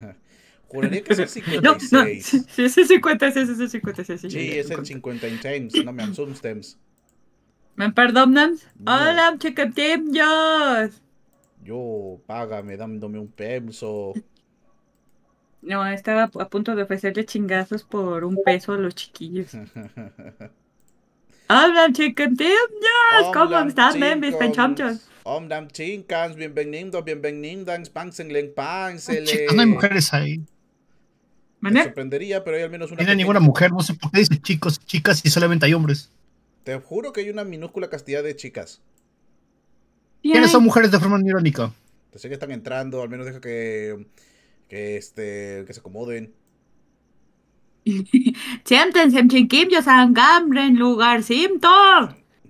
Juraría que es el No, sí, es el es no me ¿Me perdonan? Hola, Yo, págame dándome un peso. No, estaba a punto de ofrecerle chingazos por un peso a los chiquillos. Hola chicken timbers, ¿cómo están, mis pechonchos? Hola chicos bienvenidos, bienvenidas, pánsele, pánsele. No hay mujeres ahí. Me sorprendería, pero hay al menos una. No hay ninguna mujer, no sé por qué dicen chicos, chicas y solamente hay hombres. Te juro que hay una minúscula cantidad de chicas. ¿Quiénes son mujeres de forma irónica? Entonces que están entrando, al menos deja que, que, este, que se acomoden. en yo lugar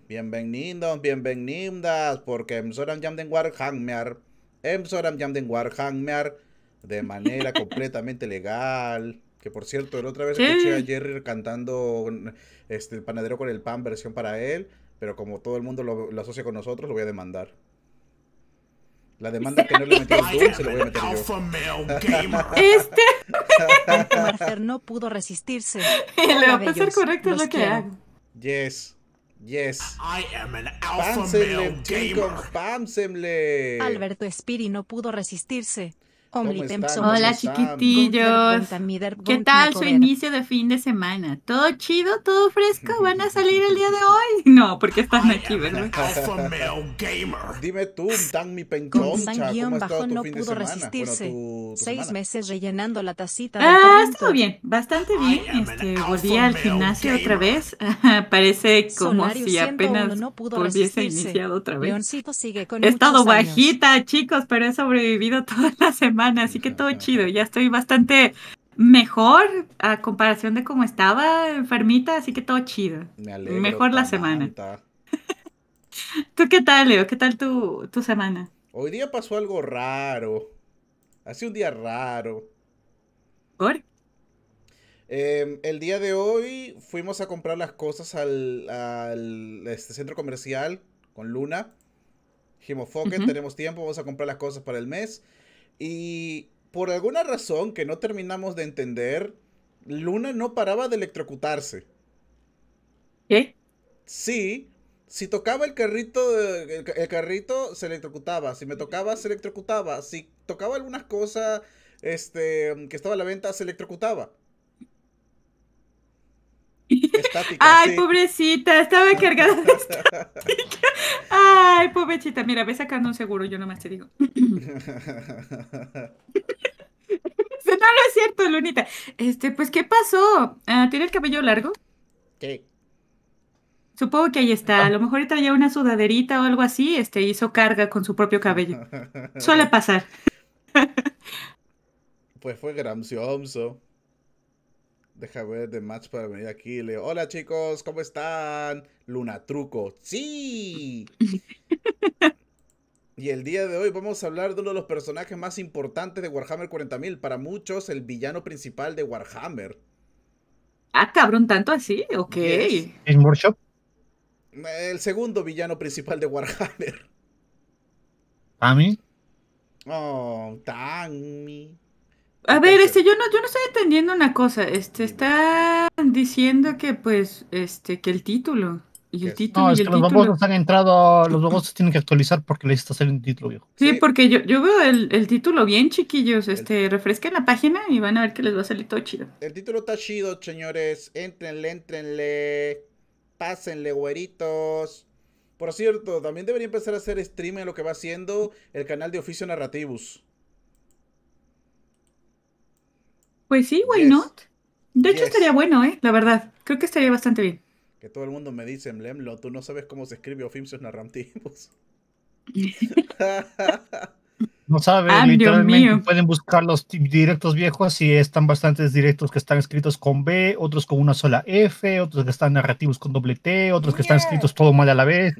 Bienvenidos, bienvenidas, porque Emsoram Yamden Hangmear, Emsoram Yamden hangmear de manera completamente legal. Que por cierto, la otra vez escuché a Jerry cantando este, el panadero con el pan, versión para él, pero como todo el mundo lo, asocia con nosotros, lo voy a demandar. La demanda que no le tú, se lo voy a meter yo. Este. Marcer no pudo resistirse. Y le va a pasar correcto lo que hago. Yes. Yes. I am an alpha male gamer. Alberto Spiri no pudo resistirse. Hola chiquitillos. ¿Qué tal su inicio de fin de semana? ¿Todo chido? ¿Todo fresco? ¿Van a salir el día de hoy? No, porque están aquí, Dime tú, Dan mi bajo no pudo resistirse. Seis meses rellenando la tacita. Ah, estuvo bien, bastante bien. Este, volví al gimnasio otra vez. Parece como si apenas hubiese iniciado otra vez. He estado bajita, chicos, pero he sobrevivido toda la semana así que todo chido. Ya estoy bastante mejor a comparación de cómo estaba enfermita, así que todo chido. Me alegro, mejor la semana. ¿Tú qué tal, Leo? ¿Qué tal tu, semana? Hoy día pasó algo raro. Hace un día raro. ¿Por? Em, el día de hoy fuimos a comprar las cosas al, este centro comercial con Luna. Dijimos, tenemos tiempo, vamos a comprar las cosas para el mes. Y por alguna razón que no terminamos de entender, Luna no paraba de electrocutarse. ¿Qué? Sí, si tocaba el carrito, el, carrito se electrocutaba. Si me tocaba, se electrocutaba. Si tocaba algunas cosas este, que estaba a la venta, se electrocutaba. Ay, pobrecita, estaba cargada de Ay, pobrecita, mira, ve sacando un seguro, yo nomás te digo. no, no es cierto, Lunita. Este, pues, ¿qué pasó? Ah, ¿Tiene el cabello largo? ¿Qué? Supongo que ahí está. Ah. A lo mejor traía una sudaderita o algo así, este, hizo carga con su propio cabello. Suele pasar. pues fue grandioso deja ver de match para venir aquí. Leo. hola chicos, ¿cómo están? Luna Truco. Sí. y el día de hoy vamos a hablar de uno de los personajes más importantes de Warhammer 40.000. Para muchos, el villano principal de Warhammer. Ah, cabrón, tanto así, ok. ¿Es El segundo villano principal de Warhammer. ¿Tami? Oh, Tami. A ver, este, yo no, yo no estoy entendiendo una cosa. Este, está diciendo que, pues, este, que el título. Y el título. y el título. los babosos han entrado, los tienen que actualizar porque les está saliendo un título viejo. Sí, porque yo, veo el, título bien, chiquillos. Este, refresquen la página y van a ver que les va a salir todo chido. El título está chido, señores. Entrenle, entrenle. Pásenle, güeritos. Por cierto, también debería empezar a hacer stream lo que va haciendo el canal de Oficio Narrativus. Pues sí, why not? De hecho, estaría bueno, ¿eh? La verdad. Creo que estaría bastante bien. Que todo el mundo me dice, Mlemlo, tú no sabes cómo se escribe Ofimsos narrativos. no sabes ah, literalmente pueden buscar los directos viejos y están bastantes directos que están escritos con B, otros con una sola F, otros que están narrativos con doble T, otros que están escritos todo mal a la vez.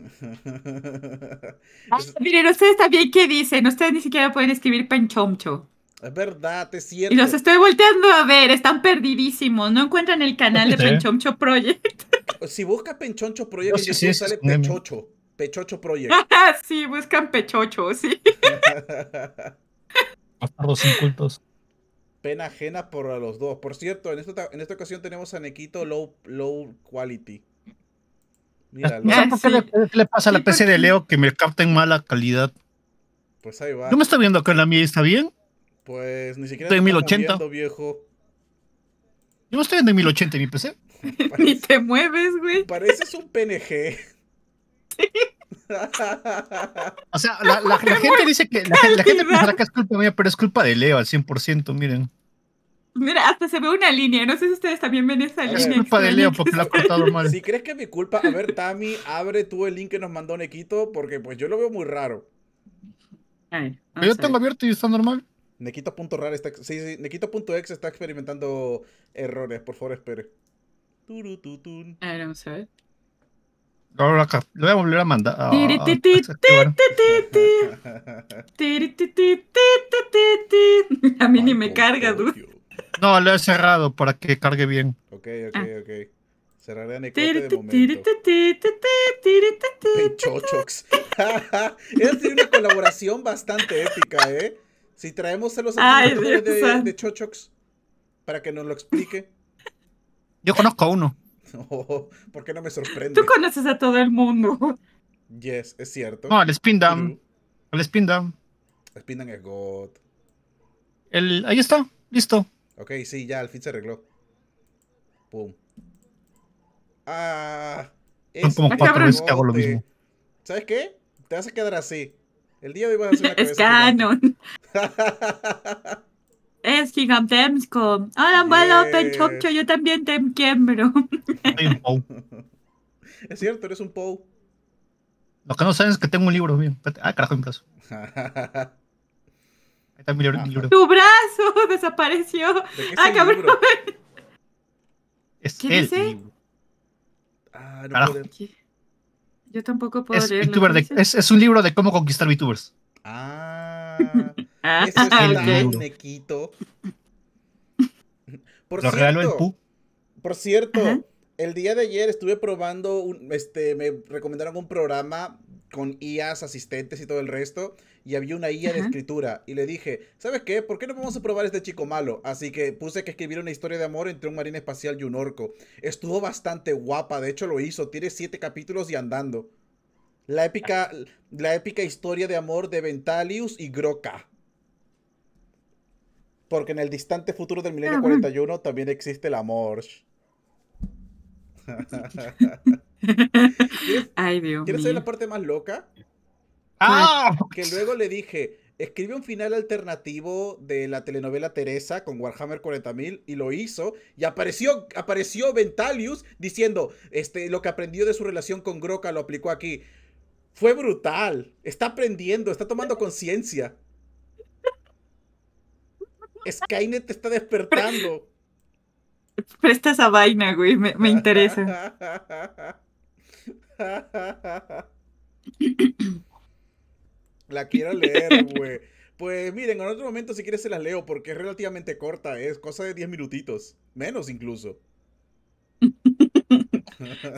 miren, ustedes también qué dicen, ustedes ni siquiera pueden escribir penchomcho es verdad, es cierto. Y los estoy volteando a ver, están perdidísimos. No encuentran el canal de Penchoncho Project. Si buscas Penchoncho Project, no, sí, sale Pechocho. Pechocho Project. sí, buscan Pechocho, sí. incultos. Pena ajena por los dos. Por cierto, en esta, en esta ocasión tenemos a Nequito low, low quality. Míralo. ¿Qué, le, pasa a la PC de Leo que me capta en mala calidad? Pues ahí va. ¿No me está viendo acá la mía? ¿Está bien? Pues ni siquiera. Estoy 1080. viejo. Yo no estoy en 1080 en mi PC. ni te mueves, güey. Pareces un PNG. o sea, la, gente dice que. La, gente pensará que es culpa mía, pero es culpa de Leo al 100%, miren. Mira, hasta se ve una línea. No sé si ustedes también ven esa línea. Es culpa de Leo porque la ha cortado mal. Si crees que es mi culpa, a ver, Tami, abre tú el link que nos mandó Nequito, porque pues yo lo veo muy raro. Pero yo tengo abierto y está normal. Nequito.rar está. Sí, Nequito.exe está experimentando errores. Por favor, espere. A ver, vamos a ver. Lo voy a volver a mandar. a mí ni me carga, dude. No, lo he cerrado para que cargue bien. Ok, ok, ok. Cerraré a Necote de momento. una colaboración bastante épica, ¿eh? Si traemos a los de, de, Chochox para que nos lo explique. Yo conozco a uno. No, ¿Por qué no me sorprende? Tú conoces a todo el mundo. Yes, es cierto. No, al Spindam. Al Spindam. Spindam es God. El, ahí está, listo. Ok, sí, ya, al fin se arregló. Pum. Ah. Son como cuatro veces que hago lo mismo. ¿Sabes qué? Te vas a quedar así. El día de hoy vas a hacer una cabeza. Es canon. es gigantemsco. Ahora, vuelo, penchopcho, yo también te quiebro. es cierto, eres un Pou. Lo que no saben es que tengo un libro mío. Ah, carajo, mi brazo. Ahí está mi libro. Ah, libro. Tu brazo desapareció. ¿De ah, cabrón. Libro? Es ¿Qué dice? Ah, no carajo. Yo tampoco puedo es es, un libro de cómo conquistar VTubers. Ah, es ah, Por Lo cierto, el Por cierto, el día de ayer estuve probando, este, me recomendaron un programa con IAs, asistentes y todo el resto y había una guía de escritura. Y le dije, ¿sabes qué? ¿Por qué no vamos a probar este chico malo? Así que puse que escribiera una historia de amor entre un marino espacial y un orco. Estuvo bastante guapa, de hecho lo hizo. Tiene siete capítulos y andando. La épica, la épica historia de amor de Ventalius y Groka. Porque en el distante futuro del milenio 41 también existe el amor. Ay, Dios ¿Quieres la parte más loca? Ah, que luego le dije, escribe un final alternativo de la telenovela Teresa con Warhammer 40.000 y lo hizo y apareció apareció Ventalius diciendo este lo que aprendió de su relación con Groca lo aplicó aquí. Fue brutal. Está aprendiendo, está tomando conciencia. Skynet te está despertando. Presta esa vaina, güey, me, me interesa. La quiero leer, güey. Pues miren, en otro momento si quieres se las leo porque es relativamente corta, es cosa de 10 minutitos, menos incluso.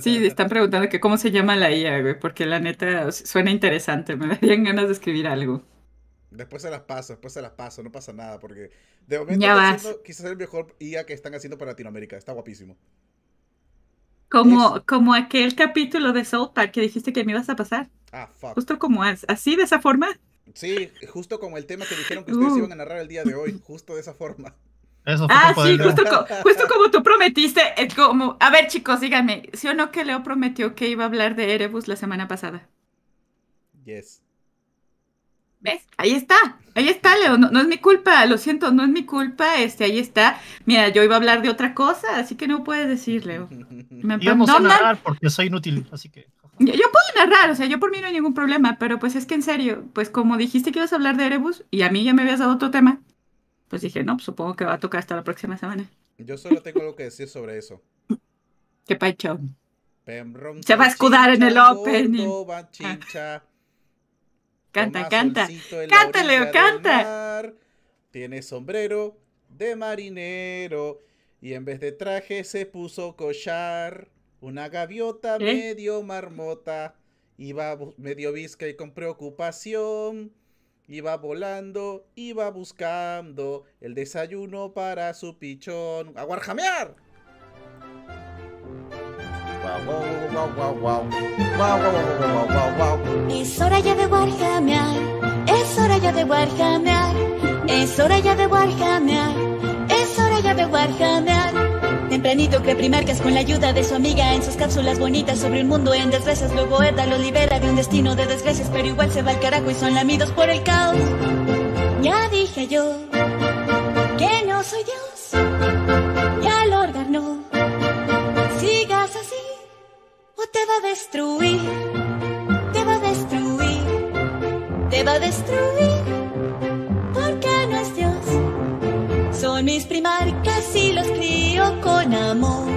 Sí, están preguntando que cómo se llama la IA, güey, porque la neta suena interesante, me darían ganas de escribir algo. Después se las paso, después se las paso, no pasa nada, porque de momento haciendo, quizás es el mejor IA que están haciendo para Latinoamérica, está guapísimo. Como, aquel capítulo de South Park que dijiste que me ibas a pasar. Ah, justo como es, así de esa forma. Sí, justo como el tema que dijeron que ustedes uh. iban a narrar el día de hoy, justo de esa forma. Eso fue ah, sí, justo, justo, como tú prometiste, es eh, como, a ver chicos, díganme, ¿sí o no que Leo prometió que iba a hablar de Erebus la semana pasada? Yes. ¿Ves? Ahí está, ahí está, Leo. No, es mi culpa, lo siento, no es mi culpa. Este, ahí está. Mira, yo iba a hablar de otra cosa, así que no puedes decir, Leo. Me Íbamos a narrar porque soy inútil, así que. Yo, puedo narrar, o sea, yo por mí no hay ningún problema, pero pues es que en serio, pues como dijiste que ibas a hablar de Erebus y a mí ya me habías dado otro tema, pues dije, no, pues supongo que va a tocar hasta la próxima semana. Yo solo tengo algo que decir sobre eso. Qué pacho. Se va a escudar en el Open. Ah. Canta, canta. Canta, Leo, canta. Tiene sombrero de marinero y en vez de traje se puso collar. Una gaviota ¿Eh? medio marmota iba medio visca y con preocupación. Iba volando, iba buscando el desayuno para su pichón. ¡A guarjamear! Es hora ya de guarjamear, es hora ya de guarjamear, es hora ya de guarjamear, es hora ya de guarjamear. Tempranito que Primarcas con la ayuda de su amiga en sus cápsulas bonitas sobre un mundo en desgracias. Luego Edda lo libera de un destino de desgracias, pero igual se va al carajo y son lamidos por el caos. Ya dije yo que no soy Dios. Ya lo órgano Sigas así o te va a destruir. Te va a destruir. Te va a destruir. Porque no es Dios. Son mis primarcas y los críos con amor.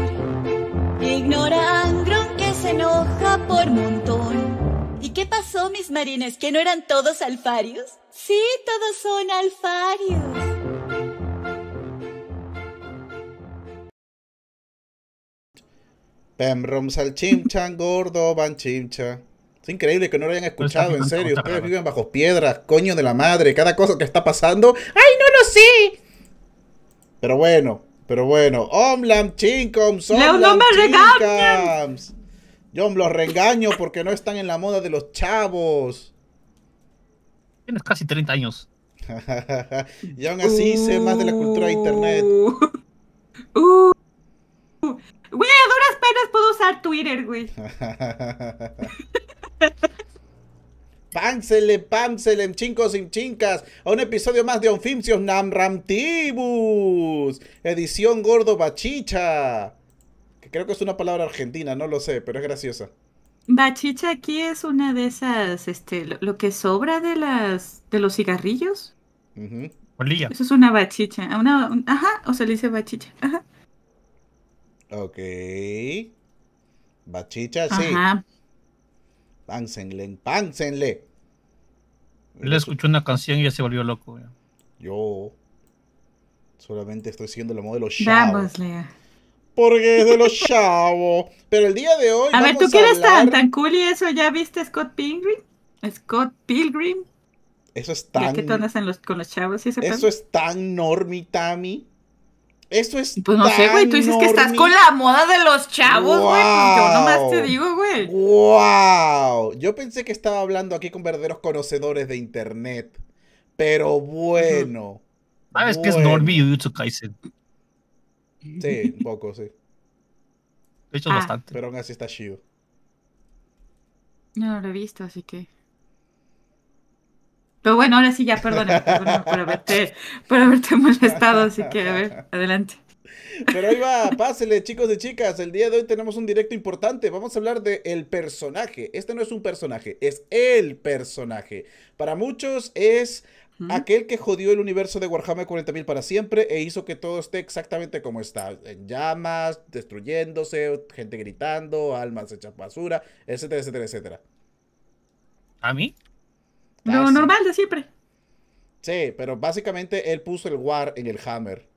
Ignora Angron que se enoja por montón. ¿Y qué pasó, mis marines? ¿Que no eran todos alfarios? Sí, todos son alfarios. Pemrom salchimchan gordo, banchimcha. Es increíble que no lo hayan escuchado, en serio. Ustedes viven bajo piedras, coño de la madre. Cada cosa que está pasando. ¡Ay, no lo sé! Pero bueno, pero bueno, Omlam Chincoms, Omlam no me Yo los regaño porque no están en la moda de los chavos. Tienes casi 30 años. y aún así sé más de la cultura de internet. Uh, uh. Güey, a duras penas puedo usar Twitter, güey. Pánsele, pánsele, chincos y chincas, a un episodio más de Onfimcios Namramtibus, edición gordo bachicha. Que creo que es una palabra argentina, no lo sé, pero es graciosa. Bachicha aquí es una de esas, este, lo, que sobra de las, de los cigarrillos. Uh Eso es una bachicha, ajá, o se le dice bachicha, ajá. Ok. Bachicha, sí. Ajá. Pánsenle, pánsenle. Le escuchó una canción y ya se volvió loco. Yo solamente estoy siguiendo la modelo chavos. Porque es de los chavos. Pero el día de hoy. A ver, ¿tú quieres eres tan, cool y eso? ¿Ya viste Scott Pilgrim? Scott Pilgrim. Eso es tan. ¿Qué tú andas con los chavos? eso es tan normitami esto es. Pues no sé, güey. Tú dices que estás con la moda de los chavos, güey. Wow. Pues yo nomás te digo, güey. ¡Wow! Yo pensé que estaba hablando aquí con verdaderos conocedores de internet. Pero bueno. ¿Sabes que qué es Norby Yutsu Kaisen? Sí, un poco, sí. De hecho, ah. bastante. Pero aún así está chido. No, lo he visto, así que. Pero bueno, ahora sí ya, perdóname, por, haberte, molestado, así que a ver, adelante. Pero ahí va, pásenle chicos y chicas, el día de hoy tenemos un directo importante, vamos a hablar de el personaje. Este no es un personaje, es el personaje. Para muchos es aquel que jodió el universo de Warhammer 40.000 para siempre e hizo que todo esté exactamente como está, en llamas, destruyéndose, gente gritando, almas hechas basura, etcétera, etcétera, etcétera. ¿A mí? Lo normal de siempre. Sí, pero básicamente él puso el War en el Hammer.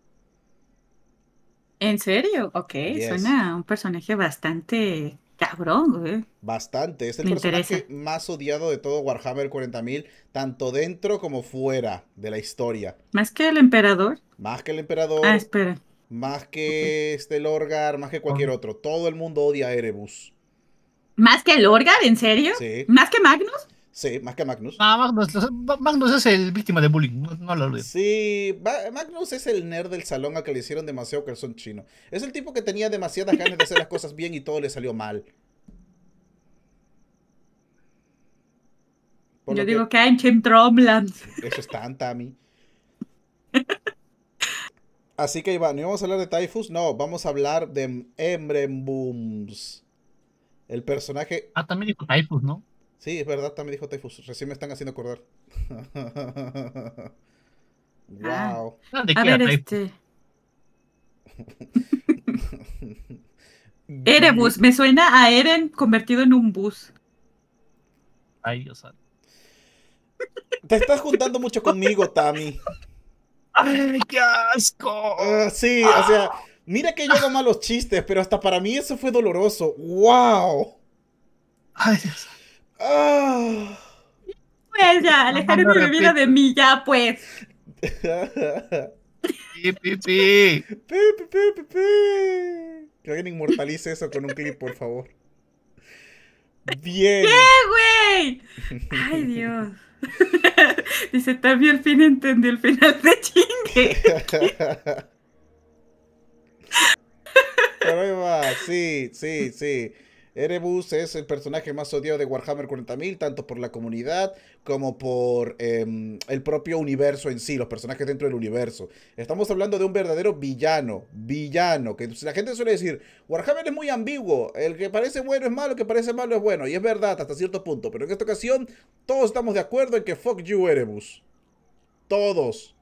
¿En serio? Ok, suena un personaje bastante cabrón, Bastante, es el personaje más odiado de todo Warhammer 40.000, tanto dentro como fuera de la historia. ¿Más que el emperador? Más que el emperador. Ah, espera. Más que este Lorgar, más que cualquier oh. otro. Todo el mundo odia a Erebus. ¿Más que el Lorgar? ¿En serio? Sí. ¿Más que Magnus? Sí, más que Magnus. Ah, Magnus, Magnus es el víctima de bullying, no, lo Sí, Magnus es el nerd del salón al que le hicieron demasiado calzón chino. Es el tipo que tenía demasiadas ganas de hacer las cosas bien y todo le salió mal. Yo digo que hay Tromland. Eso es tan, Tami. Así que Iván, ¿No vamos a hablar de Typhus? No, vamos a hablar de Embrembooms. El personaje. Ah, también dijo Typhus, ¿no? Sí, es verdad, también dijo Typhus. Recién me están haciendo acordar. wow. Ah. a ver, este. Erebus, me suena a Eren convertido en un bus. Ay, Dios Te estás juntando mucho conmigo, Tami. ¡Ay, qué asco! Ah, sí, o ah. sea, mira que yo hago malos chistes, pero hasta para mí eso fue doloroso. ¡Wow! Ay, Dios. Pues ya, ah. Alejandro mi viene pues. de mí, ya pues. pi, pi, pi. Que alguien inmortalice eso con un clip, por favor. Bien. ¿Qué, güey? Ay, Dios. Dice, también al fin entendí el final de chingue. Pero ahí va, sí, sí, sí. Erebus es el personaje más odiado de Warhammer 40.000, tanto por la comunidad como por em, el propio universo en sí, los personajes dentro del universo. Estamos hablando de un verdadero villano, villano, que la gente suele decir, Warhammer es muy ambiguo, el que parece bueno es malo, el que parece malo es bueno, y es verdad hasta cierto punto, pero en esta ocasión todos estamos de acuerdo en que fuck you Erebus. Todos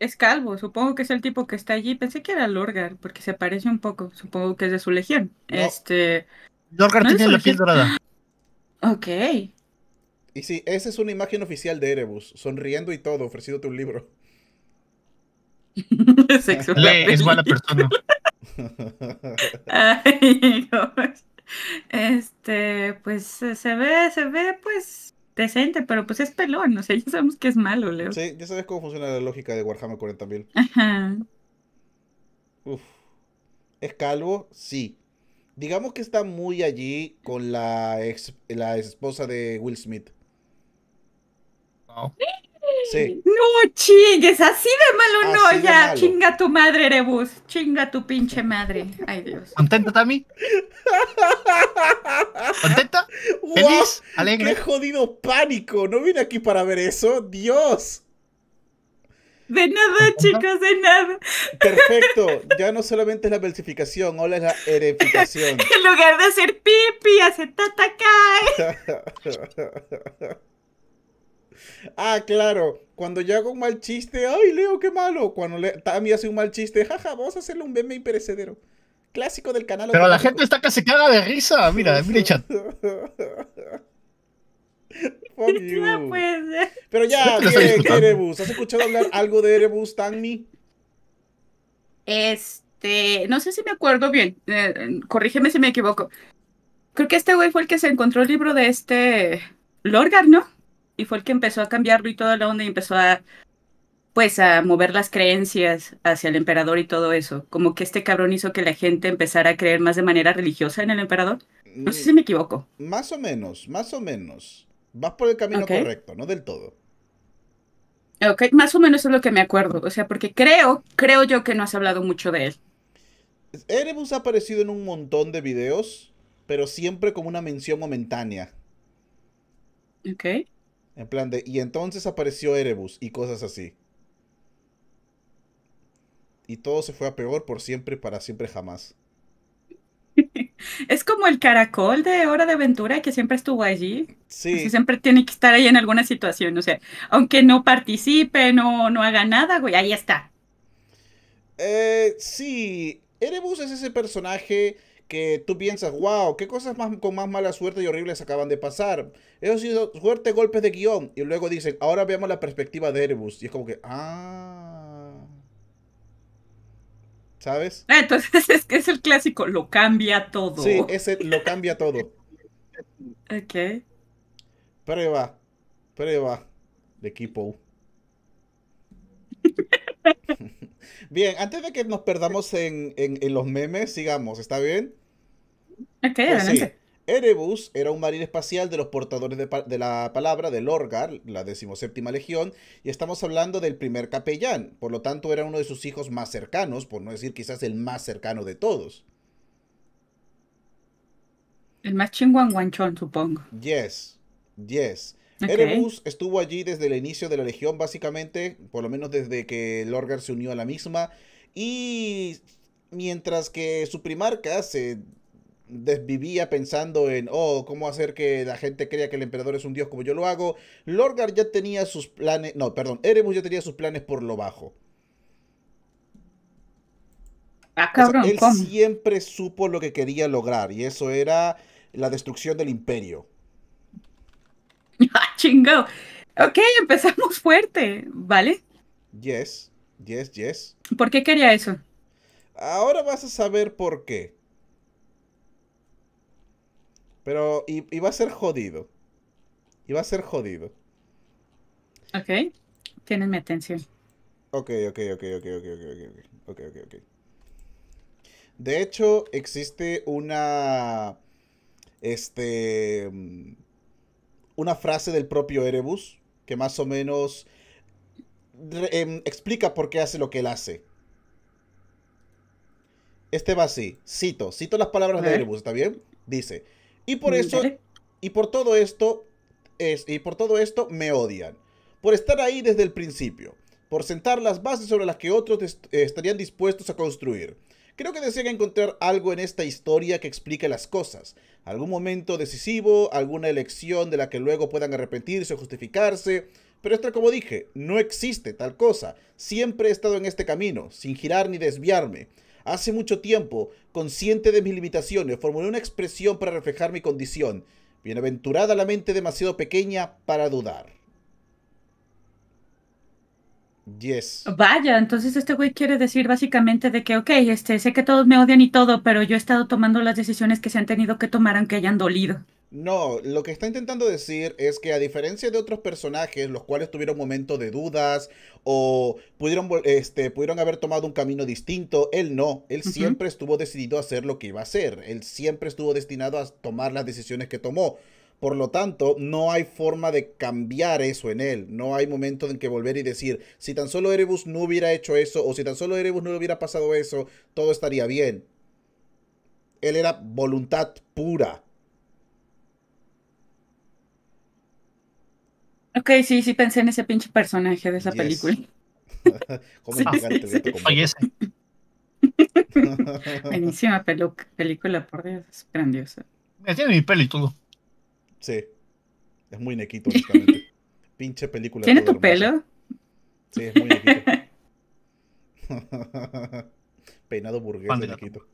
es calvo, supongo que es el tipo que está allí. Pensé que era Lorgar, porque se parece un poco, supongo que es de su legión. Este, tiene la piel dorada. Ok. Y sí, esa es una imagen oficial de Erebus, sonriendo y todo, ofreciéndote un libro. Le, es mala persona. Ay, este, pues se ve, se ve pues decente, pero pues es pelón, o sea, ya sabemos que es malo, Leo. Sí, ya sabes cómo funciona la lógica de Warhammer 40.000. Ajá. Uf. ¿Es calvo? Sí digamos que está muy allí con la ex, la esposa de Will Smith. No. Sí. No chingues, así de malo no, ya. Chinga tu madre, Erebus. Chinga tu pinche madre. Ay, Dios. ¿Contenta, Tami? ¿Contenta? ¿Feliz? ¿Alegre? ¡Qué jodido pánico! No vine aquí para ver eso. ¡Dios! De nada, chicos, de nada. Perfecto. Ya no solamente es la falsificación, ahora es la hereficación. en lugar de hacer pipi, hace tatakai. ah, claro. Cuando yo hago un mal chiste, ay, Leo, qué malo. Cuando le, Tami hace un mal chiste, jaja, vamos a hacerle un meme imperecedero. Clásico del canal. Pero la gente está casi de risa. Mira, mira, chat. Pero ya, ¿qué, Erebus? ¿Has escuchado hablar algo de Erebus, Tanmi? Este, no sé si me acuerdo bien. Eh, corrígeme si me equivoco. Creo que este güey fue el que se encontró el libro de este Lorgar, ¿no? Y fue el que empezó a cambiarlo y toda la onda y empezó a pues a mover las creencias hacia el emperador y todo eso. Como que este cabrón hizo que la gente empezara a creer más de manera religiosa en el emperador. No sé si mm. me equivoco. Más o menos, más o menos. Vas por el camino correcto, no del todo. Ok, más o menos es lo que me acuerdo, o sea, porque creo, creo yo que no has hablado mucho de él. Erebus ha aparecido en un montón de videos, pero siempre como una mención momentánea. Ok. En plan de, y entonces apareció Erebus y cosas así. Y todo se fue a peor por siempre, para siempre, jamás. Es como el caracol de Hora de Aventura que siempre estuvo allí. Sí. siempre tiene que estar ahí en alguna situación. O sea, aunque no participe, no, no haga nada, güey, ahí está. Eh, sí, Erebus es ese personaje que tú piensas, wow, qué cosas más, con más mala suerte y horribles acaban de pasar. Eso ha sido suerte, golpes de guión. Y luego dicen, ahora veamos la perspectiva de Erebus. Y es como que, ah. ¿sabes? Ah, entonces es que es el clásico, lo cambia todo. Sí, ese lo cambia todo. ok. Prueba, prueba de equipo. bien, antes de que nos perdamos en, los memes, sigamos, ¿está bien? Ok, pues adelante. Erebus era un marín espacial de los portadores de, la palabra del Lorgar, la decimoséptima legión, y estamos hablando del primer capellán, por lo tanto era uno de sus hijos más cercanos, por no decir quizás el más cercano de todos. El más guanchón, supongo. Yes, yes. Erebus estuvo allí desde el inicio de la legión, básicamente, por lo menos desde que Lorgar se unió a la misma, y mientras que su primarca se desvivía pensando en, oh, cómo hacer que la gente crea que el emperador es un dios como yo lo hago. Lorgar ya tenía sus planes, no, perdón, Erebus ya tenía sus planes por lo bajo. Ah, él siempre supo lo que quería lograr y eso era la destrucción del imperio. Ah, chingado. Ok, empezamos fuerte, ¿vale? Yes, yes, yes. ¿Por qué quería eso? Ahora vas a saber por qué. Pero iba a ser jodido. Iba a ser jodido. Ok. Tienen mi atención. Ok, ok, ok, ok, ok, ok, ok, ok, ok. De hecho, existe una. Este. Una frase del propio Erebus que más o menos em, explica por qué hace lo que él hace. Este va así, cito, cito las palabras de Erebus, ¿está bien? Dice, y por eso, y por todo esto, y por todo esto me odian. Por estar ahí desde el principio. Por sentar las bases sobre las que otros eh, estarían dispuestos a construir. Creo que desean encontrar algo en esta historia que explique las cosas. Algún momento decisivo, alguna elección de la que luego puedan arrepentirse o justificarse. Pero esto, como dije, no existe tal cosa. Siempre he estado en este camino, sin girar ni desviarme. Hace mucho tiempo, consciente de mis limitaciones, formulé una expresión para reflejar mi condición. Bienaventurada la mente demasiado pequeña para dudar. Yes. Vaya, entonces este güey quiere decir básicamente de que, ok, este, sé que todos me odian y todo, pero yo he estado tomando las decisiones que se han tenido que tomar aunque hayan dolido. No, lo que está intentando decir es que a diferencia de otros personajes, los cuales tuvieron momentos de dudas o pudieron, este, pudieron haber tomado un camino distinto, él no, él siempre estuvo decidido a hacer lo que iba a hacer, él siempre estuvo destinado a tomar las decisiones que tomó. Por lo tanto, no hay forma de cambiar eso en él. No hay momento en que volver y decir, si tan solo Erebus no hubiera hecho eso, o si tan solo Erebus no le hubiera pasado eso, todo estaría bien. Él era voluntad pura. Ok, sí, sí pensé en ese pinche personaje de esa película. Como sí, Buenísima película, por Dios, es grandiosa. tiene mi pelo y todo. Sí. Es muy nequito, básicamente. Pinche película. ¿Tiene tu pelo? Sí, es muy nequito. Peinado burgués nequito.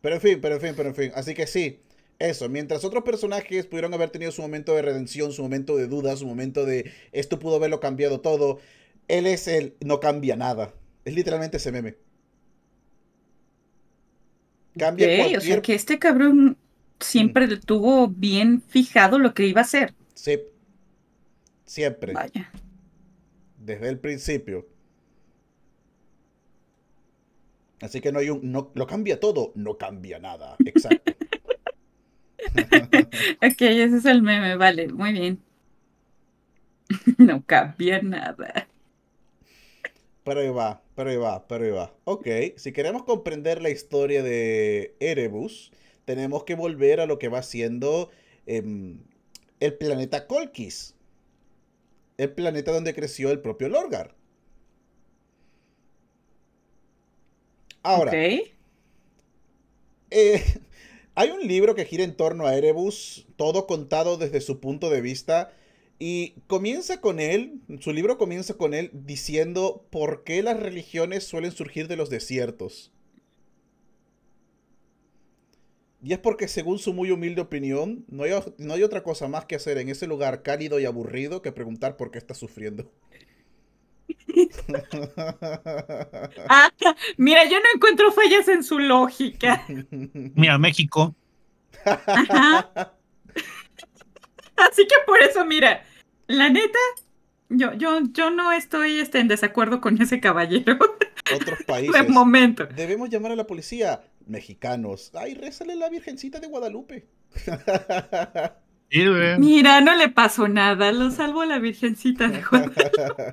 Pero en fin, pero en fin, pero en fin. Así que sí, eso, mientras otros personajes pudieron haber tenido su momento de redención, su momento de duda, su momento de esto pudo haberlo cambiado todo, él es el no cambia nada. Es literalmente ese meme. Cambia cualquier... O sea, que este cabrón siempre mm. tuvo bien fijado lo que iba a hacer. Sí. Siempre. Vaya. Desde el principio. Así que no hay un. lo cambia todo, no cambia nada. Exacto. ok, ese es el meme, vale, muy bien. no cambia nada. Pero ahí va, pero ahí va, pero ahí va. Ok, si queremos comprender la historia de Erebus, tenemos que volver a lo que va siendo em, el planeta Colquis. El planeta donde creció el propio Lorgar. Ahora. Okay. Eh, hay un libro que gira en torno a Erebus, todo contado desde su punto de vista, y comienza con él, su libro comienza con él diciendo por qué las religiones suelen surgir de los desiertos. Y es porque según su muy humilde opinión, no hay, no hay otra cosa más que hacer en ese lugar cálido y aburrido que preguntar por qué está sufriendo. Ah, mira, yo no encuentro fallas en su lógica. Mira, México. Así que por eso, mira, la neta, yo, yo, yo no estoy este, en desacuerdo con ese caballero. Otros países. De momento. Debemos llamar a la policía. Mexicanos. Ay, rézale la Virgencita de Guadalupe. Mira, no le pasó nada. Lo salvo la Virgencita de Guadalupe.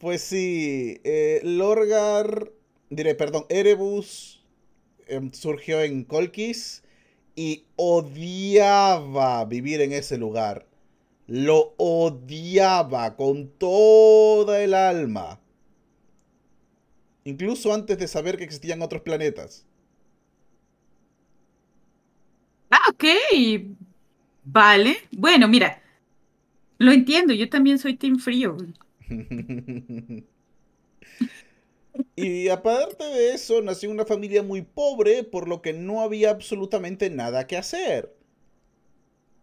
Pues sí, eh, Lorgar, diré, perdón, Erebus em, surgió en Colquis y odiaba vivir en ese lugar. Lo odiaba con toda el alma. Incluso antes de saber que existían otros planetas. Ah, ok. Vale. Bueno, mira, lo entiendo, yo también soy team frío. y aparte de eso, nací en una familia muy pobre, por lo que no había absolutamente nada que hacer.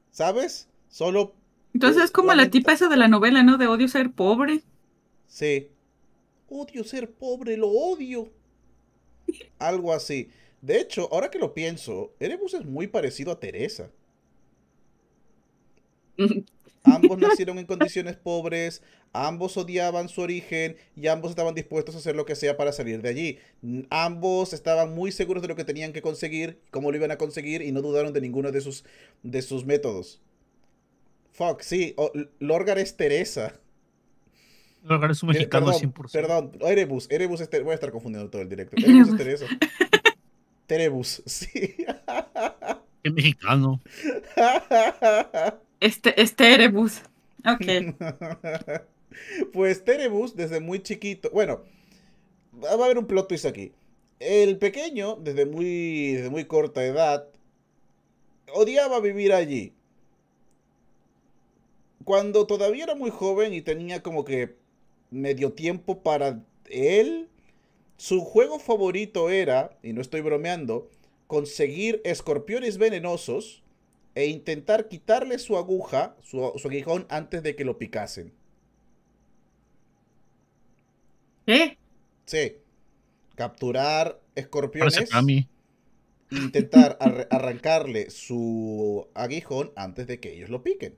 ¿Sabes? Solo... Entonces es como la tipa esa de la novela, ¿no? De odio ser pobre. Sí. Odio ser pobre, lo odio. Algo así. De hecho, ahora que lo pienso, Erebus es muy parecido a Teresa. ambos nacieron en condiciones pobres, ambos odiaban su origen y ambos estaban dispuestos a hacer lo que sea para salir de allí. Ambos estaban muy seguros de lo que tenían que conseguir, cómo lo iban a conseguir y no dudaron de ninguno de sus, de sus métodos. Fuck, sí, o, Lorgar es Teresa. Lorgar es un eh, mexicano 100%. Perdón, Erebus, Erebus es Voy a estar confundiendo todo el directo. Erebus es Teresa. Terebus, sí. Qué mexicano. Este, este Erebus. Ok. pues Erebus desde muy chiquito. Bueno, va a haber un plot twist aquí. El pequeño, desde muy, desde muy corta edad, odiaba vivir allí. Cuando todavía era muy joven y tenía como que medio tiempo para él, su juego favorito era, y no estoy bromeando, conseguir escorpiones venenosos e intentar quitarle su aguja, su, aguijón, antes de que lo picasen. ¿Eh? Sí. Capturar escorpiones. Intentar arrancarle su aguijón antes de que ellos lo piquen.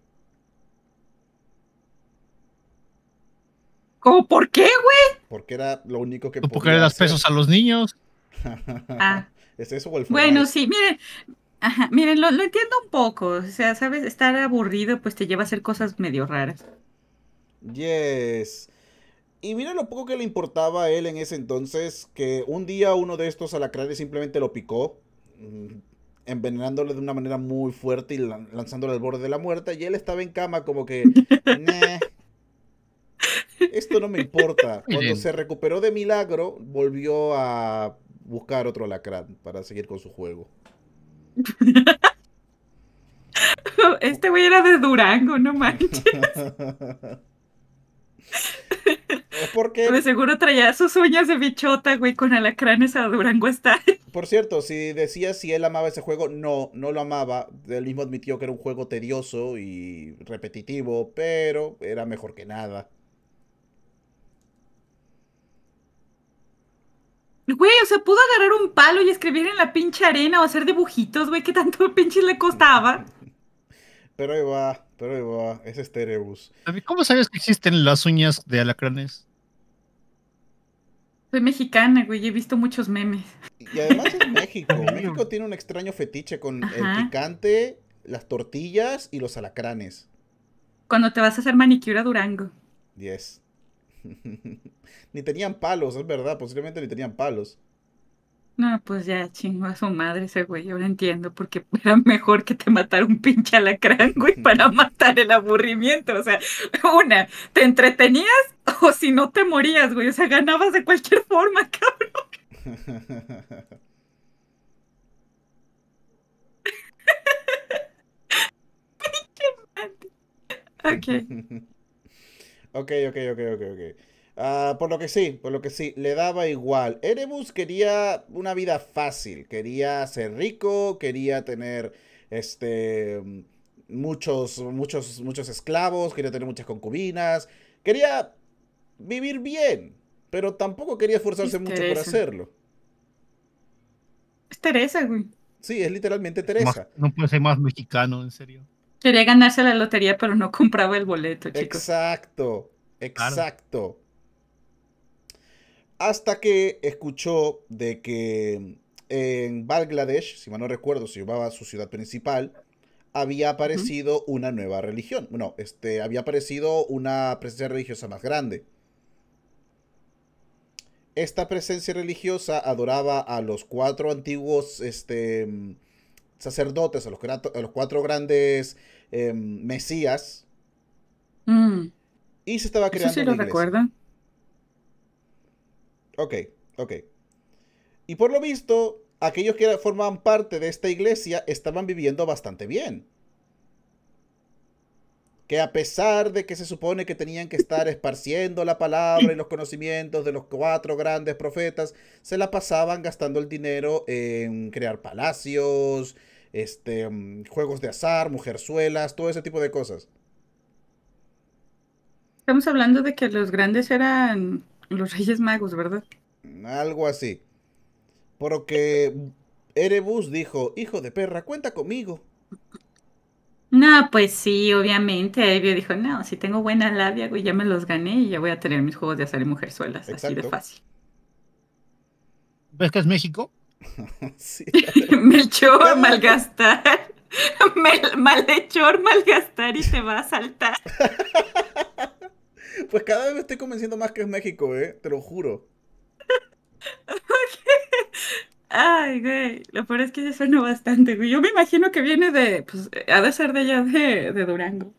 ¿Cómo? ¿Por qué, güey? Porque era lo único que. Porque le das pesos a los niños. ah. ¿Es eso o el Bueno, sí, miren, Ajá, miren, lo, entiendo un poco. O sea, ¿sabes? Estar aburrido pues te lleva a hacer cosas medio raras. Yes. Y mira lo poco que le importaba a él en ese entonces, que un día uno de estos alacranes simplemente lo picó, mm, envenenándole de una manera muy fuerte y lanzándole al borde de la muerte, y él estaba en cama como que... esto no me importa. Cuando se recuperó de milagro, volvió a buscar otro alacrán para seguir con su juego. Este güey era de Durango, no manches. Es porque... de seguro traía sus uñas de bichota, güey, con alacranes a Durango está. Por cierto, si decías si él amaba ese juego, no, no lo amaba. Él mismo admitió que era un juego tedioso y repetitivo, pero era mejor que nada. Güey, o sea, pudo agarrar un palo y escribir en la pinche arena o hacer dibujitos, güey, que tanto pinche le costaba. Pero ahí va, pero ahí va, es ¿Cómo sabes que existen las uñas de alacranes? Soy mexicana, güey, he visto muchos memes. Y además es México. México tiene un extraño fetiche con el picante, las tortillas y los alacranes. Cuando te vas a hacer manicura Durango. 10 ni tenían palos, es verdad, posiblemente ni tenían palos. No, pues ya chingo a su madre ese güey, yo lo entiendo, porque era mejor que te matara un pinche alacrán, güey, para matar el aburrimiento. O sea, una, te entretenías o si no te morías, güey. O sea, ganabas de cualquier forma, cabrón. pinche Ok, ok, ok, ok, ok. Ah, por lo que sí, por lo que sí, le daba igual. Erebus quería una vida fácil, quería ser rico, quería tener este muchos, muchos, muchos esclavos, quería tener muchas concubinas, quería vivir bien, pero tampoco quería esforzarse mucho por hacerlo. Es Teresa, güey. Sí, es literalmente Teresa. no puede ser más mexicano, en serio. Quería ganarse la lotería, pero no compraba el boleto, chicos. Exacto, exacto. Hasta que escuchó de que en Bangladesh, si mal no recuerdo, se llamaba su ciudad principal, había aparecido una nueva religión. Bueno, este, había aparecido una presencia religiosa más grande. Esta presencia religiosa adoraba a los cuatro antiguos este, sacerdotes, a los, cuatro grandes em, mesías. Mm. Y se estaba creando. Eso sí lo recuerdan. Ok, ok. Y por lo visto, aquellos que formaban parte de esta iglesia estaban viviendo bastante bien. Que a pesar de que se supone que tenían que estar esparciendo la palabra y los conocimientos de los cuatro grandes profetas, se la pasaban gastando el dinero en crear palacios, este, mm, juegos de azar, mujerzuelas, todo ese tipo de cosas. Estamos hablando de que los grandes eran los Reyes Magos, ¿verdad? Algo así. Porque Erebus dijo, hijo de perra, cuenta conmigo. No, pues sí, obviamente. Evio dijo, no, si tengo buena labia, güey, ya me los gané y ya voy a tener mis juegos de azar y mujerzuelas, así de fácil. ¿Ves que es México? Me Melchor, a malgastar. Mel, malgastar y te va a saltar. Pues cada vez me estoy convenciendo más que es México, ¿eh? Te lo juro. Ay, güey. Lo peor es que ya suena bastante, güey. Yo me imagino que viene de. Pues ha de ser de allá de Durango.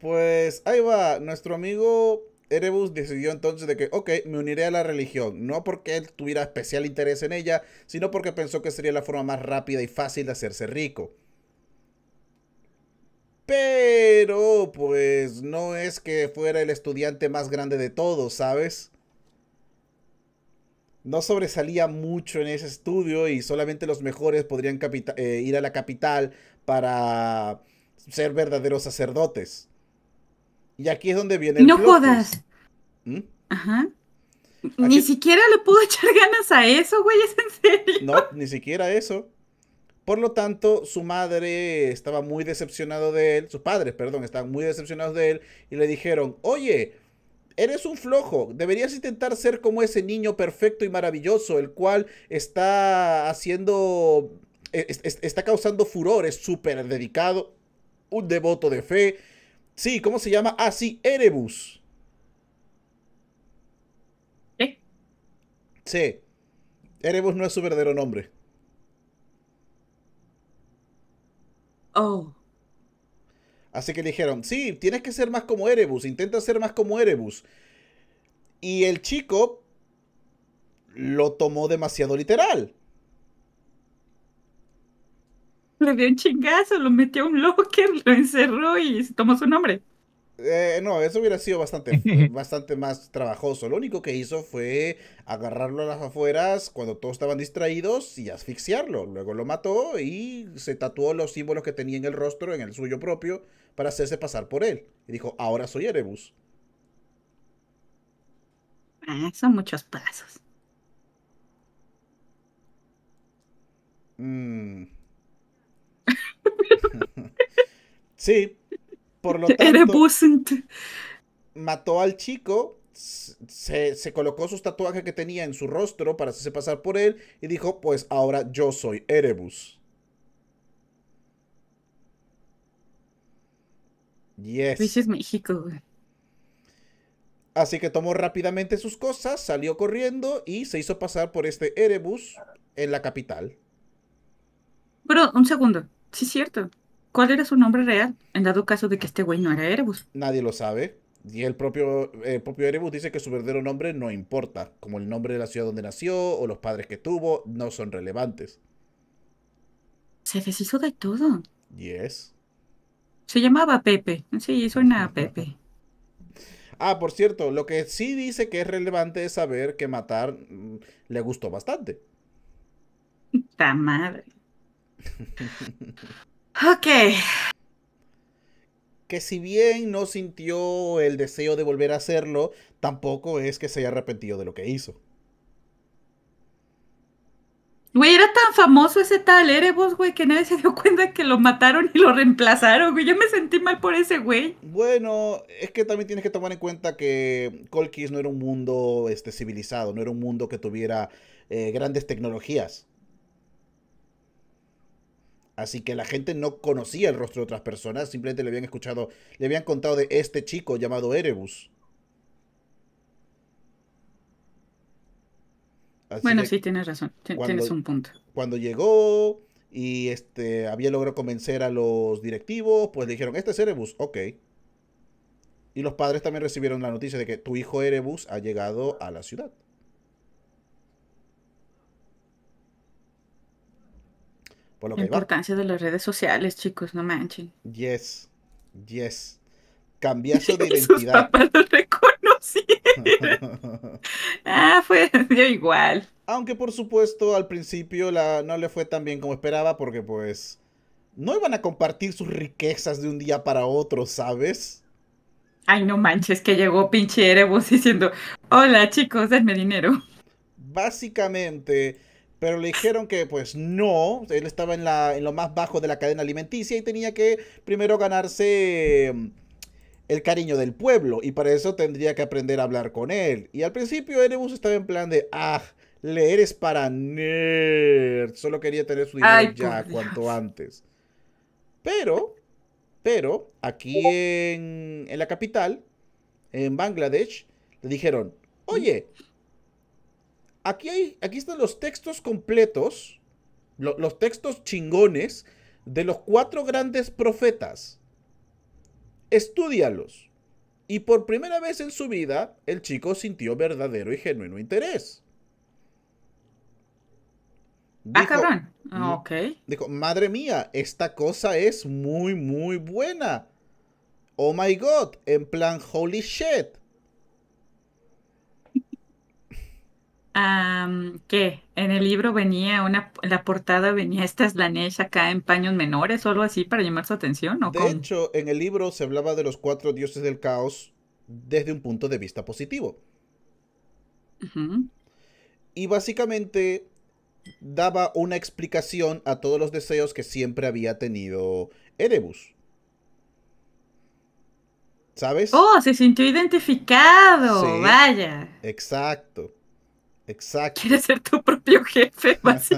pues ahí va. Nuestro amigo Erebus decidió entonces de que, ok, me uniré a la religión, no porque él tuviera especial interés en ella, sino porque pensó que sería la forma más rápida y fácil de hacerse rico. Pero, pues, no es que fuera el estudiante más grande de todos, ¿sabes? No sobresalía mucho en ese estudio y solamente los mejores podrían eh, ir a la capital para ser verdaderos sacerdotes. Y aquí es donde viene el No jodas. Pues. ¿Mm? Ajá. Ni siquiera le pudo echar ganas a eso, güey, es en serio. No, ni siquiera eso. Por lo tanto, su madre estaba muy decepcionado de él, sus padres, perdón, estaban muy decepcionados de él y le dijeron, oye, eres un flojo, deberías intentar ser como ese niño perfecto y maravilloso, el cual está haciendo, e, está causando furor, es súper dedicado, un devoto de fe, Sí, ¿cómo se llama? Así ah, Erebus. ¿Eh? Sí. Erebus no es su verdadero nombre. Oh. Así que le dijeron, sí, tienes que ser más como Erebus, intenta ser más como Erebus. Y el chico lo tomó demasiado literal. Le dio un chingazo, lo metió a un locker, lo encerró y se tomó su nombre. Eh, no, eso hubiera sido bastante, bastante más trabajoso. Lo único que hizo fue agarrarlo a las afueras cuando todos estaban distraídos y asfixiarlo. Luego lo mató y se tatuó los símbolos que tenía en el rostro, en el suyo propio, para hacerse pasar por él. Y dijo, ahora soy Erebus. Ah, son muchos pasos. Mmm sí, por lo tanto. mató al chico, se, colocó sus tatuajes que tenía en su rostro para hacerse pasar por él y dijo, pues ahora yo soy Erebus. Yes. es México, Así que tomó rápidamente sus cosas, salió corriendo y se hizo pasar por este Erebus en la capital. Pero, un segundo. Sí, cierto. ¿Cuál era su nombre real, en dado caso de que este güey no era Erebus? Nadie lo sabe. Y el propio, eh, propio Erebus dice que su verdadero nombre no importa, como el nombre de la ciudad donde nació o los padres que tuvo, no son relevantes. Se deshizo de todo. Yes. Se llamaba Pepe. Sí, suena a Pepe. Ah, por cierto, lo que sí dice que es relevante es saber que matar mm, le gustó bastante. está madre ok. Que si bien no sintió el deseo de volver a hacerlo, tampoco es que se haya arrepentido de lo que hizo. Güey, era tan famoso ese tal Erebus, güey, que nadie se dio cuenta que lo mataron y lo reemplazaron, güey. Yo me sentí mal por ese güey. Bueno, es que también tienes que tomar en cuenta que Colquis no era un mundo este, civilizado, no era un mundo que tuviera eh, grandes tecnologías. Así que la gente no conocía el rostro de otras personas, simplemente le habían escuchado, le habían contado de este chico llamado Erebus. bueno, sí, tienes razón, tienes un punto. Cuando llegó y este, había logrado convencer a los directivos, pues le dijeron, este es Erebus, ok. Y los padres también recibieron la noticia de que tu hijo Erebus ha llegado a la ciudad. La importancia de las redes sociales, chicos, no manchen. Yes, yes. Cambiazo de identidad. Sus lo ah, fue igual. Aunque por supuesto al principio la, no le fue tan bien como esperaba porque pues no iban a compartir sus riquezas de un día para otro, ¿sabes? Ay, no manches, que llegó pinche Erebus diciendo, hola chicos, denme dinero. Básicamente, pero le dijeron que pues no, él estaba en, la, en lo más bajo de la cadena alimenticia y tenía que primero ganarse em, el cariño del pueblo y para eso tendría que aprender a hablar con él. Y al principio Erebus estaba en plan de, ah, le eres para nerd, solo quería tener su dinero ya cuanto antes. Pero, pero, aquí en, en la capital, en Bangladesh, le dijeron, oye, Aquí, están los textos completos, los textos chingones de los cuatro grandes profetas. Estúdialos. Y por primera vez en su vida, el chico sintió verdadero y genuino interés. Ah, mm, ah, ok. Dijo, madre mía, esta cosa es muy, muy buena. Oh my god, en plan, holy shit. ¿Qué? que en el libro venía una, la portada venía esta es acá en paños menores o algo así para llamar su atención, ¿o De hecho, en el libro se hablaba de los cuatro dioses del caos desde un punto de vista positivo. Y básicamente daba una explicación a todos los deseos que siempre había tenido Erebus. ¿Sabes? Oh, se sintió identificado, vaya. Exacto. Exacto. Quieres ser tu propio jefe, más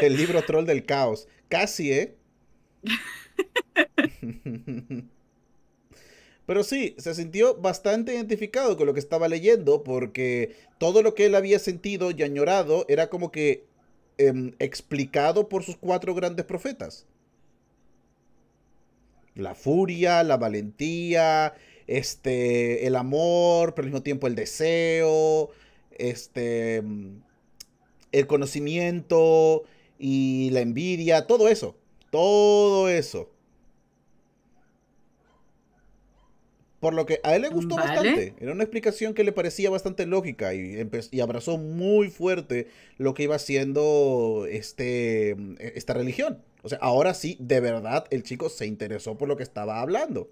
El libro troll del caos. Casi, ¿eh? Pero sí, se sintió bastante identificado con lo que estaba leyendo porque todo lo que él había sentido y añorado era como que em, explicado por sus cuatro grandes profetas. La furia, la valentía, este, el amor, pero al mismo tiempo el deseo, este, el conocimiento y la envidia, todo eso, todo eso. Por lo que a él le gustó bastante. Era una explicación que le parecía bastante lógica y, y abrazó muy fuerte lo que iba haciendo este, esta religión. O sea, ahora sí, de verdad, el chico se interesó por lo que estaba hablando.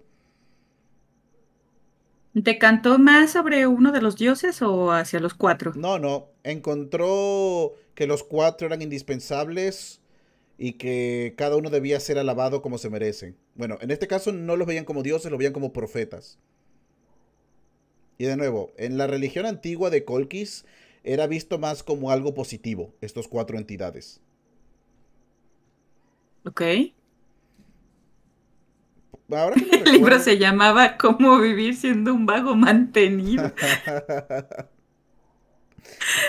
¿Te cantó más sobre uno de los dioses o hacia los cuatro? No, no. Encontró que los cuatro eran indispensables y que cada uno debía ser alabado como se merecen. Bueno, en este caso no los veían como dioses, los veían como profetas. Y de nuevo, en la religión antigua de Colquis era visto más como algo positivo, estos cuatro entidades. Ok. el libro se llamaba Cómo vivir siendo un vago mantenido.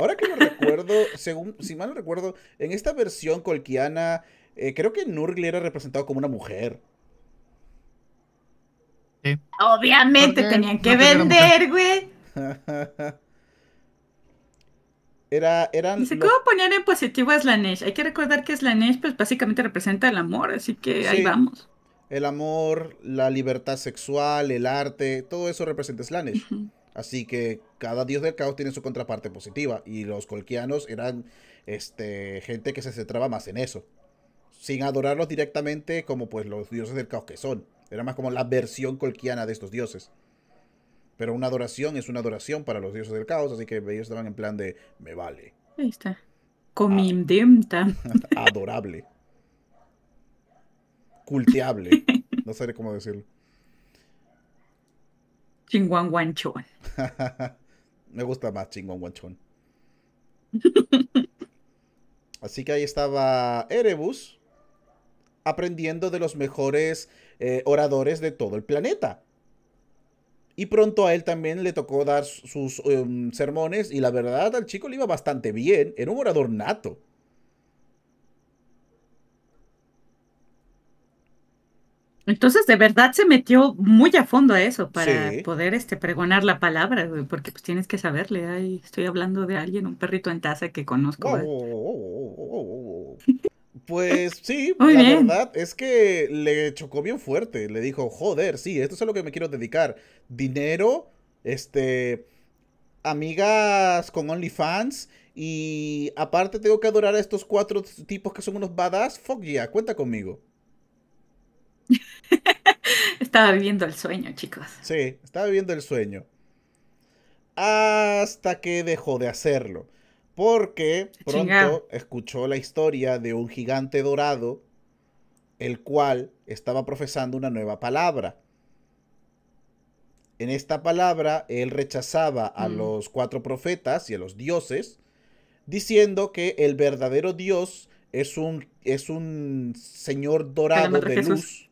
Ahora que lo recuerdo, según, si mal no recuerdo, en esta versión colquiana, eh, creo que Nurgle era representado como una mujer. Obviamente tenían que vender, güey. Era, eran ¿cómo ponían en positivo a Slanesh? Hay que recordar que Slanesh, pues básicamente representa el amor, así que ahí vamos el amor, la libertad sexual, el arte, todo eso representa Slanesh. Así que cada dios del caos tiene su contraparte positiva y los colquianos eran este, gente que se centraba más en eso. Sin adorarlos directamente como pues los dioses del caos que son. Era más como la versión colquiana de estos dioses. Pero una adoración es una adoración para los dioses del caos, así que ellos estaban en plan de me vale. Ahí está. Ah. Comim Adorable. No sé cómo decirlo. Chinguan Me gusta más Chingwan guanchón. Así que ahí estaba Erebus aprendiendo de los mejores eh, oradores de todo el planeta. Y pronto a él también le tocó dar sus em, sermones y la verdad al chico le iba bastante bien. Era un orador nato. Entonces, de verdad se metió muy a fondo a eso para poder este, pregonar la palabra, porque pues tienes que saberle. Ay, estoy hablando de alguien, un perrito en taza que conozco. pues sí, la verdad es que le chocó bien fuerte. Le dijo, joder, sí, esto es a lo que me quiero dedicar. Dinero, este, amigas con OnlyFans y aparte tengo que adorar a estos cuatro tipos que son unos badass. Fuck yeah, cuenta conmigo. estaba viviendo el sueño, chicos. Sí, estaba viviendo el sueño. Hasta que dejó de hacerlo. Porque pronto escuchó la historia de un gigante dorado, el cual estaba profesando una nueva palabra. En esta palabra, él rechazaba a mm. los cuatro profetas y a los dioses, diciendo que el verdadero Dios es un, es un señor dorado de luz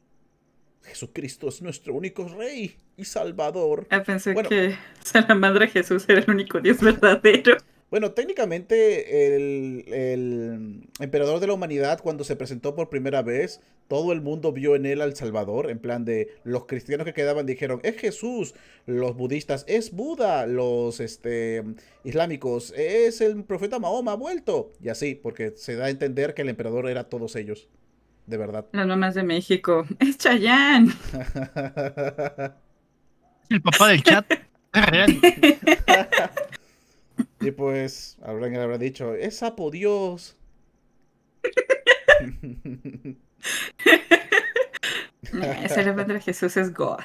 Jesucristo es nuestro único rey y salvador. Ah, pensé que que Madre Jesús era el único Dios verdadero. Bueno, técnicamente el, emperador de la humanidad cuando se presentó por primera vez, todo el mundo vio en él al Salvador, en plan de los cristianos que quedaban dijeron, es Jesús, los budistas, es Buda, los este, islámicos, es el profeta Mahoma ha vuelto, y así, porque se da a entender que el emperador era todos ellos de verdad. Las mamás de México. Es Chayán. El papá del chat. Ah, y pues, habrán habrá dicho, es sapo Dios. de Jesús es God.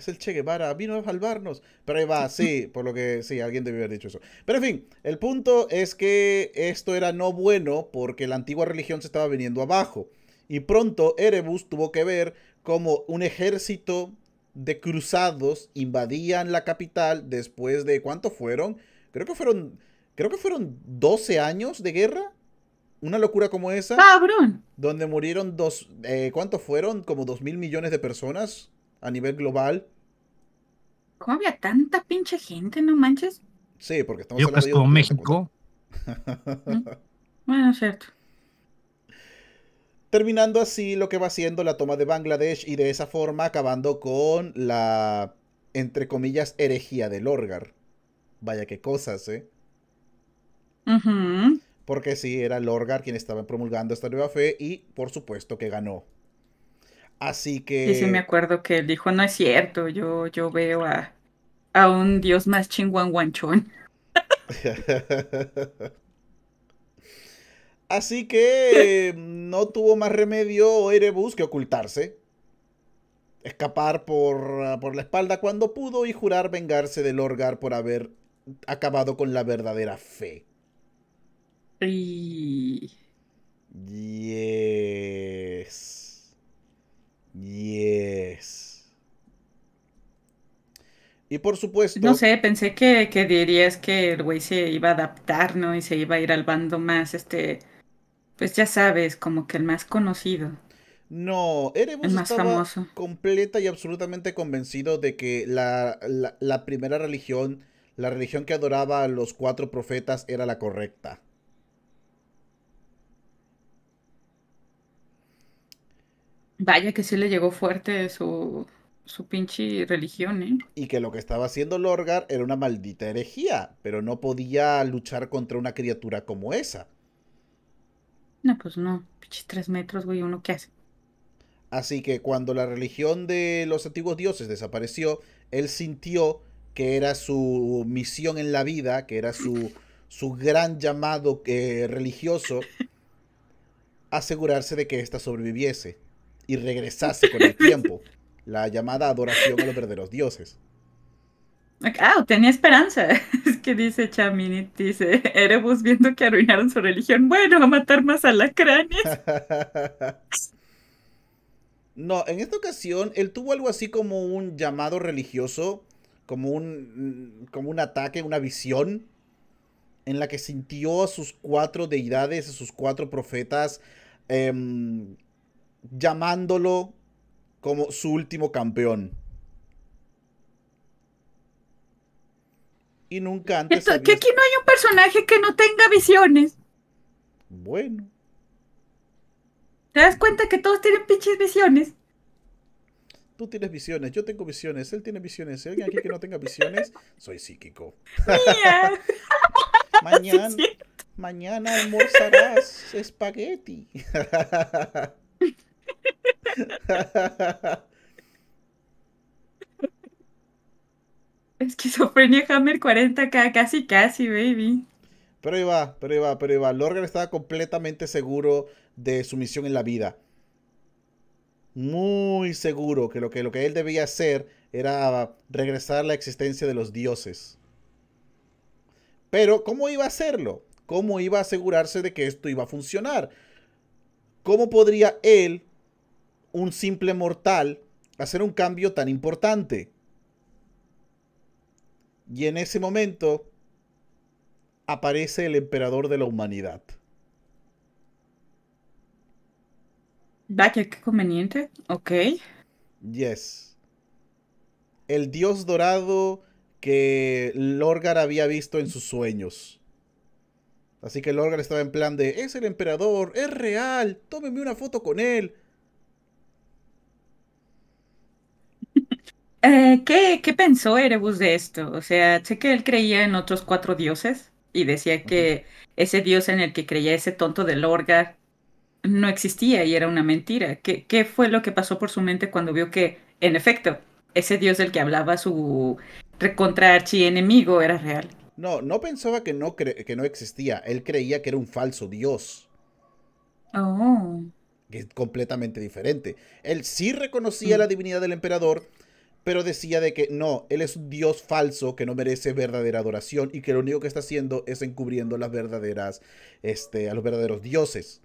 Es el Che Guevara, vino a salvarnos. Pero ahí va, sí, por lo que sí, alguien debe haber dicho eso. Pero en fin, el punto es que esto era no bueno porque la antigua religión se estaba viniendo abajo. Y pronto Erebus tuvo que ver como un ejército de cruzados invadían la capital después de ¿cuánto fueron? Creo que fueron creo que fueron 12 años de guerra. Una locura como esa. ¡Cabrón! Donde murieron dos eh, ¿cuántos fueron? Como dos mil millones de personas a nivel global. ¿Cómo había tanta pinche gente, no manches? Sí, porque estamos hablando de México. Mm. bueno, cierto. Terminando así lo que va siendo la toma de Bangladesh y de esa forma acabando con la, entre comillas, herejía del Orgar. Vaya qué cosas, ¿eh? Porque sí, era el Orgar quien estaba promulgando esta nueva fe y por supuesto que ganó. Así que... Sí, me acuerdo que él dijo, no es cierto, yo, yo veo a, un dios más chinguan guanchón. Así que no tuvo más remedio Erebus que ocultarse, escapar por, ah, por la espalda cuando pudo y jurar vengarse del Orgar por haber acabado con la verdadera fe. Yes. Yes. Y por supuesto. No sé, pensé que, dirías que el güey se iba a adaptar, ¿no? Y se iba a ir al bando más, este. Pues ya sabes, como que el más conocido. No, Erebus más famoso. completa y absolutamente convencido de que la primera religión, la religión que adoraba a los cuatro profetas, era la correcta. Vaya que sí le llegó fuerte su, pinche religión, ¿eh? Y que lo que estaba haciendo Lorgar era una maldita herejía, pero no podía luchar contra una criatura como esa. No, pues no, pinche tres metros, güey, ¿uno qué hace? Así que cuando la religión de los antiguos dioses desapareció, él sintió que era su misión en la vida, que era su, su gran llamado eh, religioso, asegurarse de que ésta sobreviviese y regresase con el tiempo. la llamada adoración a los verdaderos dioses. Ah, tenía esperanza. Es que dice Chaminit, dice Erebus viendo que arruinaron su religión. Bueno, a matar más alacranes. no, en esta ocasión él tuvo algo así como un llamado religioso, como un, mm, como un ataque, una visión, en la que sintió a sus cuatro deidades, a sus cuatro profetas, eh, llamándolo como su último campeón. Y nunca antes. que aquí no hay un personaje que no tenga visiones. Bueno. ¿Te das cuenta que todos tienen pinches visiones? Tú tienes visiones, yo tengo visiones, él tiene visiones. alguien aquí que no tenga visiones, soy psíquico. mañana, mañana almorzarás espagueti. Esquizofrenia Hammer 40k, casi casi, baby. Pero iba, pero iba, pero iba. Lorgan estaba completamente seguro de su misión en la vida. Muy seguro que lo que, lo que él debía hacer era regresar a la existencia de los dioses. Pero, ¿cómo iba a hacerlo? ¿Cómo iba a asegurarse de que esto iba a funcionar? ¿Cómo podría él un simple mortal hacer un cambio tan importante? Y en ese momento aparece el emperador de la humanidad. Vaya, qué conveniente. Ok. Yes. El dios dorado que Lorgar había visto en sus sueños. Así que Lorgar estaba en plan de, es el emperador, es real, tómeme una foto con él. Eh, ¿qué, pensó Erebus de esto? O sea, sé que él creía en otros cuatro dioses y decía que ese dios en el que creía ese tonto de Lorgar no existía y era una mentira. ¿Qué, fue lo que pasó por su mente cuando vio que, en efecto, ese dios del que hablaba su recontra enemigo era real? No, no pensaba que no, que no existía. Él creía que era un falso dios. Oh. Que es completamente diferente. Él sí reconocía mm. la divinidad del emperador, pero decía de que no, él es un dios falso que no merece verdadera adoración y que lo único que está haciendo es encubriendo las verdaderas, este, a los verdaderos dioses.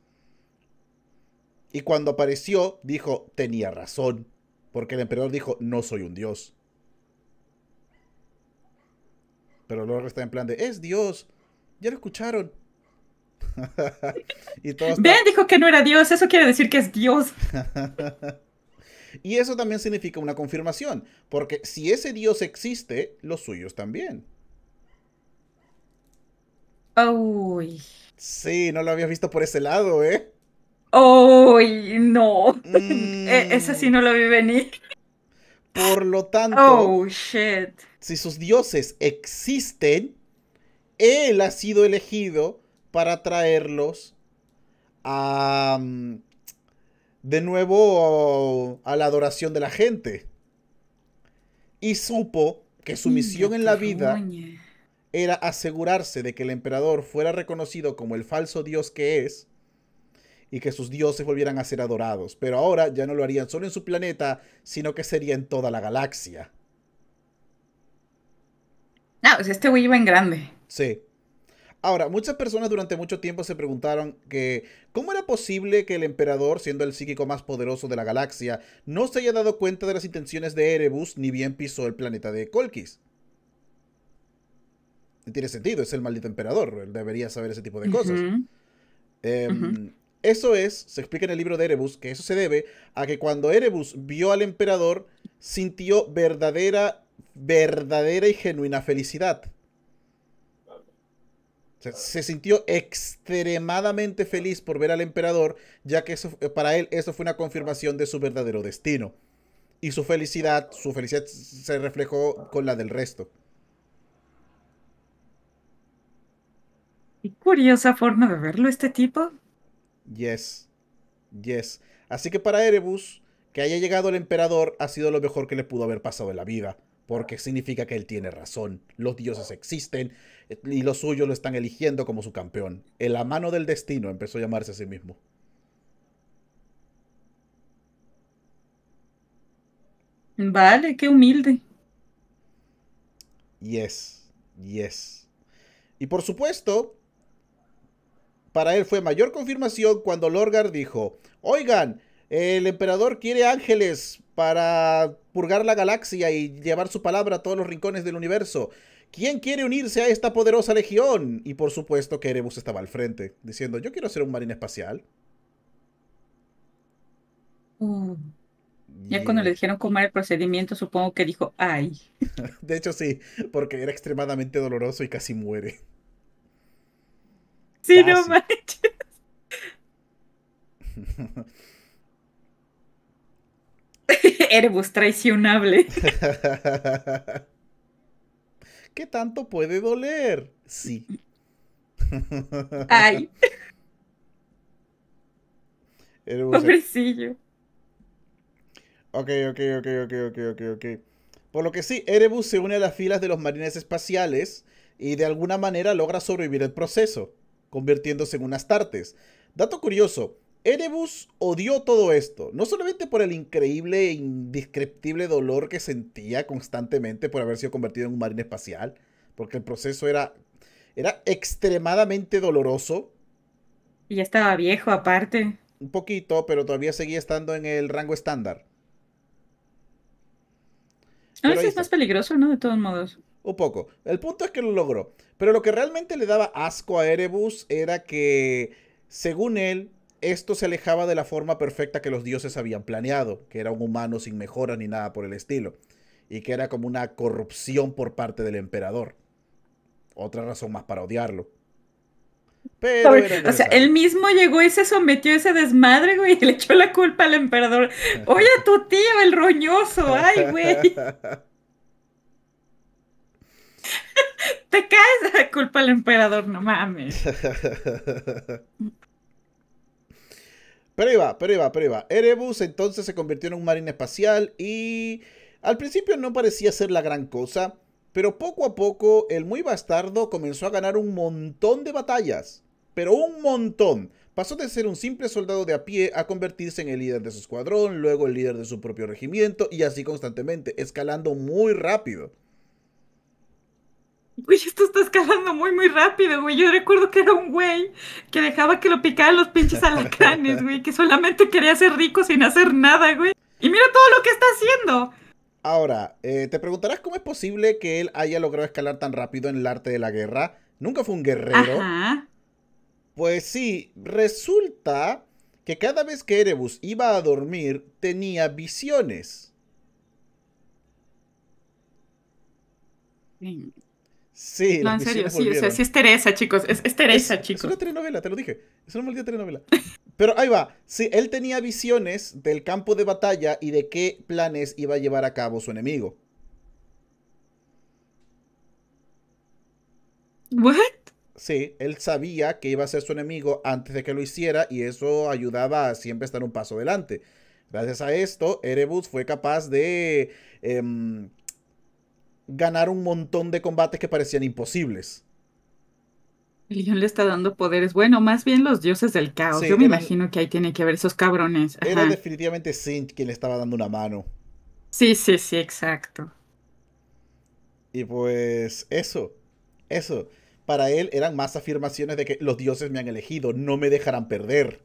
Y cuando apareció, dijo, tenía razón, porque el emperador dijo, no soy un dios. Pero luego está en plan de, es dios, ya lo escucharon. y dijo que no era dios, eso quiere decir que es dios. Y eso también significa una confirmación, porque si ese Dios existe, los suyos también. Uy. Sí, no lo habías visto por ese lado, ¿eh? Uy, no. Mm. E-, ese sí no lo vi venir. Por lo tanto, oh, shit. si sus dioses existen, él ha sido elegido para traerlos a, mm, de nuevo a la adoración de la gente. Y supo que su misión en la vida era asegurarse de que el emperador fuera reconocido como el falso dios que es y que sus dioses volvieran a ser adorados. Pero ahora ya no lo harían solo en su planeta, sino que sería en toda la galaxia. No, pues, este güey iba en grande. Sí. Ahora, muchas personas durante mucho tiempo se preguntaron que cómo era posible que el emperador, siendo el psíquico más poderoso de la galaxia, no se haya dado cuenta de las intenciones de Erebus ni bien pisó el planeta de Colquis. Tiene sentido, es el maldito emperador, él debería saber ese tipo de cosas. Em, eso es, se explica en el libro de Erebus, que eso se debe a que cuando Erebus vio al emperador, sintió verdadera, verdadera y genuina felicidad. Se, sintió extremadamente feliz por ver al emperador, ya que eh, para él eso fue una confirmación de su verdadero destino. Y su felicidad, su felicidad se reflejó con la del resto. Qué curiosa forma de verlo este tipo. Yes. Yes. Así que para Erebus, que haya llegado el emperador ha sido lo mejor que le pudo haber pasado en la vida porque significa que él tiene razón. Los dioses existen eh, y los suyos lo están eligiendo como su campeón. En la mano del destino empezó a llamarse a sí mismo. Vale, qué humilde. Yes, yes. Y por supuesto, para él fue mayor confirmación cuando Lorgar dijo, oigan, el emperador quiere ángeles para purgar la galaxia y llevar su palabra a todos los rincones del universo. ¿Quién quiere unirse a esta poderosa legión? Y por supuesto que Erebus estaba al frente, diciendo, yo quiero ser un marine espacial. Mm. ya cuando le dijeron cómo era el procedimiento, supongo que dijo, ay. de hecho sí, porque era extremadamente doloroso y casi muere. Sí, no manches. Erebus traicionable. ¿Qué tanto puede doler? Sí. Ay. Erebus. Pobrecillo. Ok, ok, ok, ok, ok, ok, Por lo que sí, Erebus se une a las filas de los marines espaciales y de alguna manera logra sobrevivir el proceso, convirtiéndose en unas tartes Dato curioso, Erebus odió todo esto, no solamente por el increíble e indescriptible dolor que sentía constantemente por haber sido convertido en un marine espacial, porque el proceso era, era extremadamente doloroso. Y ya estaba viejo aparte. Un poquito, pero todavía seguía estando en el rango estándar. A veces es más peligroso, ¿no? De todos modos. Un poco. El punto es que lo logró. Pero lo que realmente le daba asco a Erebus era que, según él, esto se alejaba de la forma perfecta que los dioses habían planeado, que era un humano sin mejora ni nada por el estilo, y que era como una corrupción por parte del emperador. Otra razón más para odiarlo. Pero o sea, él mismo llegó y se sometió a ese desmadre, güey, y le echó la culpa al emperador. Oye, a tu tío, el roñoso, ay, güey. Te caes la culpa al emperador, no mames. Prueba, prueba, prueba. Erebus entonces se convirtió en un marine espacial y al principio no parecía ser la gran cosa, pero poco a poco el muy bastardo comenzó a ganar un montón de batallas. Pero un montón. Pasó de ser un simple soldado de a pie a convertirse en el líder de su escuadrón, luego el líder de su propio regimiento y así constantemente, escalando muy rápido. Güey, esto está escalando muy, muy rápido, güey. Yo recuerdo que era un güey que dejaba que lo picaran los pinches alacranes, güey, que solamente quería ser rico sin hacer nada, güey. Y mira todo lo que está haciendo. Ahora, eh, te preguntarás cómo es posible que él haya logrado escalar tan rápido en el arte de la guerra. Nunca fue un guerrero. Ajá. Pues sí, resulta que cada vez que Erebus iba a dormir tenía visiones. Sí, en serio, sí, o sea, sí es Teresa, chicos, es, Teresa, chicos. Es una telenovela, te lo dije, es una maldita telenovela. Pero ahí va, sí, él tenía visiones del campo de batalla y de qué planes iba a llevar a cabo su enemigo. ¿What? Sí, él sabía que iba a ser su enemigo antes de que lo hiciera y eso ayudaba a siempre estar un paso adelante. Gracias a esto, Erebus fue capaz de... Em, ganar un montón de combates que parecían imposibles. León le está dando poderes. Bueno, más bien los dioses del caos. Yo me imagino que ahí tiene que haber esos cabrones. Era definitivamente Sint quien le estaba dando una mano. Sí, sí, sí, exacto. Y pues eso, eso. Para él eran más afirmaciones de que los dioses me han elegido, no me dejarán perder.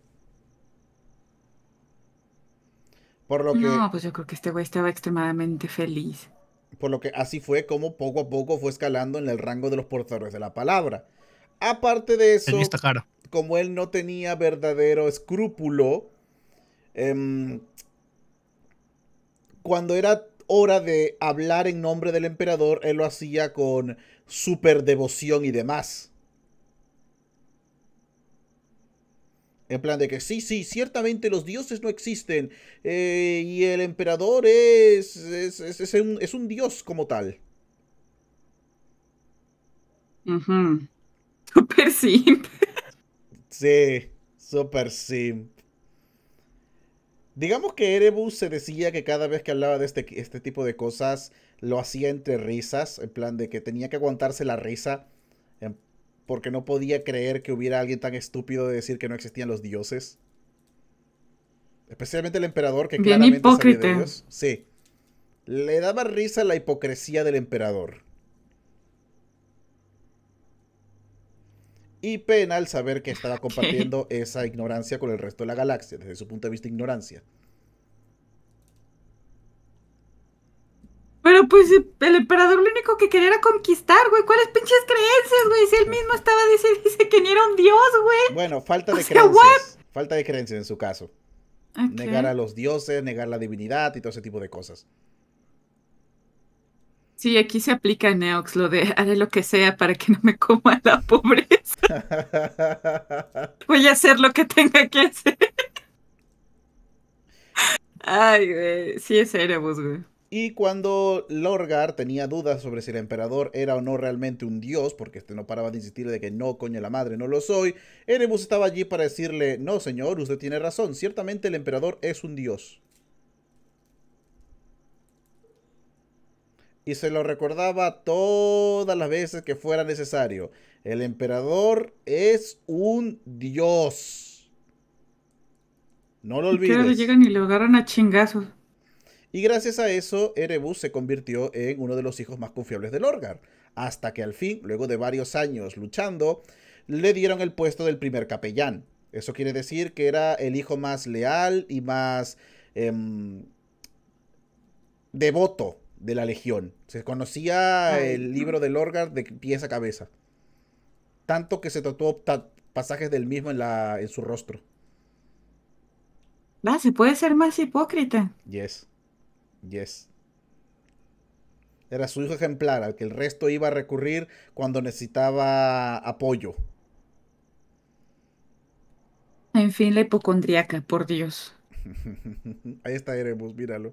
Por lo que... No, pues yo creo que este güey estaba extremadamente feliz por lo que así fue como poco a poco fue escalando en el rango de los portadores de la palabra. Aparte de eso, como él no tenía verdadero escrúpulo, em, cuando era hora de hablar en nombre del emperador, él lo hacía con super devoción y demás. En plan de que sí, sí, ciertamente los dioses no existen. Eh, y el emperador es es, un, dios como tal. Super simp. Sí, super simple. Digamos que Erebus se decía que cada vez que hablaba de este, este tipo de cosas lo hacía entre risas, en plan de que tenía que aguantarse la risa porque no podía creer que hubiera alguien tan estúpido de decir que no existían los dioses. Especialmente el emperador que claramente hipócrita. de Sí. Le daba risa la hipocresía del emperador. Y pena al saber que estaba compartiendo esa ignorancia con el resto de la galaxia, desde su punto de vista ignorancia. Pero pues el emperador lo único que quería era conquistar, güey. ¿Cuáles pinches creencias, güey? Si él mismo estaba dice, dice que ni era un dios, güey. Bueno, falta de creencias. Falta de creencias en su caso. Negar a los dioses, negar la divinidad y todo ese tipo de cosas. Sí, aquí se aplica en Neox lo de haré lo que sea para que no me coma la pobreza. Voy a hacer lo que tenga que hacer. Ay, güey. Sí, es Erebus, güey. Y cuando Lorgar tenía dudas sobre si el emperador era o no realmente un dios, porque este no paraba de insistir de que no, coño la madre, no lo soy, Erebus estaba allí para decirle, no señor, usted tiene razón, ciertamente el emperador es un dios. Y se lo recordaba todas las veces que fuera necesario. El emperador es un dios. No lo olvides. llegan y le agarran a chingazos y gracias a eso Erebus se convirtió en uno de los hijos más confiables del Orgar. hasta que al fin, luego de varios años luchando, le dieron el puesto del primer capellán. Eso quiere decir que era el hijo más leal y más em, devoto de la Legión. Se conocía el libro del Orgar de pies a cabeza. Tanto que se tatuó pasajes del mismo en, la, en su rostro. Ah, se puede ser más hipócrita. Yes. Yes. Era su hijo ejemplar al que el resto iba a recurrir cuando necesitaba apoyo. En fin, la hipocondriaca, por Dios. Ahí está Erebus, míralo.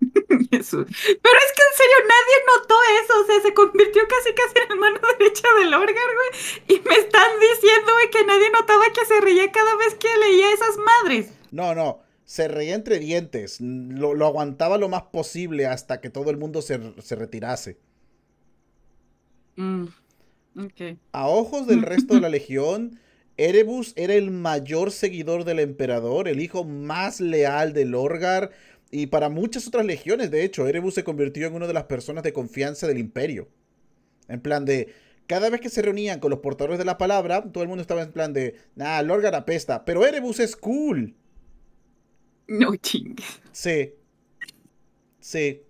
Jesús. Pero es que en serio nadie notó eso, o sea, se convirtió casi casi en la mano derecha del órgano, güey. Y me están diciendo, güey, que nadie notaba que se reía cada vez que leía esas madres. No, no, se reía entre dientes, lo, aguantaba lo más posible hasta que todo el mundo se, retirase. Mm, A ojos del resto de la legión, Erebus era el mayor seguidor del emperador, el hijo más leal del Lorgar y para muchas otras legiones, de hecho, Erebus se convirtió en una de las personas de confianza del imperio. En plan de, cada vez que se reunían con los portadores de la palabra, todo el mundo estaba en plan de, nah, Lorgar apesta, pero Erebus es cool. No chingues. Sí. Sí.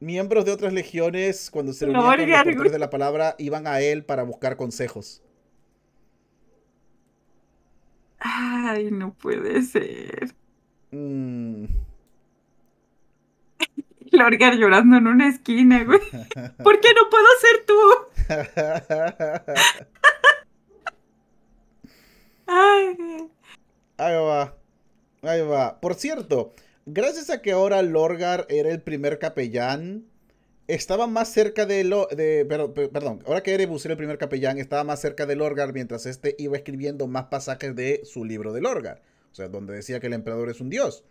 Miembros de otras legiones, cuando se reunían con los de la palabra, iban a él para buscar consejos. Ay, no puede ser. Mm. Lorgar llorando en una esquina, güey. ¿Por qué no puedo ser tú? Ay, Ahí va. Ahí va. Por cierto, gracias a que ahora Lorgar era el primer capellán, estaba más cerca de... Lo, de perdón, ahora que Erebus era el primer capellán, estaba más cerca del Lorgar mientras este iba escribiendo más pasajes de su libro de Lorgar. O sea, donde decía que el emperador es un dios.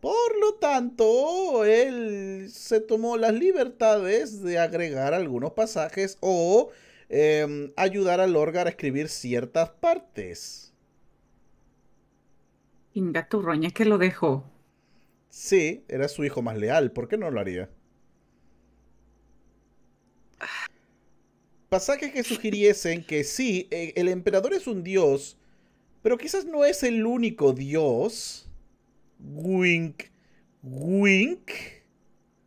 Por lo tanto, él se tomó las libertades de agregar algunos pasajes o em, ayudar al Lorgar a escribir ciertas partes. Inga que lo dejó. Sí, era su hijo más leal. ¿Por qué no lo haría? Pasajes que sugiriesen que sí, eh, el emperador es un dios, pero quizás no es el único dios. Wink, wink.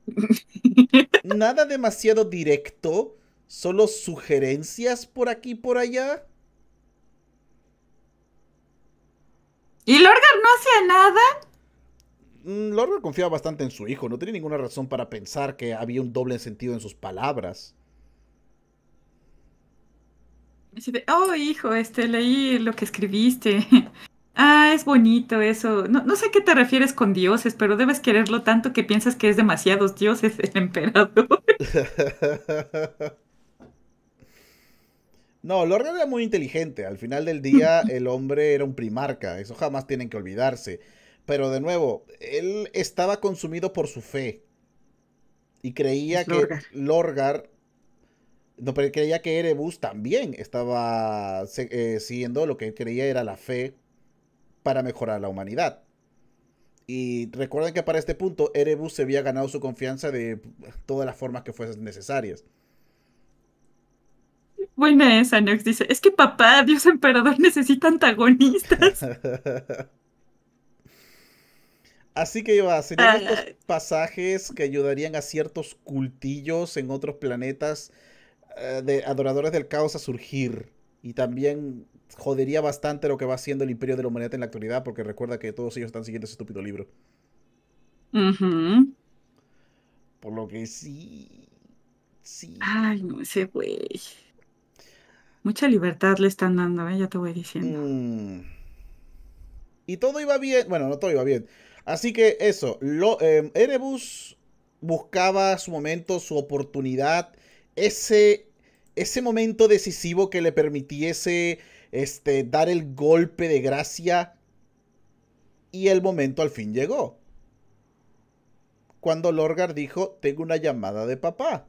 Nada demasiado directo, solo sugerencias por aquí y por allá. ¿Y Lorgar no hacía nada? Mm, Lorgar confiaba bastante en su hijo, no tenía ninguna razón para pensar que había un doble sentido en sus palabras. oh hijo, este, leí lo que escribiste. Ah, es bonito eso. No, sé a qué te refieres con dioses, pero debes quererlo tanto que piensas que es demasiados dioses el emperador. No, Lorgar era muy inteligente. Al final del día, el hombre era un primarca. Eso jamás tienen que olvidarse. Pero de nuevo, él estaba consumido por su fe. Y creía que Lorgar. no, pero creía que Erebus también estaba eh, siguiendo lo que creía era la fe para mejorar la humanidad. Y recuerden que para este punto Erebus se había ganado su confianza de todas las formas que fuesen necesarias. Buena esa, Nox dice, es que papá, Dios emperador necesita antagonistas. Así que yo, serían estos ah. pasajes que ayudarían a ciertos cultillos en otros planetas eh, de adoradores del caos a surgir. Y también jodería bastante lo que va haciendo el Imperio de la Humanidad en la actualidad, porque recuerda que todos ellos están siguiendo ese estúpido libro. Por lo que sí. Sí. Ay, no sé, güey. Mucha libertad le están dando, ¿eh? ya te voy diciendo. Mm. Y todo iba bien. Bueno, no todo iba bien. Así que eso. Lo, eh, Erebus buscaba su momento, su oportunidad. Ese, ese momento decisivo que le permitiese este, dar el golpe de gracia. Y el momento al fin llegó. Cuando Lorgar dijo, tengo una llamada de papá.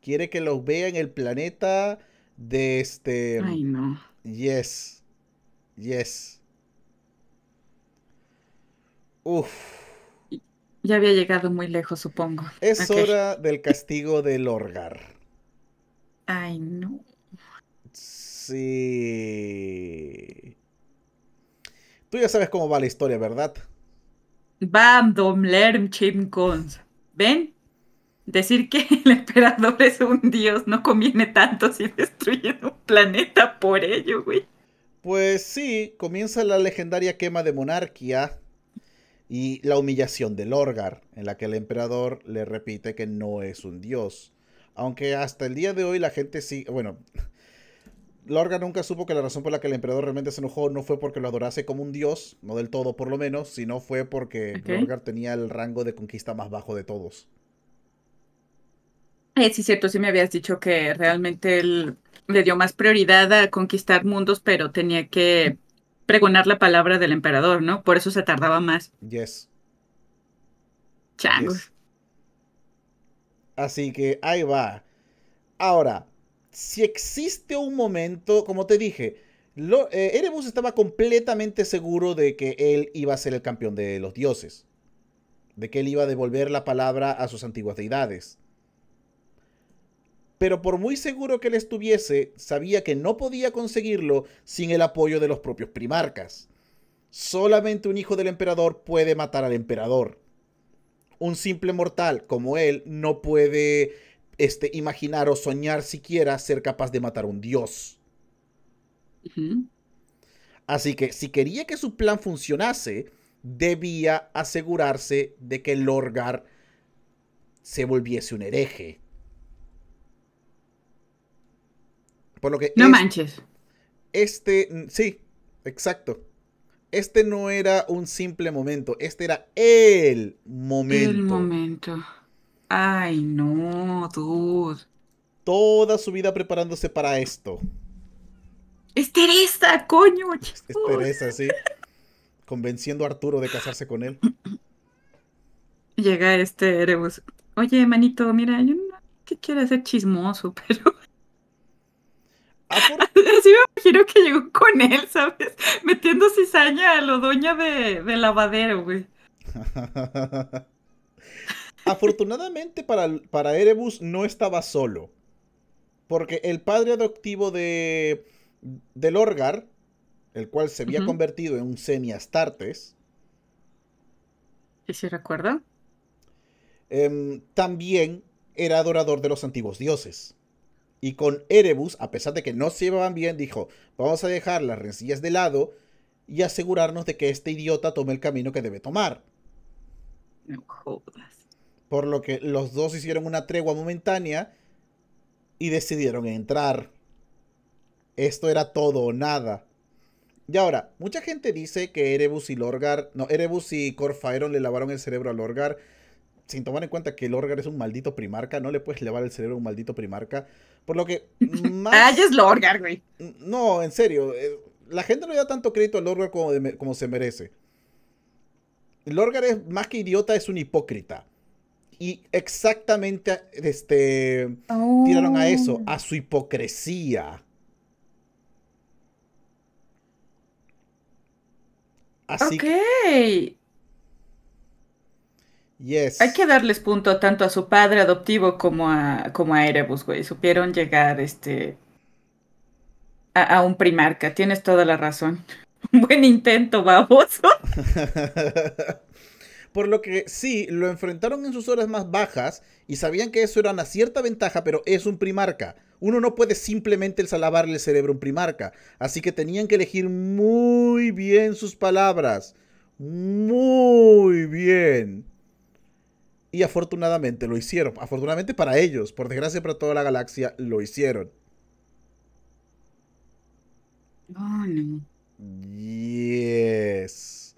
Quiere que los vea en el planeta de este. Ay, no. Yes. Yes. Uf. Ya había llegado muy lejos, supongo. Es hora del castigo del Orgar. Ay, no. Sí. Tú ya sabes cómo va la historia, ¿verdad? Bam, dom, lerm, chim, ¿Ven? Decir que el emperador es un dios no conviene tanto si destruyen un planeta por ello, güey. Pues sí, comienza la legendaria quema de monarquía y la humillación del Lorgar, en la que el emperador le repite que no es un dios. Aunque hasta el día de hoy la gente sí, bueno, Lorgar nunca supo que la razón por la que el emperador realmente se enojó no fue porque lo adorase como un dios, no del todo por lo menos, sino fue porque Lorgar tenía el rango de conquista más bajo de todos. Eh, es cierto, sí me habías dicho que realmente él le dio más prioridad a conquistar mundos, pero tenía que pregonar la palabra del emperador, ¿no? Por eso se tardaba más. Yes. Así que ahí va. Ahora, si existe un momento, como te dije, eh, Erebus estaba completamente seguro de que él iba a ser el campeón de los dioses. De que él iba a devolver la palabra a sus antiguas deidades pero por muy seguro que él estuviese, sabía que no podía conseguirlo sin el apoyo de los propios primarcas. Solamente un hijo del emperador puede matar al emperador. Un simple mortal como él no puede este, imaginar o soñar siquiera ser capaz de matar a un dios. Así que si quería que su plan funcionase, debía asegurarse de que Lorgar se volviese un hereje. lo que no manches. Este, sí, exacto. Este no era un simple momento, este era el momento. El momento. Ay, no, dude. Toda su vida preparándose para esto. Es coño. Es sí. Convenciendo a Arturo de casarse con él. Llega este Oye, manito, mira, yo no que quiero ser chismoso, pero Ah, Así me imagino que llegó con él, ¿sabes? Metiendo cizaña a lo doña de, lavadero, güey. Afortunadamente para, para Erebus no estaba solo. Porque el padre adoptivo de, del Lorgar, el cual se había convertido en un semi-astartes. ¿Y si recuerda? Em, también era adorador de los antiguos dioses. Y con Erebus, a pesar de que no se llevaban bien, dijo, vamos a dejar las rencillas de lado y asegurarnos de que este idiota tome el camino que debe tomar. No jodas. Por lo que los dos hicieron una tregua momentánea y decidieron entrar. Esto era todo o nada. Y ahora, mucha gente dice que Erebus y Lorgar, no, Erebus y Corfairon le lavaron el cerebro a Lorgar sin tomar en cuenta que Lorgar es un maldito primarca, no le puedes llevar el cerebro a un maldito primarca. Por lo que. Ah, ya es Lorgar, güey. No, en serio. Eh, la gente no le da tanto crédito a Lorgar como, como se merece. Lorgar es más que idiota, es un hipócrita. Y exactamente este, oh. tiraron a eso, a su hipocresía. Así ok. Que... Hay que darles punto tanto a su padre adoptivo como a, como Erebus, güey. Supieron llegar este, a, un primarca. Tienes toda la razón. Buen intento, baboso. Por lo que sí, lo enfrentaron en sus horas más bajas y sabían que eso era una cierta ventaja, pero es un primarca. Uno no puede simplemente salvarle el cerebro a un primarca. Así que tenían que elegir muy bien sus palabras. Muy bien. Y afortunadamente lo hicieron. Afortunadamente para ellos. Por desgracia para toda la galaxia, lo hicieron. Oh, no. Yes.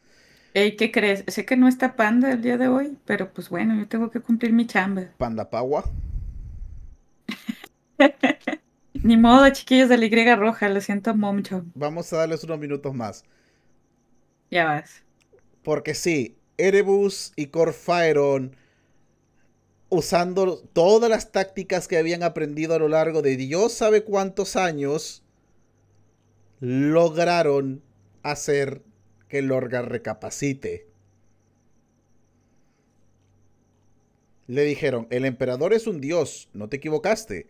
Ey, ¿qué crees? Sé que no está Panda el día de hoy, pero pues bueno, yo tengo que cumplir mi chamba. Panda Pagua. Ni modo, chiquillos de la Y roja, lo siento mucho. Vamos a darles unos minutos más. Ya vas. Porque sí, Erebus y Corfiron usando todas las tácticas que habían aprendido a lo largo de Dios sabe cuántos años, lograron hacer que el Orga recapacite. Le dijeron, el emperador es un dios, no te equivocaste,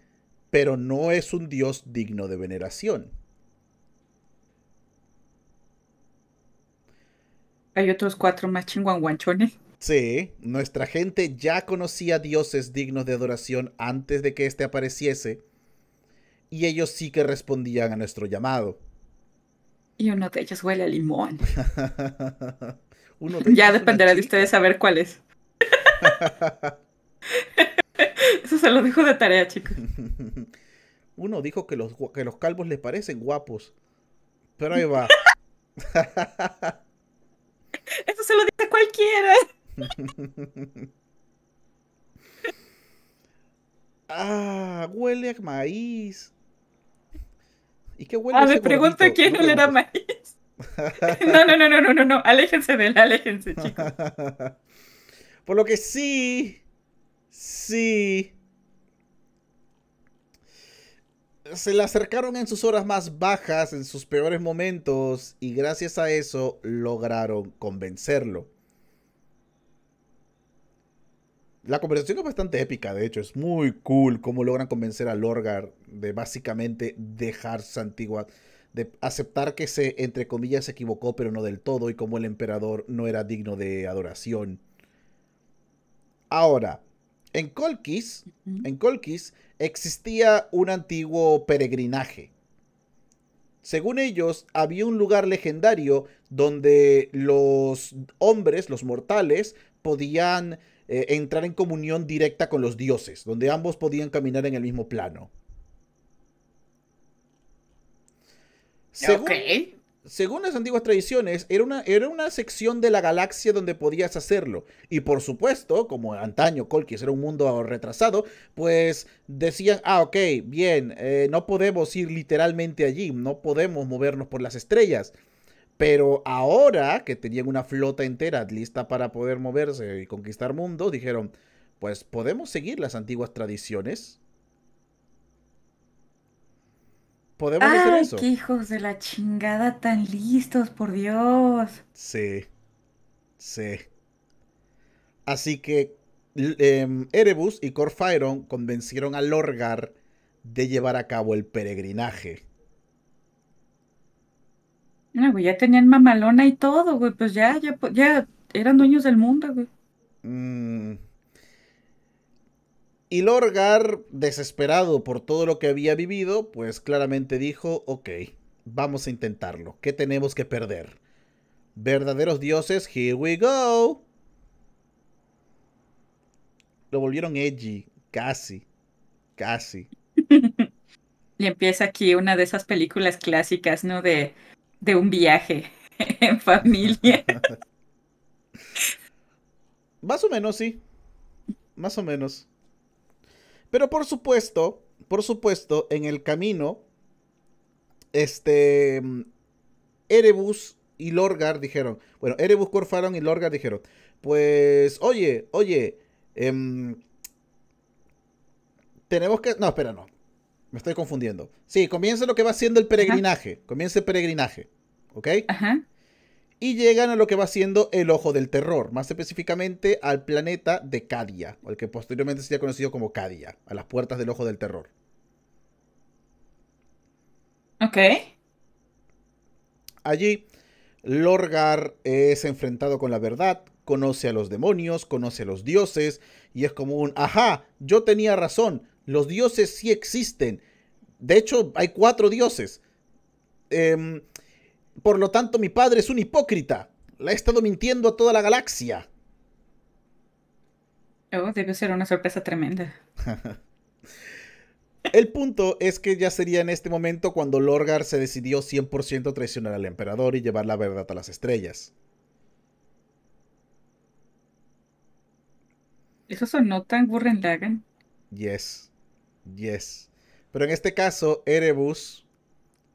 pero no es un dios digno de veneración. Hay otros cuatro más chinguanguanchones. Sí, nuestra gente ya conocía dioses dignos de adoración antes de que éste apareciese, y ellos sí que respondían a nuestro llamado. Y uno de ellos huele a limón. uno ya dependerá de ustedes saber cuál es. Eso se lo dijo de tarea, chicos. Uno dijo que los, que los calvos les parecen guapos. Pero ahí va. Eso se lo dice cualquiera ah, huele a maíz. ¿Y qué huele a Ah, me pregunto quién huele a maíz. no, no, no, no, no, no, no. Aléjense de él, aléjense, chicos. Por lo que sí. Sí. Se le acercaron en sus horas más bajas, en sus peores momentos, y gracias a eso lograron convencerlo. La conversación es bastante épica, de hecho, es muy cool cómo logran convencer a Lorgar de básicamente dejar antigua, de aceptar que se, entre comillas, se equivocó, pero no del todo, y cómo el emperador no era digno de adoración. Ahora, en Colquis, en Colquis existía un antiguo peregrinaje. Según ellos, había un lugar legendario donde los hombres, los mortales, podían eh, entrar en comunión directa con los dioses, donde ambos podían caminar en el mismo plano. Según, según las antiguas tradiciones, era una, era una sección de la galaxia donde podías hacerlo. Y por supuesto, como antaño Colquis era un mundo retrasado, pues decían, ah, ok, bien, eh, no podemos ir literalmente allí, no podemos movernos por las estrellas. Pero ahora que tenían una flota entera lista para poder moverse y conquistar mundo, dijeron, pues podemos seguir las antiguas tradiciones. Podemos hacer eso. Qué hijos de la chingada tan listos, por Dios. Sí. Sí. Así que em, Erebus y Corfairon convencieron a Lorgar de llevar a cabo el peregrinaje. No güey, ya tenían mamalona y todo, güey, pues ya, ya, ya eran dueños del mundo, güey. Mm. Y Lorgar, desesperado por todo lo que había vivido, pues claramente dijo, ok, vamos a intentarlo, ¿qué tenemos que perder? Verdaderos dioses, here we go. Lo volvieron edgy, casi, casi. y empieza aquí una de esas películas clásicas, ¿no? De de un viaje en familia. Más o menos, sí. Más o menos. Pero por supuesto, por supuesto, en el camino, este, Erebus y Lorgar dijeron, bueno, Erebus, Corfaron y Lorgar dijeron, pues, oye, oye, em, tenemos que, no, espera, no, me estoy confundiendo. Sí, comienza lo que va siendo el peregrinaje, comienza el peregrinaje. ¿ok? Ajá. Y llegan a lo que va siendo el Ojo del Terror, más específicamente al planeta de Cadia, o el que posteriormente sería conocido como Cadia, a las puertas del Ojo del Terror. Ok. Allí, Lorgar es enfrentado con la verdad, conoce a los demonios, conoce a los dioses, y es como un, ajá, yo tenía razón, los dioses sí existen. De hecho, hay cuatro dioses. Eh, por lo tanto, mi padre es un hipócrita. La he estado mintiendo a toda la galaxia. Oh, debe ser una sorpresa tremenda. El punto es que ya sería en este momento cuando Lorgar se decidió 100% traicionar al emperador y llevar la verdad a las estrellas. ¿Eso sonó tan Gurren Yes. Yes. Pero en este caso, Erebus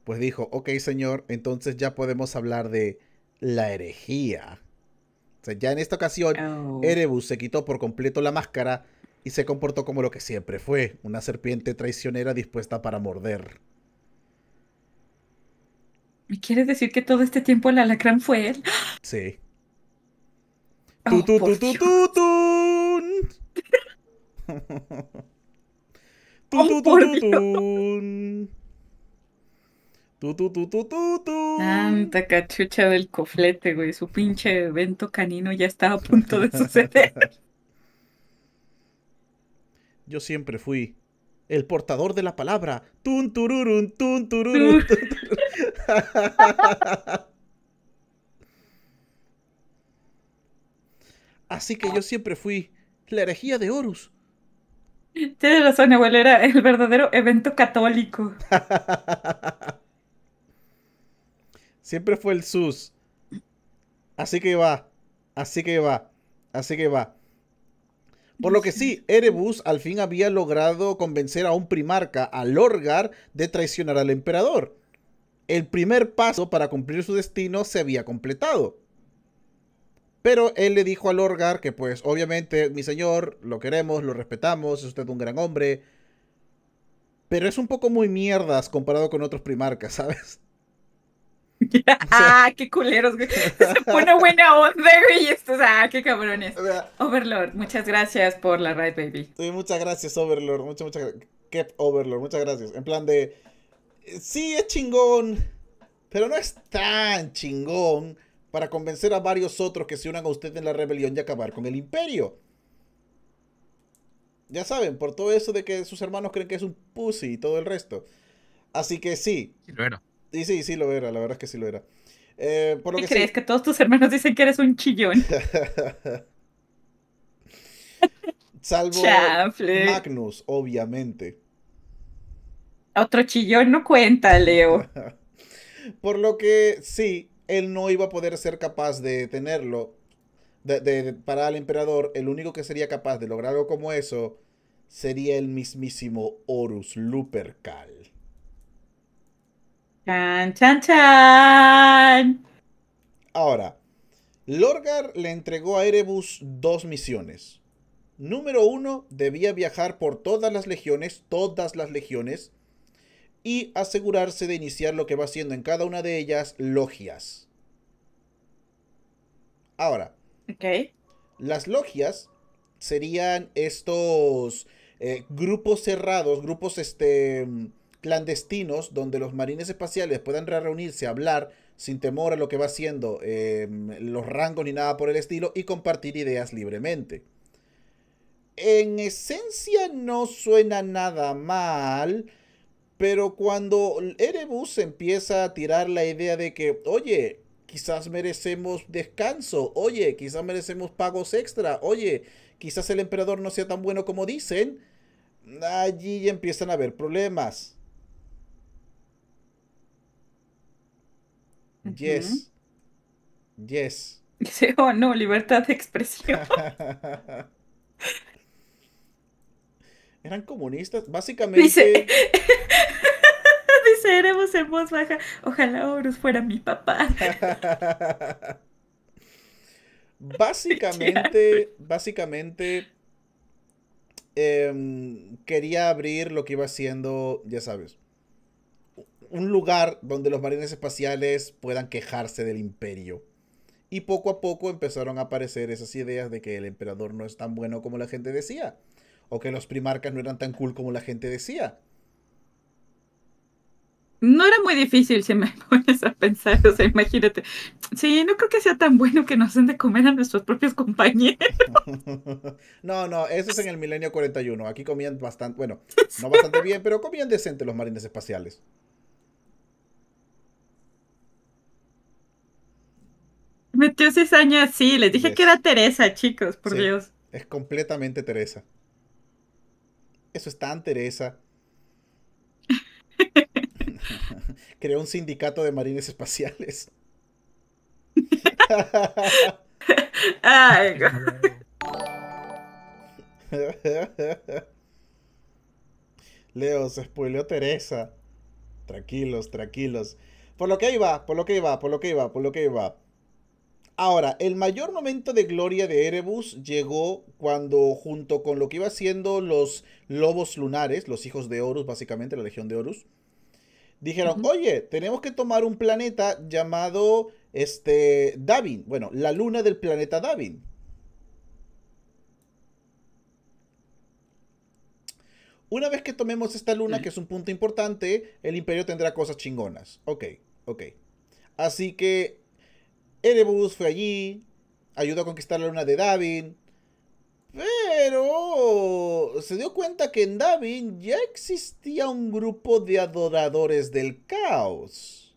pues dijo, ok señor, entonces ya podemos hablar de la herejía. O sea, ya en esta ocasión, oh. Erebus se quitó por completo la máscara y se comportó como lo que siempre fue, una serpiente traicionera dispuesta para morder. ¿Me quieres decir que todo este tiempo el alacrán fue él? Sí. Tú, tu tu Tanta cachucha del coflete, güey. Su pinche evento canino ya estaba a punto de suceder. Yo siempre fui el portador de la palabra. Tun tururun, tun Así que yo siempre fui la herejía de Horus. Tienes razón, abuelo. Era el verdadero evento católico. Siempre fue el sus. Así que va. Así que va. Así que va. Por lo que sí, Erebus al fin había logrado convencer a un primarca, al Lorgar, de traicionar al emperador. El primer paso para cumplir su destino se había completado. Pero él le dijo a Lorgar que pues obviamente, mi señor, lo queremos, lo respetamos, es usted un gran hombre. Pero es un poco muy mierdas comparado con otros primarcas, ¿sabes? ah, qué culeros, Se pone buena onda, güey. Y ah, qué cabrones. Overlord, muchas gracias por la ride, baby. muchas gracias, Overlord. Muchas, muchas gracias. Overlord, muchas gracias. En plan de. Eh, sí, es chingón. Pero no es tan chingón para convencer a varios otros que se unan a usted en la rebelión y acabar con el imperio. Ya saben, por todo eso de que sus hermanos creen que es un pussy y todo el resto. Así que sí. sí y sí, sí lo era, la verdad es que sí lo era. Eh, por ¿Qué crees? Que todos tus hermanos dicen que eres un chillón. Salvo Magnus, obviamente. Otro chillón no cuenta, Leo. por lo que sí, él no iba a poder ser capaz de tenerlo. De, de, para el emperador, el único que sería capaz de lograr algo como eso sería el mismísimo Horus Lupercal. Chan, chan, chan. Ahora, Lorgar le entregó a Erebus dos misiones. Número uno, debía viajar por todas las legiones, todas las legiones, y asegurarse de iniciar lo que va haciendo en cada una de ellas logias. Ahora, las logias serían estos eh, grupos cerrados, grupos este, clandestinos donde los marines espaciales puedan reunirse, hablar sin temor a lo que va haciendo em, los rangos ni nada por el estilo y compartir ideas libremente. En esencia no suena nada mal, pero cuando Erebus empieza a tirar la idea de que, oye, quizás merecemos descanso, oye, quizás merecemos pagos extra, oye, quizás el emperador no sea tan bueno como dicen, allí empiezan a haber problemas. Yes. Yes. Dice, oh no, libertad de expresión. Eran comunistas, básicamente. Dice, éramos en voz baja. Ojalá Horus fuera mi papá. básicamente, básicamente. Em, quería abrir lo que iba haciendo, ya sabes un lugar donde los marines espaciales puedan quejarse del imperio. Y poco a poco empezaron a aparecer esas ideas de que el emperador no es tan bueno como la gente decía, o que los primarcas no eran tan cool como la gente decía. No era muy difícil si me pones a pensar, o sea, imagínate. Sí, no creo que sea tan bueno que nos hacen de comer a nuestros propios compañeros. No, no, eso es en el milenio 41. Aquí comían bastante, bueno, no bastante bien, pero comían decente los marines espaciales. Metió años así, les dije que era Teresa, chicos, por Dios. Es completamente Teresa. Eso es tan Teresa. Creó un sindicato de marines espaciales. Leo, se spoileó Teresa. Tranquilos, tranquilos. Por lo que iba, por lo que iba, por lo que iba, por lo que iba. Ahora, el mayor momento de gloria de Erebus llegó cuando, junto con lo que iba haciendo los lobos lunares, los hijos de Horus, básicamente, la legión de Horus, dijeron: Oye, tenemos que tomar un planeta llamado este, Davin. Bueno, la luna del planeta Davin. Una vez que tomemos esta luna, que es un punto importante, el imperio tendrá cosas chingonas. Ok, ok. Así que Erebus fue allí, ayudó a conquistar la luna de Davin. Pero se dio cuenta que en Davin ya existía un grupo de adoradores del caos.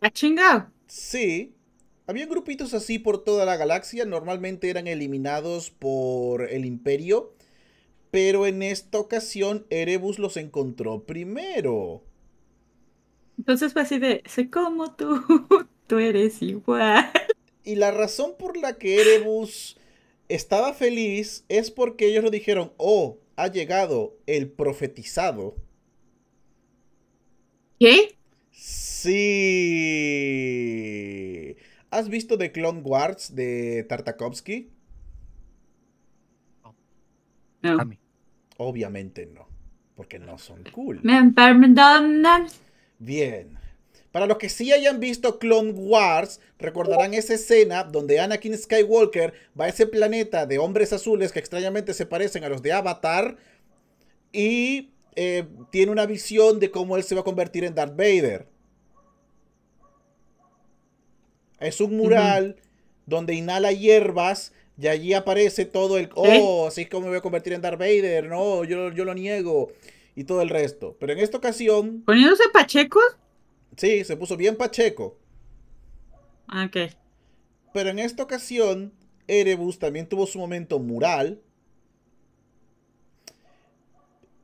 ¿A ¡Ah, chingado? Sí. Había grupitos así por toda la galaxia. Normalmente eran eliminados por el Imperio. Pero en esta ocasión Erebus los encontró primero. Entonces fue así de, sé como tú tú eres igual. Y la razón por la que Erebus estaba feliz es porque ellos lo dijeron, oh, ha llegado el profetizado. ¿Qué? Sí. ¿Has visto The Clone Wars de Tartakovsky? No. Obviamente no, porque no son cool. Bien. Para los que sí hayan visto Clone Wars, recordarán esa escena donde Anakin Skywalker va a ese planeta de hombres azules que extrañamente se parecen a los de Avatar y eh, tiene una visión de cómo él se va a convertir en Darth Vader. Es un mural donde inhala hierbas y allí aparece todo el, oh, así es como me voy a convertir en Darth Vader, no, yo, yo lo niego y todo el resto. Pero en esta ocasión... ¿Poniéndose Pacheco? Sí, se puso bien pacheco. Ah, ok. Pero en esta ocasión, Erebus también tuvo su momento mural.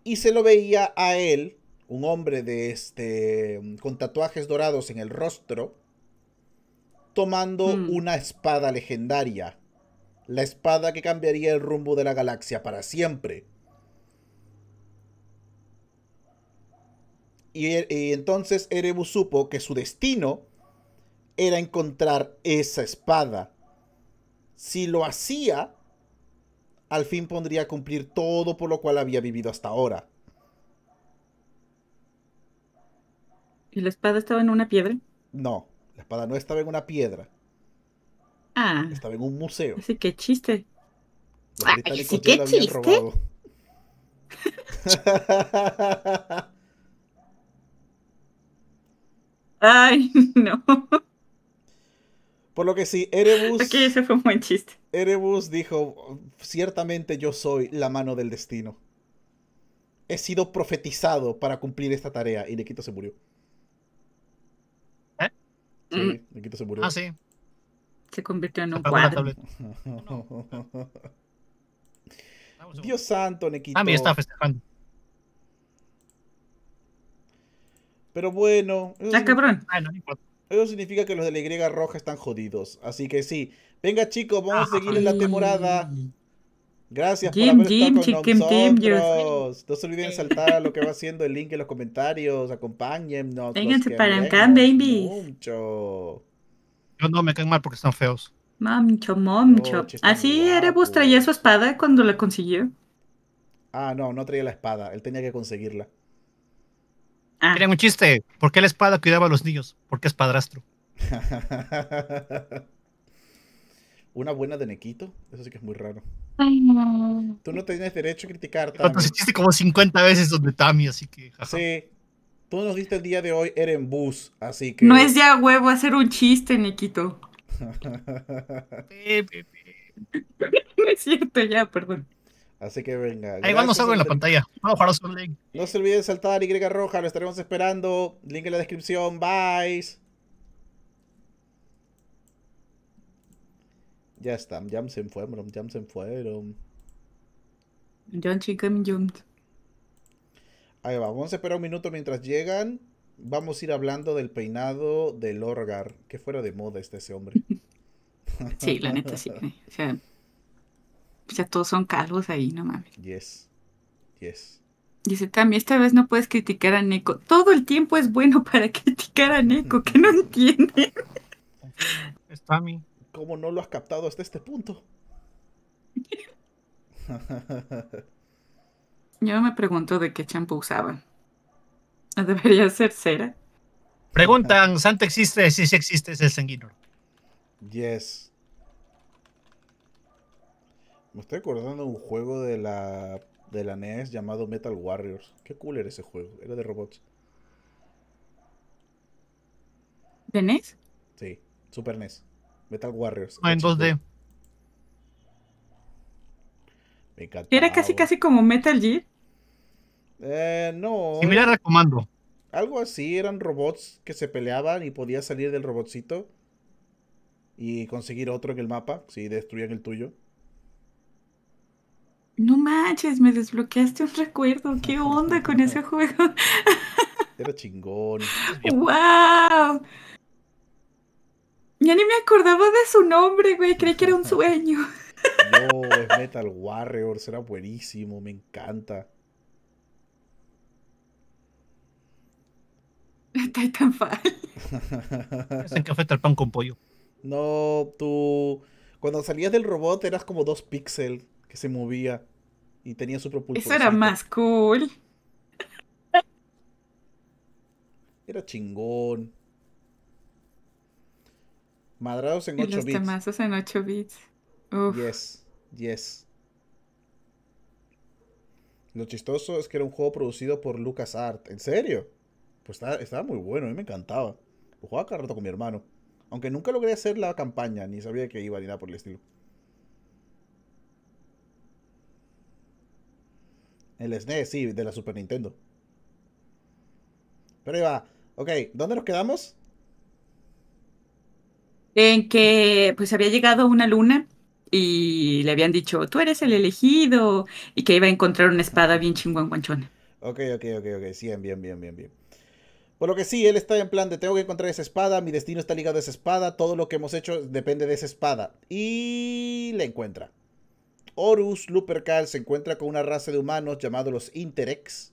Y se lo veía a él, un hombre de este. con tatuajes dorados en el rostro. Tomando mm. una espada legendaria. La espada que cambiaría el rumbo de la galaxia para siempre. Y, entonces Erebus supo que su destino era encontrar esa espada. Si lo hacía, al fin pondría a cumplir todo por lo cual había vivido hasta ahora. ¿Y la espada estaba en una piedra? No, la espada no estaba en una piedra. Ah. Estaba en un museo. Así que chiste. Ay, qué chiste. Ay, no. Por lo que sí, Erebus. fue un buen chiste. Erebus dijo: Ciertamente yo soy la mano del destino. He sido profetizado para cumplir esta tarea. Y Nequito se murió. ¿Eh? Sí, mm. Nequito se murió. Ah, sí. Se convirtió en un cuadro. Dios santo, Nequito. Ah, a mí está festejando. Pero bueno. Eso, cabrón. eso significa que los de la Y roja están jodidos. Así que sí. Venga, chicos, vamos a ah, seguir en la temporada. Gracias por haber con nosotros. no se olviden saltar lo que va haciendo el link en los comentarios. Acompáñennos. Vénganse para acá, baby. Yo no me caen mal porque están feos. Mamcho, momcho. Así Erebus pues, traía su espada cuando la consiguió. Ah, no, no traía la espada. Él tenía que conseguirla. Ah. un chiste. ¿Por qué la espada cuidaba a los niños? Porque es padrastro. Una buena de Nequito, eso sí que es muy raro. Ay, no. Tú no tienes derecho a criticar, Tami. se hiciste como 50 veces donde Tami, así que. Sí. Tú nos diste el día de hoy en Bus, así que. No es ya huevo hacer un chiste, Nequito. no es cierto, ya, perdón. Así que venga. Ahí vamos a salgo en la pantalla. Vamos a jugar Link. No se olviden saltar Y roja, lo estaremos esperando. Link en la descripción. Bye. Ya están, ya se fueron, ya se fueron. chicken Jumped. Ahí va, vamos a esperar un minuto mientras llegan. Vamos a ir hablando del peinado del Orgar. Que fuera de moda este ese hombre. sí, la neta sí. O sea, ya todos son calvos ahí, no mames. Yes. Yes. Dice también esta vez no puedes criticar a Neko. Todo el tiempo es bueno para criticar a Neko, que no entiende. Es ¿Cómo no lo has captado hasta este punto? Yo me pregunto de qué champú usaban. ¿Debería ser cera? Preguntan, ¿Santa existe? Sí, sí existe, es el sanguíneo. Yes. Me estoy acordando de un juego de la, de la NES llamado Metal Warriors. Qué cool era ese juego, era de robots. ¿De NES? Sí, Super NES. Metal Warriors. Ah, en 2D. Me encanta. Era casi casi como Metal Gear. Eh, no. comando. Algo así, eran robots que se peleaban y podías salir del robotcito y conseguir otro en el mapa si destruían el tuyo. No manches, me desbloqueaste un recuerdo. ¿Qué onda con ese juego? Era chingón. ¡Wow! Ya ni me acordaba de su nombre, güey. Creí que era un sueño. No, es Metal Warriors. Era buenísimo. Me encanta. Titanfall. es el café pan con pollo. No, tú. Cuando salías del robot eras como dos píxeles se movía y tenía su propulsor. Eso era más cool. Era chingón. Madrados en 8 los bits. Temazos en 8 bits. Uf. Yes, yes. Lo chistoso es que era un juego producido por Lucas Art. ¿En serio? Pues estaba, muy bueno, a mí me encantaba. Lo jugaba cada rato con mi hermano. Aunque nunca logré hacer la campaña, ni sabía que iba ni nada por el estilo. El SNES, e sí, de la Super Nintendo. Pero ahí va. Ok, ¿dónde nos quedamos? En que pues había llegado una luna y le habían dicho, tú eres el elegido, y que iba a encontrar una espada bien chingón guanchona. Ok, ok, ok, ok, bien, bien, bien, bien. Por lo que sí, él está en plan de tengo que encontrar esa espada, mi destino está ligado a esa espada, todo lo que hemos hecho depende de esa espada. Y Le encuentra. Horus Lupercal se encuentra con una raza de humanos llamados los Interex,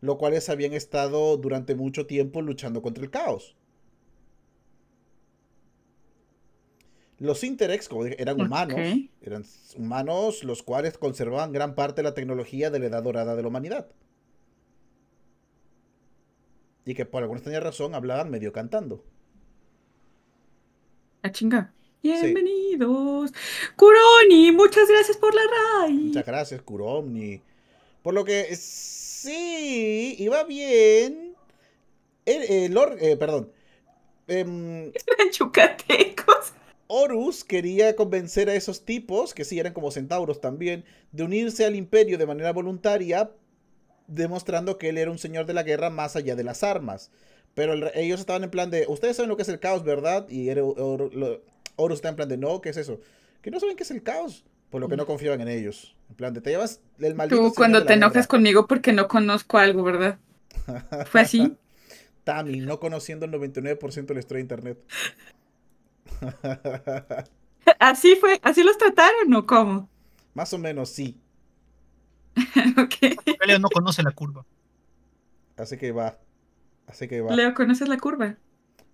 los cuales habían estado durante mucho tiempo luchando contra el caos. Los Interex eran humanos, eran humanos los cuales conservaban gran parte de la tecnología de la edad dorada de la humanidad. Y que por alguna extraña razón hablaban medio cantando. A ah, chinga. Bienvenidos. Kuroni, muchas gracias por la raid... Muchas gracias, Kuroni. Por lo que eh, sí, iba bien. El, eh, perdón. ¿Es em, chucatecos. Horus quería convencer a esos tipos, que sí eran como centauros también, de unirse al imperio de manera voluntaria, demostrando que él era un señor de la guerra más allá de las armas. Pero ellos estaban en plan de, ustedes saben lo que es el caos, ¿verdad? Y era, Oro está en plan de no, ¿qué es eso? Que no saben qué es el caos, por lo que no confiaban en ellos. En plan de te llevas el maldito. Tú cuando te enojas conmigo porque no conozco algo, ¿verdad? Fue así. Tami, no conociendo el 99% de la historia de internet. así fue, así los trataron o cómo? Más o menos, sí. okay. Leo no conoce la curva. Así que va. Así que va. Leo, ¿conoces la curva?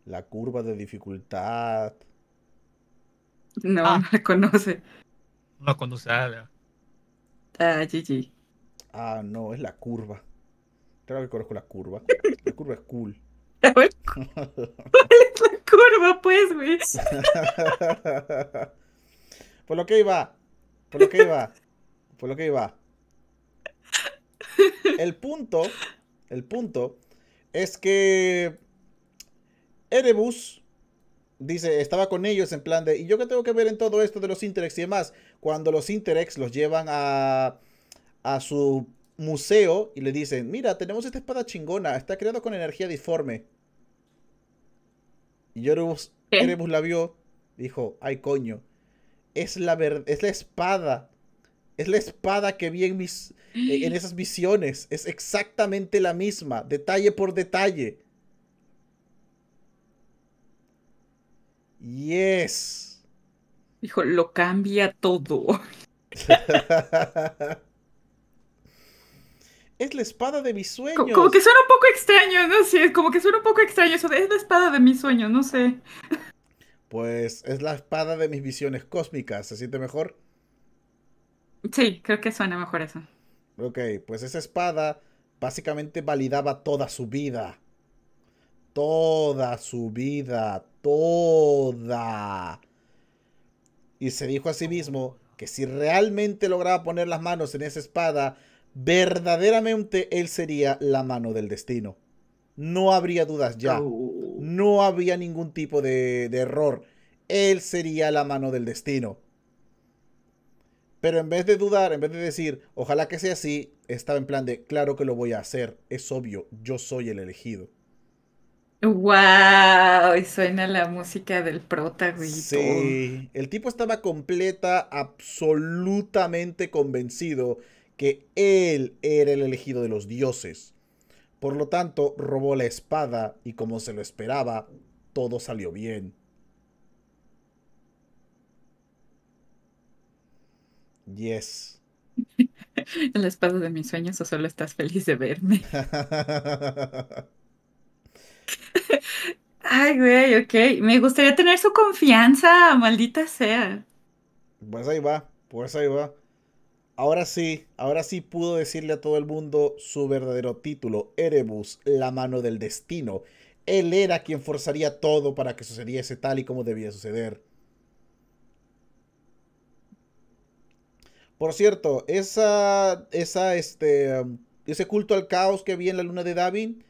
La curva de dificultad. No, ah. no la conoce. No la conoce. Ah, ah GG. Ah, no, es la curva. Creo que conozco la curva. La curva es cool. ¿Cuál es la curva, pues, güey? Por lo que iba. Por lo que iba. Por lo que iba. El punto. El punto es que Erebus dice, estaba con ellos en plan de, ¿y yo qué tengo que ver en todo esto de los Interex y demás? Cuando los Interex los llevan a, a su museo y le dicen, mira, tenemos esta espada chingona, está creada con energía disforme. Y Erebus, la vio, dijo, ay coño, es la, es la espada, es la espada que vi en, mis, en esas visiones, es exactamente la misma, detalle por detalle. Yes. Hijo, lo cambia todo. es la espada de mis sueños. Como, que suena un poco extraño, no sé, como que suena un poco extraño eso es la espada de mis sueños, no sé. Pues es la espada de mis visiones cósmicas, ¿se siente mejor? Sí, creo que suena mejor eso. Ok, pues esa espada básicamente validaba toda su vida toda su vida, toda. Y se dijo a sí mismo que si realmente lograba poner las manos en esa espada, verdaderamente él sería la mano del destino. No habría dudas ya. Uh. No había ningún tipo de, de error. Él sería la mano del destino. Pero en vez de dudar, en vez de decir, ojalá que sea así, estaba en plan de, claro que lo voy a hacer, es obvio, yo soy el elegido. ¡Wow! Y suena la música del protagonista. Sí, el tipo estaba completa, absolutamente convencido que él era el elegido de los dioses. Por lo tanto, robó la espada y como se lo esperaba, todo salió bien. Yes. ¿La espada de mis sueños o solo estás feliz de verme? Ay, güey, ok. Me gustaría tener su confianza, maldita sea. Pues ahí va, pues ahí va. Ahora sí, ahora sí pudo decirle a todo el mundo su verdadero título, Erebus, la mano del destino. Él era quien forzaría todo para que sucediese tal y como debía suceder. Por cierto, esa, esa, este, um, ese culto al caos que había en la luna de Davin,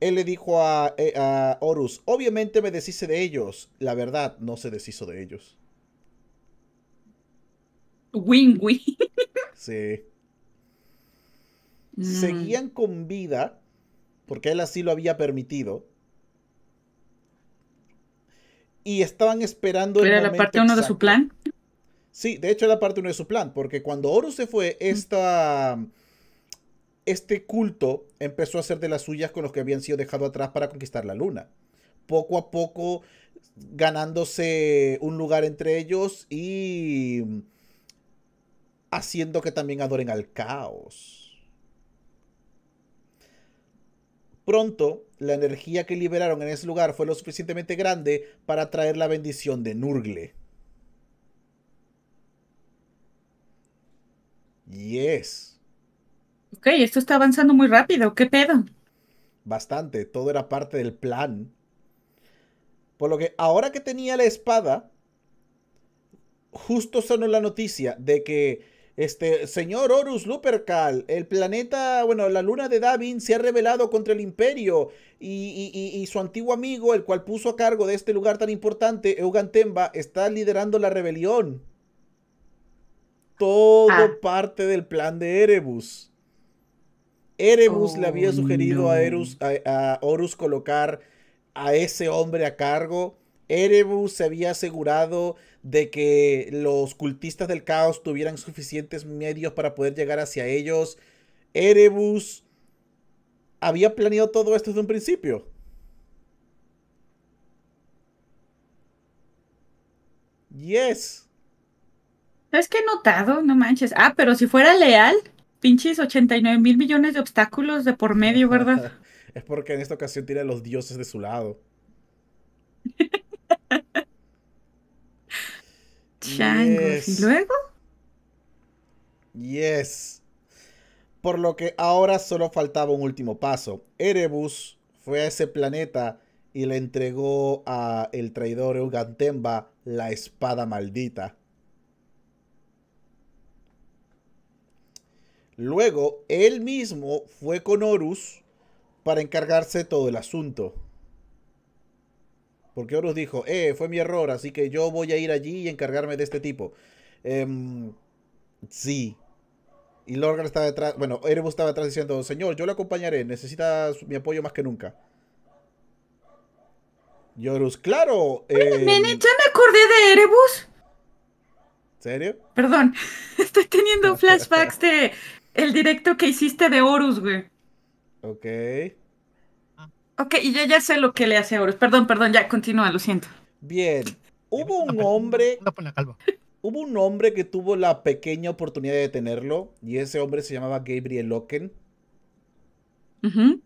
él le dijo eh, a, Horus, obviamente me deshice de ellos. La verdad, no se deshizo de ellos. Win, win. Sí. Mm. Seguían con vida, porque él así lo había permitido. Y estaban esperando... ¿Era la parte uno de su plan? Sí, de hecho era parte uno de su plan, porque cuando Horus se fue, esta este culto empezó a hacer de las suyas con los que habían sido dejados atrás para conquistar la luna. Poco a poco ganándose un lugar entre ellos y haciendo que también adoren al caos. Pronto, la energía que liberaron en ese lugar fue lo suficientemente grande para traer la bendición de Nurgle. Yes esto está avanzando muy rápido, ¿qué pedo? Bastante, todo era parte del plan. Por lo que ahora que tenía la espada, justo sonó la noticia de que este señor Horus Lupercal, el planeta, bueno, la luna de Davin se ha rebelado contra el imperio y, su antiguo amigo, el cual puso a cargo de este lugar tan importante, Eugantemba, Temba, está liderando la rebelión. Todo ah. parte del plan de Erebus. Erebus le oh, había sugerido a, a, a Horus colocar a ese hombre a cargo. Erebus se había asegurado de que los cultistas del caos tuvieran suficientes medios para poder llegar hacia ellos. Erebus había planeado todo esto desde un principio. Yes. Es que he notado, no manches. Ah, pero si fuera leal pinches 89 mil millones de obstáculos de por medio, ¿verdad? es porque en esta ocasión tiene a los dioses de su lado. Changos. ¿Y luego? Yes. Por lo que ahora solo faltaba un último paso. Erebus fue a ese planeta y le entregó a el traidor Eugantemba la espada maldita. Luego, él mismo fue con Horus para encargarse todo el asunto. Porque Horus dijo, eh, fue mi error, así que yo voy a ir allí y encargarme de este tipo. Em, sí. Y Lorgar estaba detrás, bueno, Erebus estaba detrás diciendo, señor, yo lo acompañaré, necesitas mi apoyo más que nunca. Y Horus, claro. Eh, nene, ya me acordé de Erebus. ¿Serio? Perdón, estoy teniendo flashbacks de el directo que hiciste de Horus, güey. Ok. Ok, y ya sé lo que le hace a Horus. Perdón, perdón, ya continúa, lo siento. Bien. Hubo un hombre. Hubo un hombre que tuvo la pequeña oportunidad de tenerlo Y ese hombre se llamaba Gabriel Loken. Uh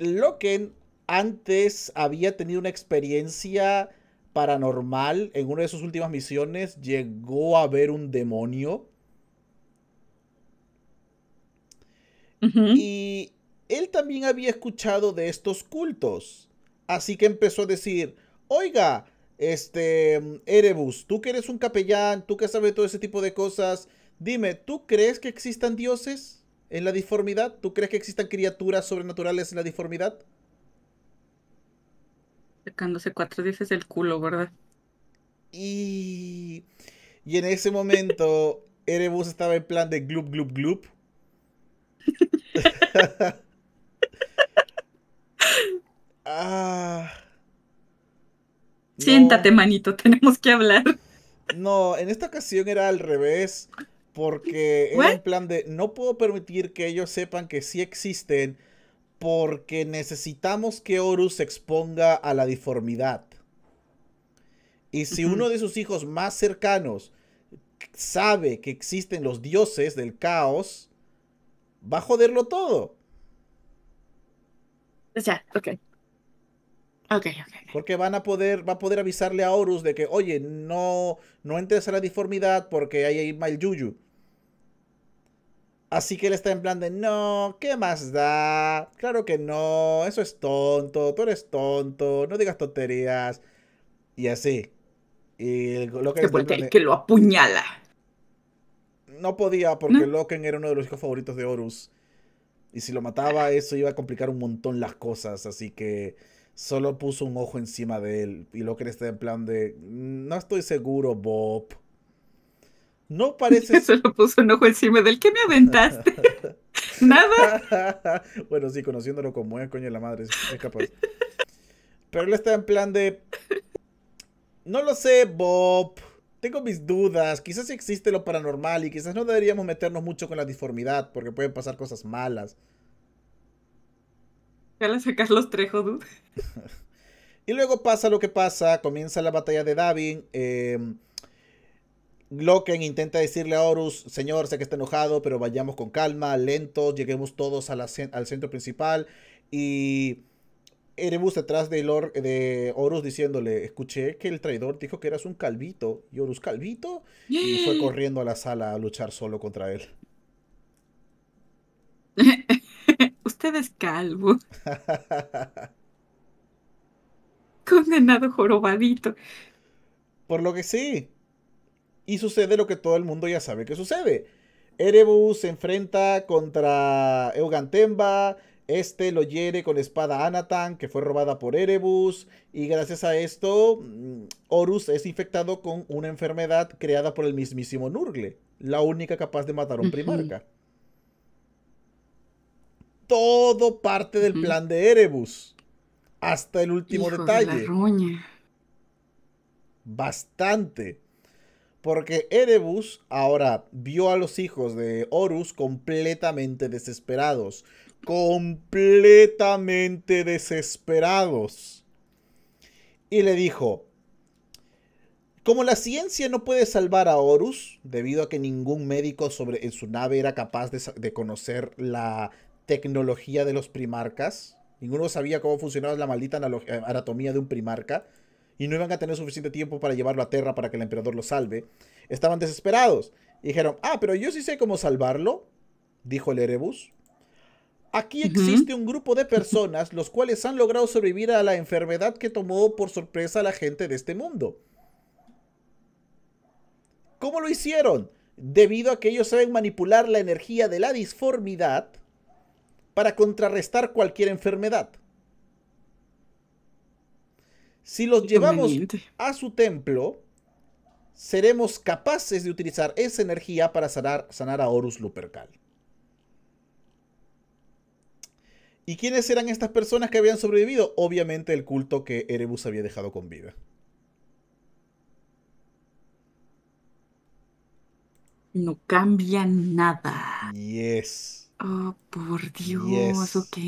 Loken antes había tenido una experiencia paranormal. En una de sus últimas misiones llegó a ver un demonio. Y él también había escuchado de estos cultos. Así que empezó a decir, oiga, este, mm, Erebus, tú que eres un capellán, tú que sabes todo ese tipo de cosas, dime, ¿tú crees que existan dioses en la deformidad? ¿Tú crees que existan criaturas sobrenaturales en la deformidad? Sacándose cuatro dioses del culo, ¿verdad? Y... Y en ese momento, Erebus estaba en plan de gloop, gloop, gloop. Ah. Siéntate, manito, tenemos que hablar. No, en esta ocasión era al revés, porque era un plan de no puedo permitir que ellos sepan que sí existen, porque necesitamos que Horus se exponga a la deformidad. Y si uno de sus hijos más cercanos sabe que existen los dioses del caos, va a joderlo todo. Ya, ok. Ok, ok. Porque van a poder, va a poder avisarle a Horus de que, oye, no, no entres a la deformidad porque hay ahí mal yuyu. Así que él está en plan de, no, ¿qué más da? Claro que no, eso es tonto, tú eres tonto, no digas tonterías. Y así. Y lo que, es. que lo apuñala no podía porque Loken era uno de los hijos favoritos de Horus. Y si lo mataba, eso iba a complicar un montón las cosas. Así que solo puso un ojo encima de él. Y Loken está en plan de. No estoy seguro, Bob. No parece. Solo puso un ojo encima del ¿Qué me aventaste. Nada. bueno, sí, conociéndolo como es, coño la madre, es capaz. Pero él está en plan de. No lo sé, Bob tengo mis dudas, quizás existe lo paranormal y quizás no deberíamos meternos mucho con la disformidad porque pueden pasar cosas malas. Ya le sacas los trejos, dude. y luego pasa lo que pasa, comienza la batalla de Davin. Eh, em, Glocken intenta decirle a Horus, señor, sé que está enojado, pero vayamos con calma, lentos, lleguemos todos al centro principal y Erebus detrás de, Horus diciéndole, escuché que el traidor dijo que eras un calvito. Y Horus, ¿calvito? Y fue corriendo a la sala a luchar solo contra él. Usted es calvo. Condenado jorobadito. Por lo que sí. Y sucede lo que todo el mundo ya sabe que sucede. Erebus se enfrenta contra Eugantemba este lo hiere con espada Anatan, que fue robada por Erebus, y gracias a esto, mm, Horus es infectado con una enfermedad creada por el mismísimo Nurgle, la única capaz de matar a un primarca. Todo parte del plan de Erebus, hasta el último detalle. Bastante. Porque Erebus ahora vio a los hijos de Horus completamente desesperados completamente desesperados. Y le dijo, como la ciencia no puede salvar a Horus, debido a que ningún médico sobre, en su nave era capaz de, de conocer la tecnología de los primarcas, ninguno sabía cómo funcionaba la maldita eh, anatomía de un primarca, y no iban a tener suficiente tiempo para llevarlo a Terra para que el emperador lo salve, estaban desesperados. Y dijeron, ah, pero yo sí sé cómo salvarlo, dijo el Erebus. Aquí existe un grupo de personas los cuales han logrado sobrevivir a la enfermedad que tomó por sorpresa a la gente de este mundo. ¿Cómo lo hicieron? Debido a que ellos saben manipular la energía de la disformidad para contrarrestar cualquier enfermedad. Si los llevamos a su templo, seremos capaces de utilizar esa energía para sanar, sanar a Horus Lupercal. ¿Y quiénes eran estas personas que habían sobrevivido? Obviamente el culto que Erebus había dejado con vida. No cambia nada. Yes. Oh, por Dios, ok.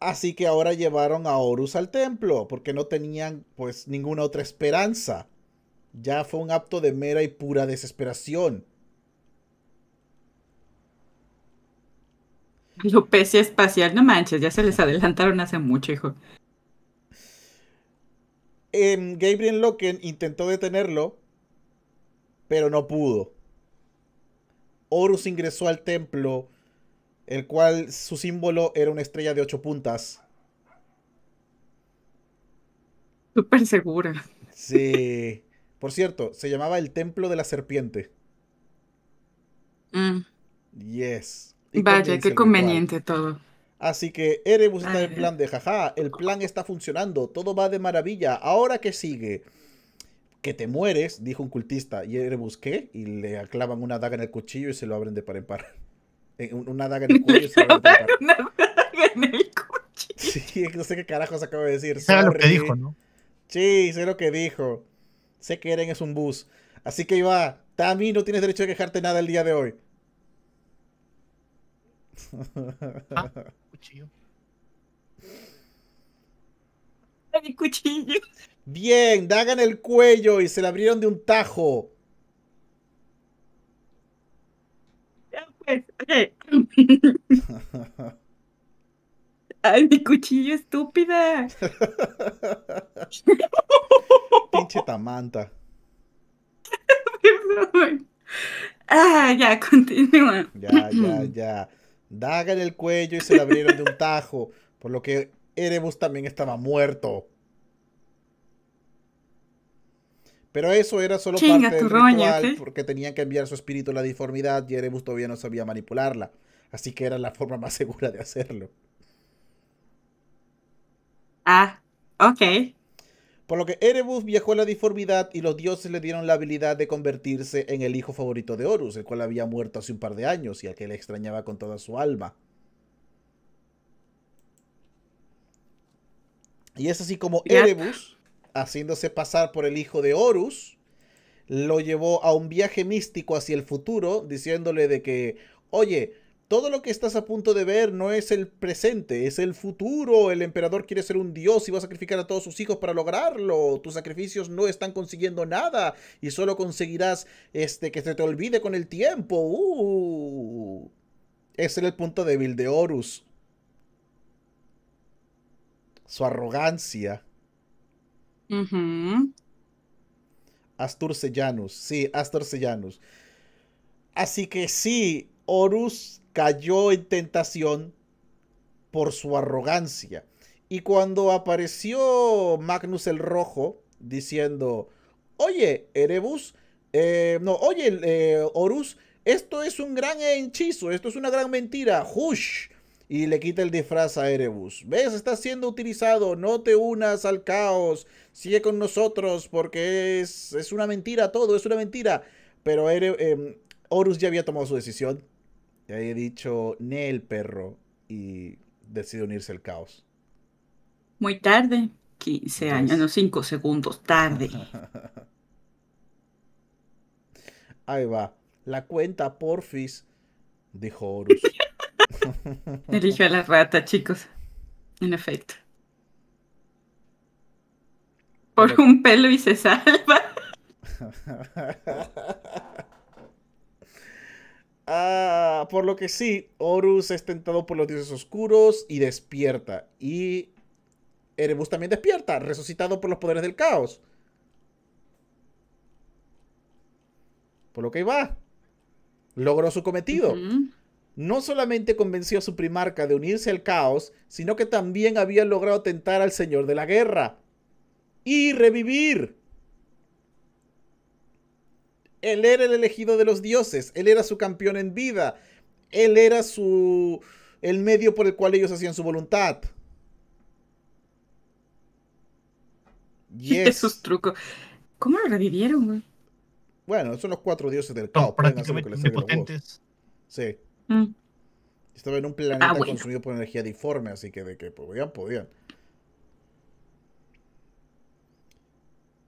Así que ahora llevaron a Horus al templo, porque no tenían pues ninguna otra esperanza. Ya fue un acto de mera y pura desesperación. pece espacial, no manches, ya se les adelantaron hace mucho, hijo. Em, Gabriel Loken intentó detenerlo, pero no pudo. Horus ingresó al templo, el cual su símbolo era una estrella de ocho puntas. Súper segura. Sí. Por cierto, se llamaba el Templo de la Serpiente. Mm. Yes. Vaya, qué conveniente todo. Así que Erebus está en plan de jaja, el plan está funcionando, todo va de maravilla, ahora que sigue. Que te mueres, dijo un cultista, y Erebus qué? Y le aclavan una daga en el cuchillo y se lo abren de par en par. Eh, una daga en el cuchillo y Una daga en el cuchillo. Sí, no sé qué carajos acaba de decir. Sé lo que dijo, ¿no? Sí, sé lo que dijo. Sé que Eren es un bus. Así que iba, También no tienes derecho a quejarte nada el día de hoy. Ah, cuchillo. Mi cuchillo. Bien, dagan el cuello y se le abrieron de un tajo. Ya pues, okay. Ay, mi cuchillo estúpida. Pinche tamanta. Perdón. Ah, ya, continúa. Ya, ya, ya daga en el cuello y se la abrieron de un tajo, por lo que Erebus también estaba muerto. Pero eso era solo parte del ritual, porque tenían que enviar su espíritu a la deformidad y Erebus todavía no sabía manipularla. Así que era la forma más segura de hacerlo. Ah, ok. Por lo que Erebus viajó a la deformidad y los dioses le dieron la habilidad de convertirse en el hijo favorito de Horus, el cual había muerto hace un par de años y al que le extrañaba con toda su alma. Y es así como Erebus, haciéndose pasar por el hijo de Horus, lo llevó a un viaje místico hacia el futuro, diciéndole de que, oye, todo lo que estás a punto de ver no es el presente, es el futuro. El emperador quiere ser un dios y va a sacrificar a todos sus hijos para lograrlo. Tus sacrificios no están consiguiendo nada y solo conseguirás este que se te olvide con el tiempo. Uh. Ese era el punto débil de Horus. Su arrogancia. Astur Sellanus, sí, Astur Sellanus. Así que sí, Horus cayó en tentación por su arrogancia. Y cuando apareció Magnus el Rojo diciendo, oye, Erebus, eh, no, oye, eh, Horus, esto es un gran hechizo, esto es una gran mentira, hush. Y le quita el disfraz a Erebus. ¿Ves? Está siendo utilizado. No te unas al caos. Sigue con nosotros porque es, es una mentira todo, es una mentira. Pero eh, Horus ya había tomado su decisión. Ya he dicho ne el perro y decide unirse al caos. Muy tarde, 15 años, no 5 segundos tarde. Ahí va. La cuenta, porfis, dijo Horus. Eligió a la rata, chicos. En efecto. Por un pelo y se salva. Ah, por lo que sí, Horus es tentado por los dioses oscuros y despierta. Y Erebus también despierta, resucitado por los poderes del caos. Por lo que iba, va. Logró su cometido. No solamente convenció a su primarca de unirse al caos, sino que también había logrado tentar al señor de la guerra. Y revivir. Él era el elegido de los dioses, él era su campeón en vida, él era su el medio por el cual ellos hacían su voluntad. Yes. Esos trucos. ¿Cómo lo revivieron, güey? Bueno, son los cuatro dioses del caos. No, prácticamente impotentes. Sí. Mm. Estaba en un ah, planeta consumido por energía diforme así que de que podían, podían.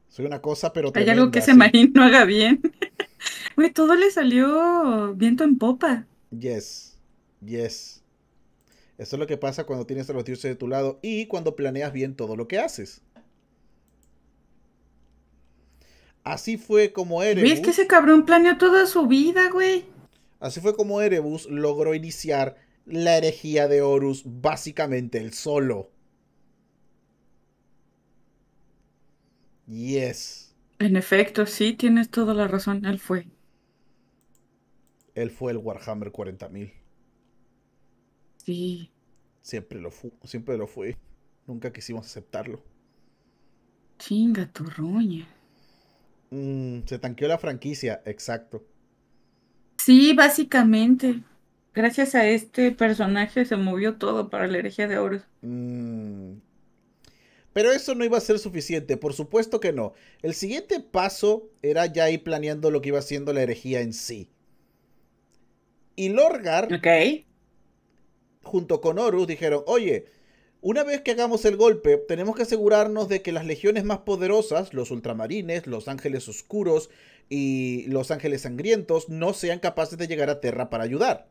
Soy una cosa, pero. Hay algo que ese marín no haga bien todo le salió viento en popa. Yes, yes. Eso es lo que pasa cuando tienes a los dioses de tu lado y cuando planeas bien todo lo que haces. Así fue como Erebus. ¿Ves que ese cabrón planeó toda su vida, güey? Así fue como Erebus logró iniciar la herejía de Horus básicamente él solo. Yes. En efecto, sí, tienes toda la razón, él fue. Él fue el Warhammer 40.000. Sí. Siempre lo, fue. siempre lo fue. Nunca quisimos aceptarlo. Chinga tu roña. Mm, se tanqueó la franquicia, exacto. Sí, básicamente. Gracias a este personaje se movió todo para la herejía de Oro mm. Pero eso no iba a ser suficiente, por supuesto que no. El siguiente paso era ya ir planeando lo que iba siendo la herejía en sí. Y Lorgar, junto con Horus, dijeron, oye, una vez que hagamos el golpe, tenemos que asegurarnos de que las legiones más poderosas, los ultramarines, los ángeles oscuros y los ángeles sangrientos, no sean capaces de llegar a Terra para ayudar.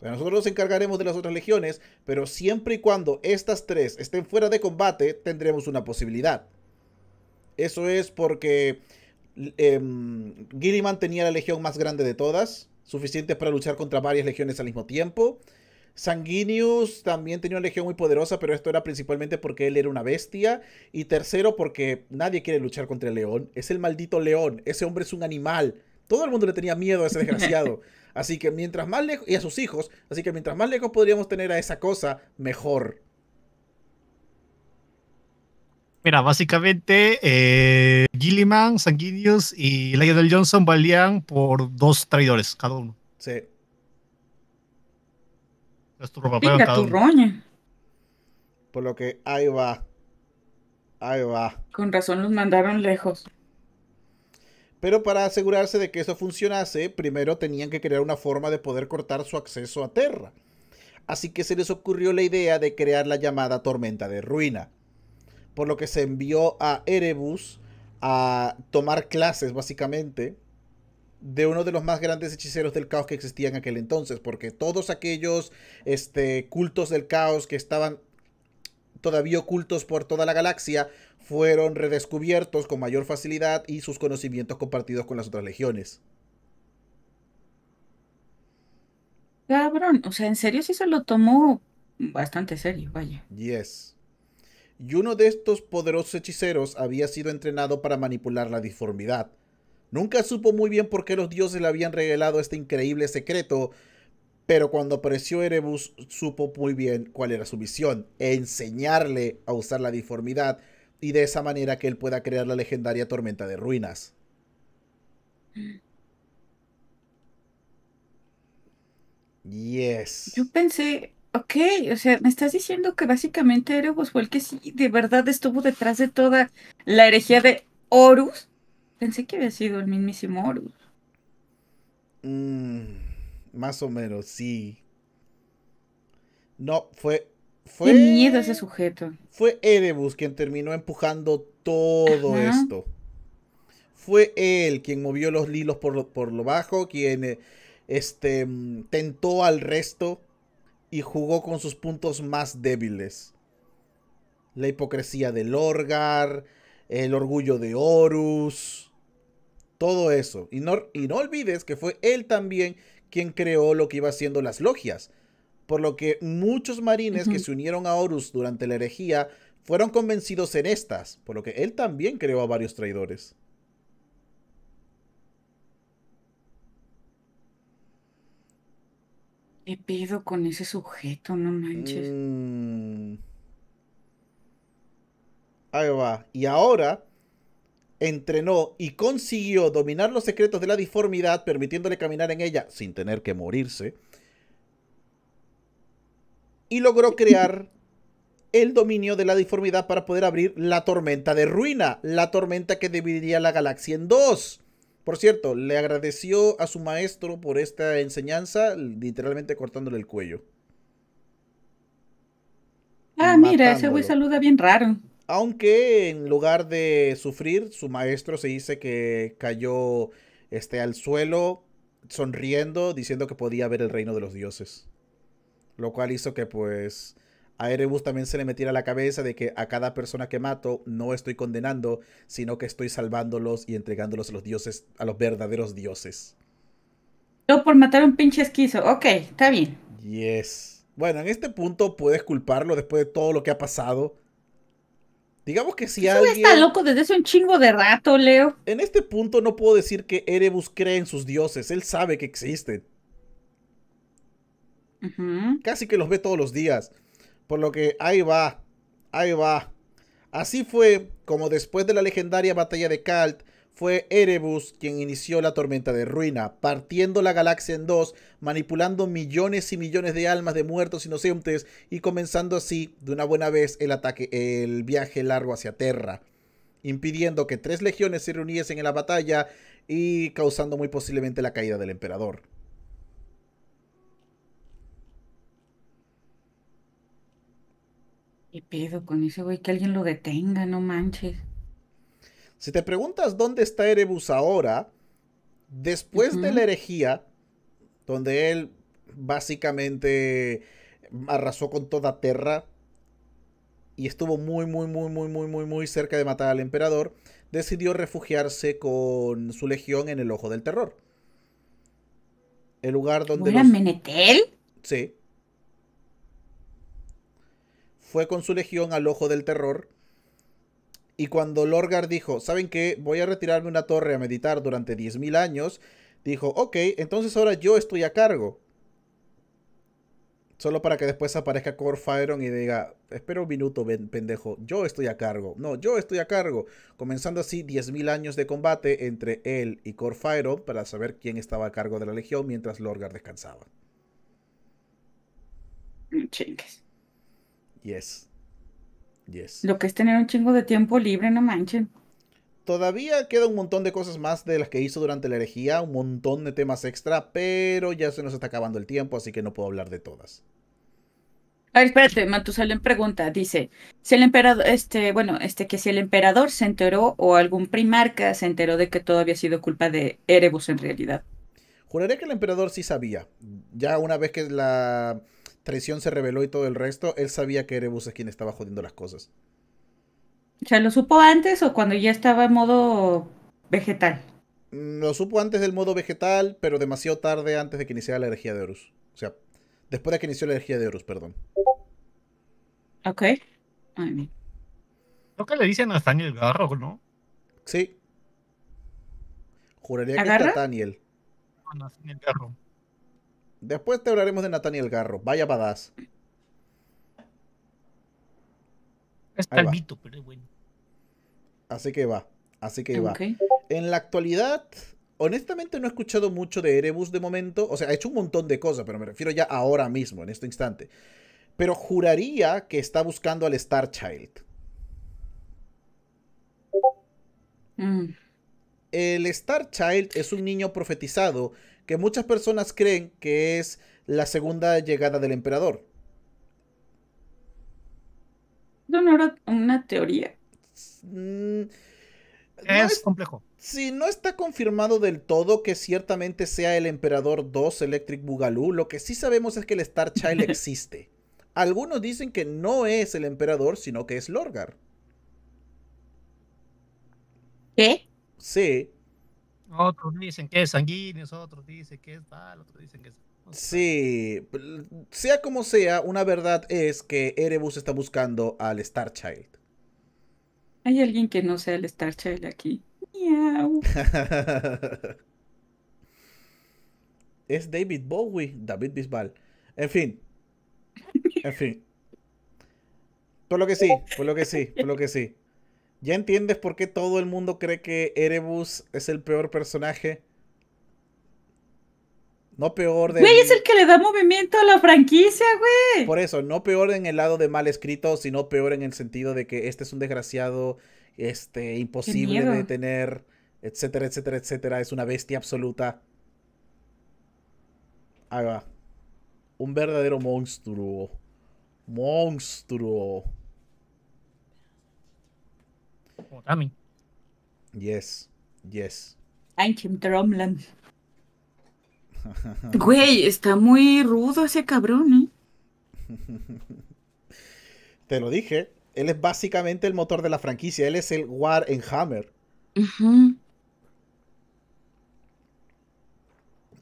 nosotros nos encargaremos de las otras legiones, pero siempre y cuando estas tres estén fuera de combate, tendremos una posibilidad. Eso es porque eh, Gilliman tenía la legión más grande de todas, suficientes para luchar contra varias legiones al mismo tiempo. Sanguinius también tenía una legión muy poderosa, pero esto era principalmente porque él era una bestia. Y tercero, porque nadie quiere luchar contra el león. Es el maldito león. Ese hombre es un animal. Todo el mundo le tenía miedo a ese desgraciado. Así que mientras más lejos, y a sus hijos, así que mientras más lejos podríamos tener a esa cosa, mejor. Mira, básicamente eh, Gilliman, Sanguinius y del Johnson valían por dos traidores cada uno. Sí. Es tu Roña. Por lo que ahí va. Ahí va. Con razón los mandaron lejos. Pero para asegurarse de que eso funcionase, primero tenían que crear una forma de poder cortar su acceso a Terra. Así que se les ocurrió la idea de crear la llamada tormenta de ruina por lo que se envió a Erebus a tomar clases, básicamente, de uno de los más grandes hechiceros del caos que existían en aquel entonces, porque todos aquellos este, cultos del caos que estaban todavía ocultos por toda la galaxia fueron redescubiertos con mayor facilidad y sus conocimientos compartidos con las otras legiones. Cabrón, o sea, en serio sí se lo tomó bastante serio, vaya. Yes y uno de estos poderosos hechiceros había sido entrenado para manipular la deformidad. Nunca supo muy bien por qué los dioses le habían revelado este increíble secreto, pero cuando apareció Erebus supo muy bien cuál era su misión, enseñarle a usar la deformidad y de esa manera que él pueda crear la legendaria tormenta de ruinas. Mm. Yes. Yo pensé, Ok, o sea, me estás diciendo que básicamente Erebus fue el que sí, de verdad estuvo detrás de toda la herejía de Horus. Pensé que había sido el mismísimo Horus. Mm, más o menos, sí. No, fue. fue Qué miedo ese sujeto. Fue Erebus quien terminó empujando todo esto. Fue él quien movió los hilos por lo, por lo bajo, quien eh, este, mm, tentó al resto y jugó con sus puntos más débiles. La hipocresía del orgar el orgullo de Horus, todo eso. Y no, y no olvides que fue él también quien creó lo que iba siendo las logias. Por lo que muchos marines que se unieron a Horus durante la herejía fueron convencidos en estas, por lo que él también creó a varios traidores. He pedo con ese sujeto? No manches. Mm. Ahí va. Y ahora entrenó y consiguió dominar los secretos de la deformidad, permitiéndole caminar en ella sin tener que morirse. Y logró crear el dominio de la deformidad para poder abrir la tormenta de ruina, la tormenta que dividiría la galaxia en dos. Por cierto, le agradeció a su maestro por esta enseñanza, literalmente cortándole el cuello. Ah, mira, ese güey saluda bien raro. Aunque en lugar de sufrir, su maestro se dice que cayó este, al suelo sonriendo, diciendo que podía ver el reino de los dioses. Lo cual hizo que pues a Erebus también se le metiera la cabeza de que a cada persona que mato no estoy condenando, sino que estoy salvándolos y entregándolos a los dioses, a los verdaderos dioses. Yo por matar a un pinche esquizo, ok, está bien. Yes. Bueno, en este punto puedes culparlo después de todo lo que ha pasado. Digamos que si alguien... está loco desde hace un chingo de rato, Leo. En este punto no puedo decir que Erebus cree en sus dioses, él sabe que existen. Casi que los ve todos los días. Por lo que ahí va, ahí va. Así fue como después de la legendaria batalla de Kalt, fue Erebus quien inició la tormenta de ruina, partiendo la galaxia en dos, manipulando millones y millones de almas de muertos inocentes y comenzando así de una buena vez el ataque, el viaje largo hacia Terra, impidiendo que tres legiones se reuniesen en la batalla y causando muy posiblemente la caída del emperador. ¿Qué pedo con ese güey? Que alguien lo detenga, no manches. Si te preguntas dónde está Erebus ahora, después de la herejía, donde él básicamente arrasó con toda Terra y estuvo muy, muy, muy, muy, muy, muy, muy cerca de matar al emperador, decidió refugiarse con su legión en el Ojo del Terror. El lugar donde... ¿Era Menetel? Sí fue con su legión al ojo del terror. Y cuando Lorgar dijo, ¿saben qué? Voy a retirarme una torre a meditar durante 10.000 años, dijo, ok, entonces ahora yo estoy a cargo. Solo para que después aparezca Fyron y diga, espera un minuto, pendejo, yo estoy a cargo. No, yo estoy a cargo. Comenzando así 10.000 años de combate entre él y Fyron para saber quién estaba a cargo de la legión mientras Lorgar descansaba. Chingues. Yes. Yes. Lo que es tener un chingo de tiempo libre, no manchen. Todavía queda un montón de cosas más de las que hizo durante la herejía, un montón de temas extra, pero ya se nos está acabando el tiempo, así que no puedo hablar de todas. A espérate, Matusalén pregunta, dice, si el emperador, este, bueno, este, que si el emperador se enteró o algún primarca se enteró de que todo había sido culpa de Erebus en realidad. Juraría que el emperador sí sabía. Ya una vez que la traición se reveló y todo el resto, él sabía que Erebus es quien estaba jodiendo las cosas. O sea, ¿lo supo antes o cuando ya estaba en modo vegetal? Lo supo antes del modo vegetal, pero demasiado tarde antes de que iniciara la energía de Horus. O sea, después de que inició la energía de Horus, perdón. Ok. Nunca que le dicen a Daniel Garro, ¿no? Sí. Juraría que está Daniel. No, no, Daniel Garro. Después te hablaremos de Nathaniel Garro. Vaya badass. Es pero bueno. Así que va. Así que va. En la actualidad, honestamente no he escuchado mucho de Erebus de momento. O sea, ha hecho un montón de cosas, pero me refiero ya ahora mismo, en este instante. Pero juraría que está buscando al Star Child. Mm. El Star Child es un niño profetizado que muchas personas creen que es la segunda llegada del emperador. ¿No era una teoría? Mm, es, complejo. si no está confirmado del todo que ciertamente sea el Emperador 2 Electric Boogaloo. Lo que sí sabemos es que el Star Child existe. Algunos dicen que no es el Emperador, sino que es Lorgar. ¿Qué? Sí. Otros dicen que es sanguíneo, otros dicen que es tal, otros dicen que es... Sí, sea como sea, una verdad es que Erebus está buscando al Star Child. ¿Hay alguien que no sea el Star Child aquí? es David Bowie, David Bisbal. En fin. En fin. Por lo que sí, por lo que sí, por lo que sí. Ya entiendes por qué todo el mundo cree que Erebus es el peor personaje. No peor de. Güey, es el que le da movimiento a la franquicia, güey. Por eso, no peor en el lado de mal escrito, sino peor en el sentido de que este es un desgraciado, este, imposible de detener, etcétera, etcétera, etcétera. Es una bestia absoluta. haga Un verdadero monstruo. Monstruo. Otami. Yes, yes. I'm Kim Güey, está muy rudo ese cabrón, ¿eh? Te lo dije. Él es básicamente el motor de la franquicia. Él es el War en Hammer.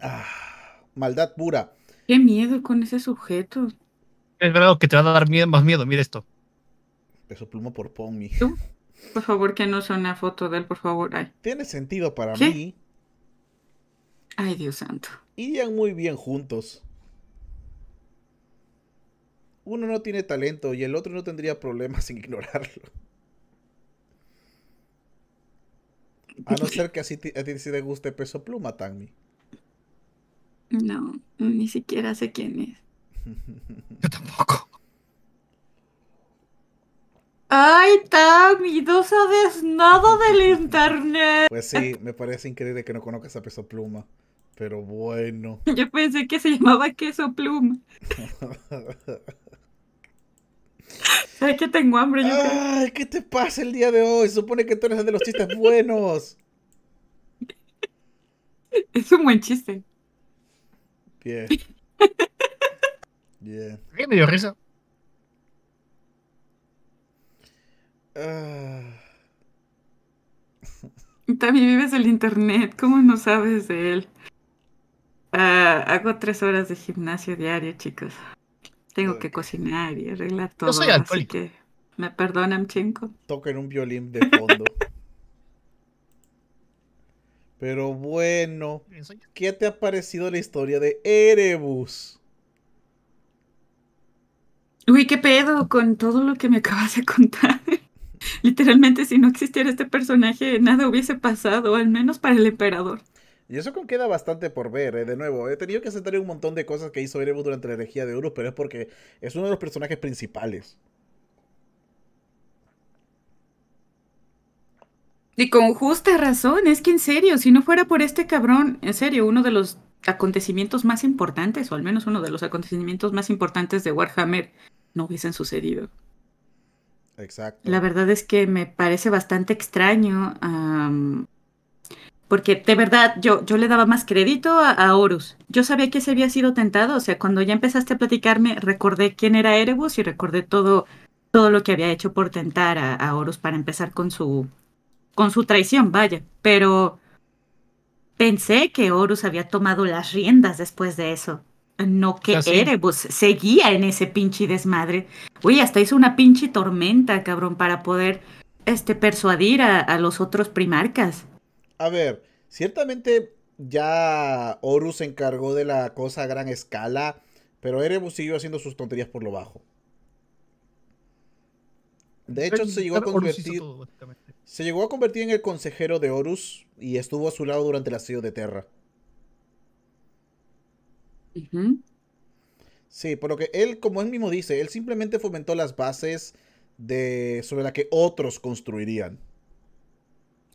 Ah, maldad pura. Qué miedo con ese sujeto. Es verdad que te va a dar más miedo. Mira esto. Peso plumo por Pong, por favor, que no sea una foto de él, por favor. Tiene sentido para mí. Ay, Dios santo. Irían muy bien juntos. Uno no tiene talento y el otro no tendría problemas en ignorarlo. A no ser que así a te guste peso pluma, Tami. No, ni siquiera sé quién es. Yo tampoco. Ay, Tami, no sabes nada del internet. Pues sí, me parece increíble que no conozcas a Peso Pluma. Pero bueno. Yo pensé que se llamaba queso pluma. ¿Sabes que tengo hambre? Yo Ay, ¿qué te pasa el día de hoy? Supone que tú eres de los chistes buenos. Es un buen chiste. Bien. Bien. me dio risa? Ah. También vives el internet, ¿cómo no sabes de él? Ah, hago tres horas de gimnasio diario, chicos. Tengo que cocinar y arreglar todo. soy Así que me perdonan, Toca Toquen un violín de fondo. Pero bueno, ¿qué te ha parecido la historia de Erebus? Uy, qué pedo con todo lo que me acabas de contar literalmente si no existiera este personaje, nada hubiese pasado, al menos para el emperador. Y eso queda bastante por ver, eh, de nuevo. He tenido que aceptar un montón de cosas que hizo Erebus durante la herejía de Horus, pero es porque es uno de los personajes principales. Y con justa razón, es que en serio, si no fuera por este cabrón, en serio, uno de los acontecimientos más importantes, o al menos uno de los acontecimientos más importantes de Warhammer, no hubiesen sucedido. Exacto. La verdad es que me parece bastante extraño. porque de verdad yo, yo le daba más crédito a, Horus. Yo sabía que se había sido tentado. O sea, cuando ya empezaste a platicarme, recordé quién era Erebus y recordé todo, todo lo que había hecho por tentar a, Horus para empezar con su, con su traición, vaya. Pero pensé que Horus había tomado las riendas después de eso. No, que Erebus pues, seguía en ese pinche desmadre. Uy, hasta hizo una pinche tormenta, cabrón, para poder este, persuadir a, los otros primarcas. A ver, ciertamente ya Horus se encargó de la cosa a gran escala, pero Erebus siguió haciendo sus tonterías por lo bajo. De hecho, se llegó a convertir. se llegó a convertir en el consejero de Horus y estuvo a su lado durante el asedio de Terra. Sí, por lo que él, como él mismo dice, él simplemente fomentó las bases de, sobre las que otros construirían.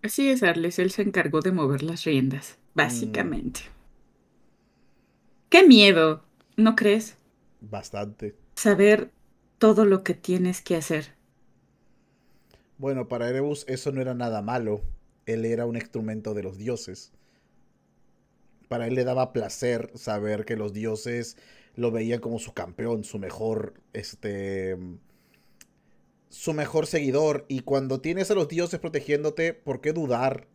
Así es, Arles, él se encargó de mover las riendas, mm. básicamente. ¡Qué miedo! ¿No crees? Bastante. Saber todo lo que tienes que hacer. Bueno, para Erebus eso no era nada malo. Él era un instrumento de los dioses. Para él le daba placer saber que los dioses lo veían como su campeón, su mejor, este, mm, su mejor seguidor. Y cuando tienes a los dioses protegiéndote, ¿por qué dudar?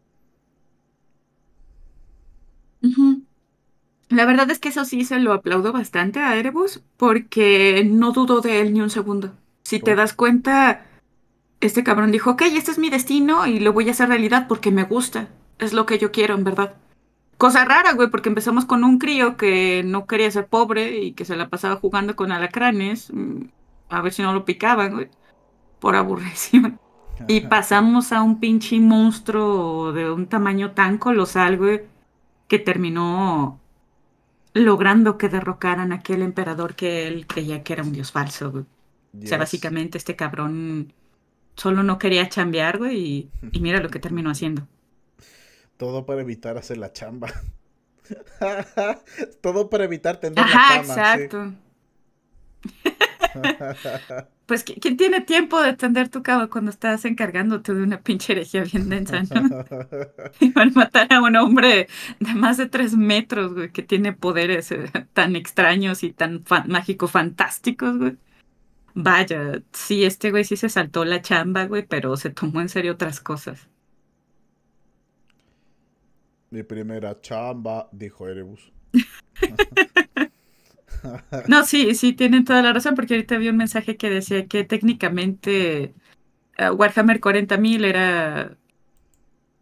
La verdad es que eso sí se lo aplaudo bastante a Erebus, porque no dudo de él ni un segundo. Si te das cuenta, este cabrón dijo, ok, este es mi destino y lo voy a hacer realidad porque me gusta. Es lo que yo quiero, en verdad. Cosa rara, güey, porque empezamos con un crío que no quería ser pobre y que se la pasaba jugando con alacranes, mm, a ver si no lo picaban, güey, por aburrición. Y pasamos a un pinche monstruo de un tamaño tan colosal, güey, que terminó logrando que derrocaran a aquel emperador que él creía que era un dios falso, güey. O sea, básicamente este cabrón solo no quería chambear, güey, y mira lo que terminó haciendo. Todo para evitar hacer la chamba. Todo para evitar tender la cama. Exacto. pues, ¿quién tiene tiempo de tender tu cama cuando estás encargándote de una pinche herejía bien densa, y a matar a un hombre de más de tres metros, güey, que tiene poderes eh, tan extraños y tan mágico-fantásticos, güey. Vaya, sí, este güey sí se saltó la chamba, güey, pero se tomó en serio otras cosas. Mi primera chamba, dijo Erebus. no, sí, sí, tienen toda la razón, porque ahorita vi un mensaje que decía que técnicamente eh, Warhammer 40.000 era,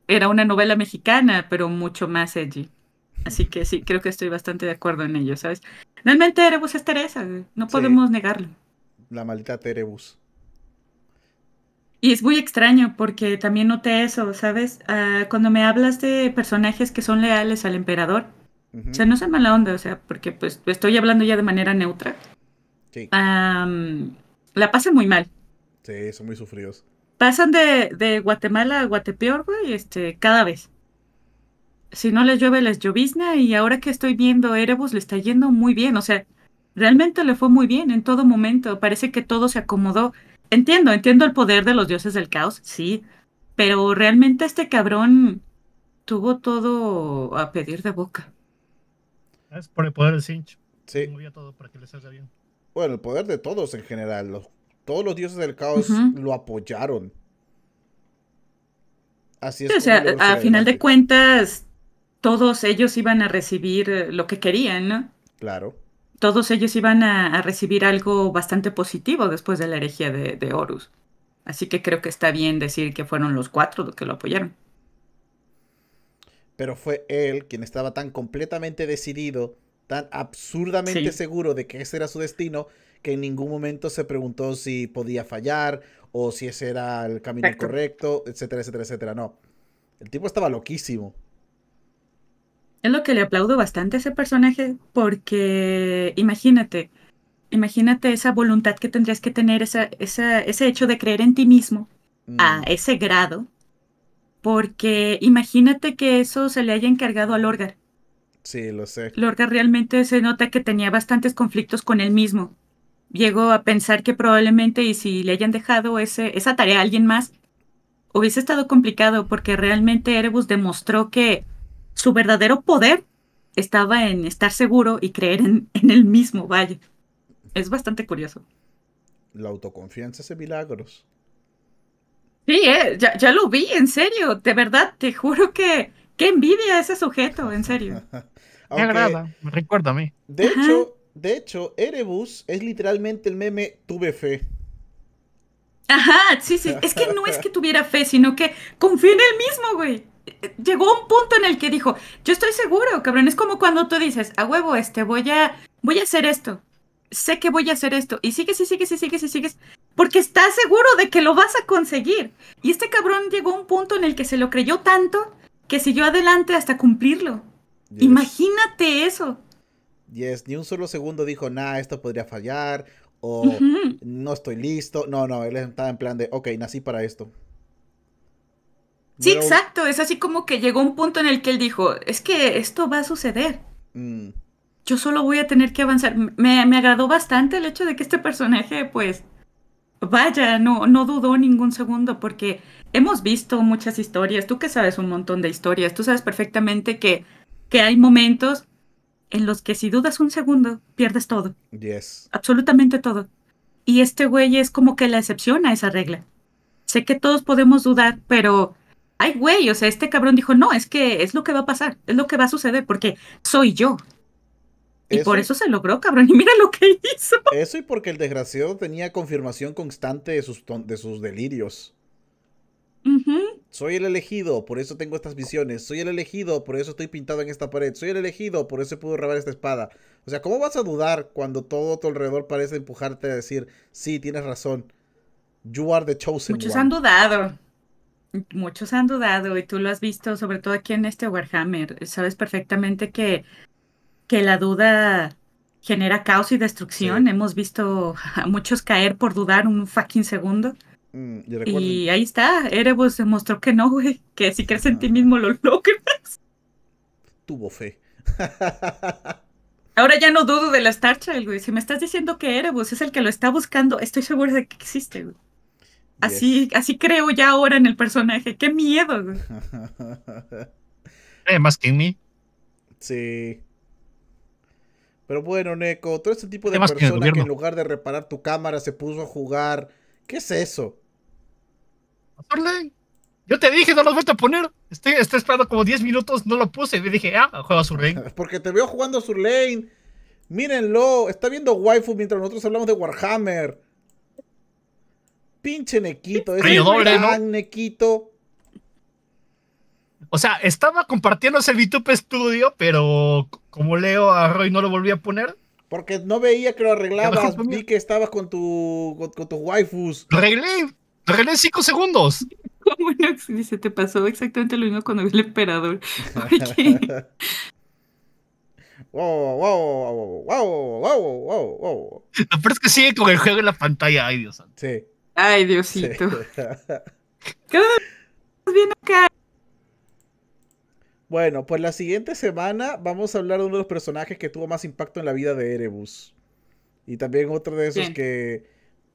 era una novela mexicana, pero mucho más edgy. Así que sí, creo que estoy bastante de acuerdo en ello, ¿sabes? Realmente Erebus es Teresa, no podemos negarlo. La maldita Erebus. Y es muy extraño porque también noté eso, ¿sabes? Ah, cuando me hablas de personajes que son leales al emperador, o sea, no se mala onda, o sea, porque pues estoy hablando ya de manera neutra. Sí. la pasan muy mal. Sí, son muy sufridos. Pasan de, Guatemala a Guatepeor, güey, este, cada vez. Si no les llueve, les llovizna. Y ahora que estoy viendo Erebus, le está yendo muy bien. O sea, realmente le fue muy bien en todo momento. Parece que todo se acomodó. Entiendo, entiendo el poder de los dioses del caos, sí, pero realmente este cabrón tuvo todo a pedir de boca. Es por el poder del cinch. Sí. Movía todo para que salga bien. Bueno, el poder de todos en general. Los, todos los dioses del caos lo apoyaron. Así es. o sea, a final de cuentas, todos ellos iban a recibir eh, lo que querían, ¿no? Claro todos ellos iban a, recibir algo bastante positivo después de la herejía de, Horus. Así que creo que está bien decir que fueron los cuatro los que lo apoyaron. Pero fue él quien estaba tan completamente decidido, tan absurdamente seguro de que ese era su destino, que en ningún momento se preguntó si podía fallar o si ese era el camino correcto, etcétera, etcétera, etcétera. No. El tipo estaba loquísimo. Es lo que le aplaudo bastante a ese personaje porque imagínate, imagínate esa voluntad que tendrías que tener, ese hecho de creer en ti mismo a mm. ese grado, porque imagínate que eso se le haya encargado a Lorgar. Sí, lo sé. Lorgar realmente se nota que tenía bastantes conflictos con él mismo. Llegó a pensar que probablemente y si le hayan dejado ese, esa tarea a alguien más, hubiese estado complicado porque realmente Erebus demostró que su verdadero poder estaba en estar seguro y creer en, el mismo, vaya. Es bastante curioso. La autoconfianza hace milagros. Sí, eh, ya, lo vi, en serio, de verdad, te juro que qué envidia ese sujeto, en serio. me agrada, me recuerda a mí. De hecho, de hecho, Erebus es literalmente el meme tuve fe. Ajá, sí, sí. Es que no es que tuviera fe, sino que confía en él mismo, güey llegó un punto en el que dijo, yo estoy seguro, cabrón, es como cuando tú dices, a huevo, este, voy a, voy a hacer esto, sé que voy a hacer esto, y sigues y sigues y sigues y sigues, porque estás seguro de que lo vas a conseguir. Y este cabrón llegó a un punto en el que se lo creyó tanto que siguió adelante hasta cumplirlo. Imagínate eso. Yes, ni un solo segundo dijo, nah, esto podría fallar, o no estoy listo. No, no, él estaba en plan de, ok, nací para esto. Sí, exacto. Es así como que llegó un punto en el que él dijo, es que esto va a suceder. Mm. Yo solo voy a tener que avanzar. Me, me, agradó bastante el hecho de que este personaje, pues, vaya, no, no dudó ningún segundo, porque hemos visto muchas historias, tú que sabes un montón de historias, tú sabes perfectamente que, que hay momentos en los que si dudas un segundo, pierdes todo. Yes. Absolutamente todo. Y este güey es como que la excepción a esa regla. Sé que todos podemos dudar, pero ay, güey, o sea, este cabrón dijo, no, es que es lo que va a pasar, es lo que va a suceder, porque soy yo. Y por eso se logró, cabrón, y mira lo que hizo. Eso y porque el desgraciado tenía confirmación constante de sus, de sus delirios. Soy el elegido, por eso tengo estas visiones. Soy el elegido, por eso estoy pintado en esta pared. Soy el elegido, por eso puedo robar esta espada. O sea, ¿cómo vas a dudar cuando todo a tu alrededor parece empujarte a decir, sí, tienes razón? You are the chosen Muchos han dudado muchos han dudado y tú lo has visto, sobre todo aquí en este Warhammer. Sabes perfectamente que, que la duda genera caos y destrucción. Hemos visto a muchos caer por dudar un fucking segundo. Mm, y, ahí está, Erebus demostró que no, güey, que si crees en ti mismo lo logras. Tuvo fe. Ahora ya no dudo de la Star Child, güey. Si me estás diciendo que Erebus es el que lo está buscando, estoy seguro de que existe, güey. Así, creo ya ahora en el personaje. ¡Qué miedo! más que en mí? Sí. Pero bueno, Neko, todo este tipo de persona que, en lugar de reparar tu cámara se puso a jugar. ¿Qué es eso? Yo te dije, no lo vuelto a poner. Estoy, estoy, esperando como 10 minutos, no lo puse. Y dije, ah, juega su lane. Porque te veo jugando su lane. Mírenlo, está viendo waifu mientras nosotros hablamos de Warhammer. Pinche Nequito, ese gran Nequito. O sea, estaba compartiéndose el VTube Studio, pero como leo a Roy no lo volví a poner. Porque no veía que lo arreglabas, vi que estabas con tu, con, tu waifus. Reglé, reglé cinco segundos. ¿Cómo no? Dice, te pasó exactamente lo mismo cuando vi el emperador. wow, wow, wow, wow, wow, wow, wow. Pero es que sigue con el juego en la pantalla, ay Dios. Sí. Ay, Diosito. Bueno, pues la siguiente semana vamos a hablar de uno de los personajes que tuvo más impacto en la vida de Erebus. Y también otro de esos que.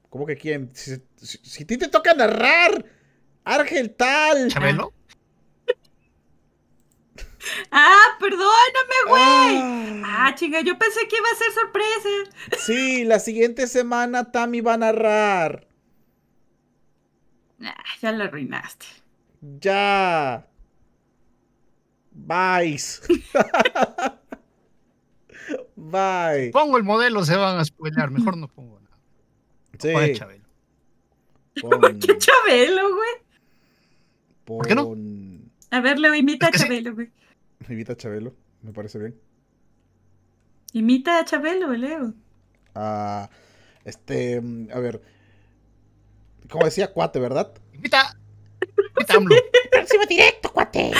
¿Cómo que quién? Si, ti te toca narrar, Argel Tal. ¿Chabelo? Ah, ah perdóname, güey. Ah. ah. chinga, yo pensé que iba a ser sorpresa. Sí, la siguiente semana Tami va a narrar. Ah, ya lo arruinaste. Ya. Bye. Bye. Pongo el modelo, se van a spoilear. Mejor no pongo nada. Sí. Chabelo. ¿Por qué Chabelo, güey? ¿Por qué no? A ver, Leo imita a Chabelo, güey. Imita a Chabelo, me parece bien. Imita a Chabelo, Leo. Ah, este, a ver como decía cuate, ¿verdad? Invita, invita a AMLO. Próximo directo, cuate.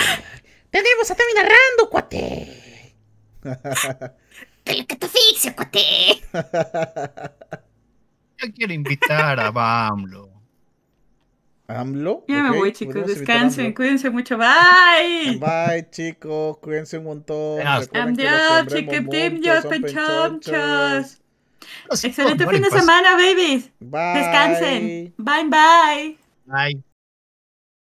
Tenemos a Tami narrando, cuate. que te fije, cuate. Yo quiero invitar a AMLO. AMLO. Ya me voy, chicos. Descansen, cuídense mucho. Bye. Bye, chicos. Cuídense un montón. Adiós, chiquitipillos, pechonchos. Excelente fin de pues, semana, babies. Descansen. Bye, bye. Bye.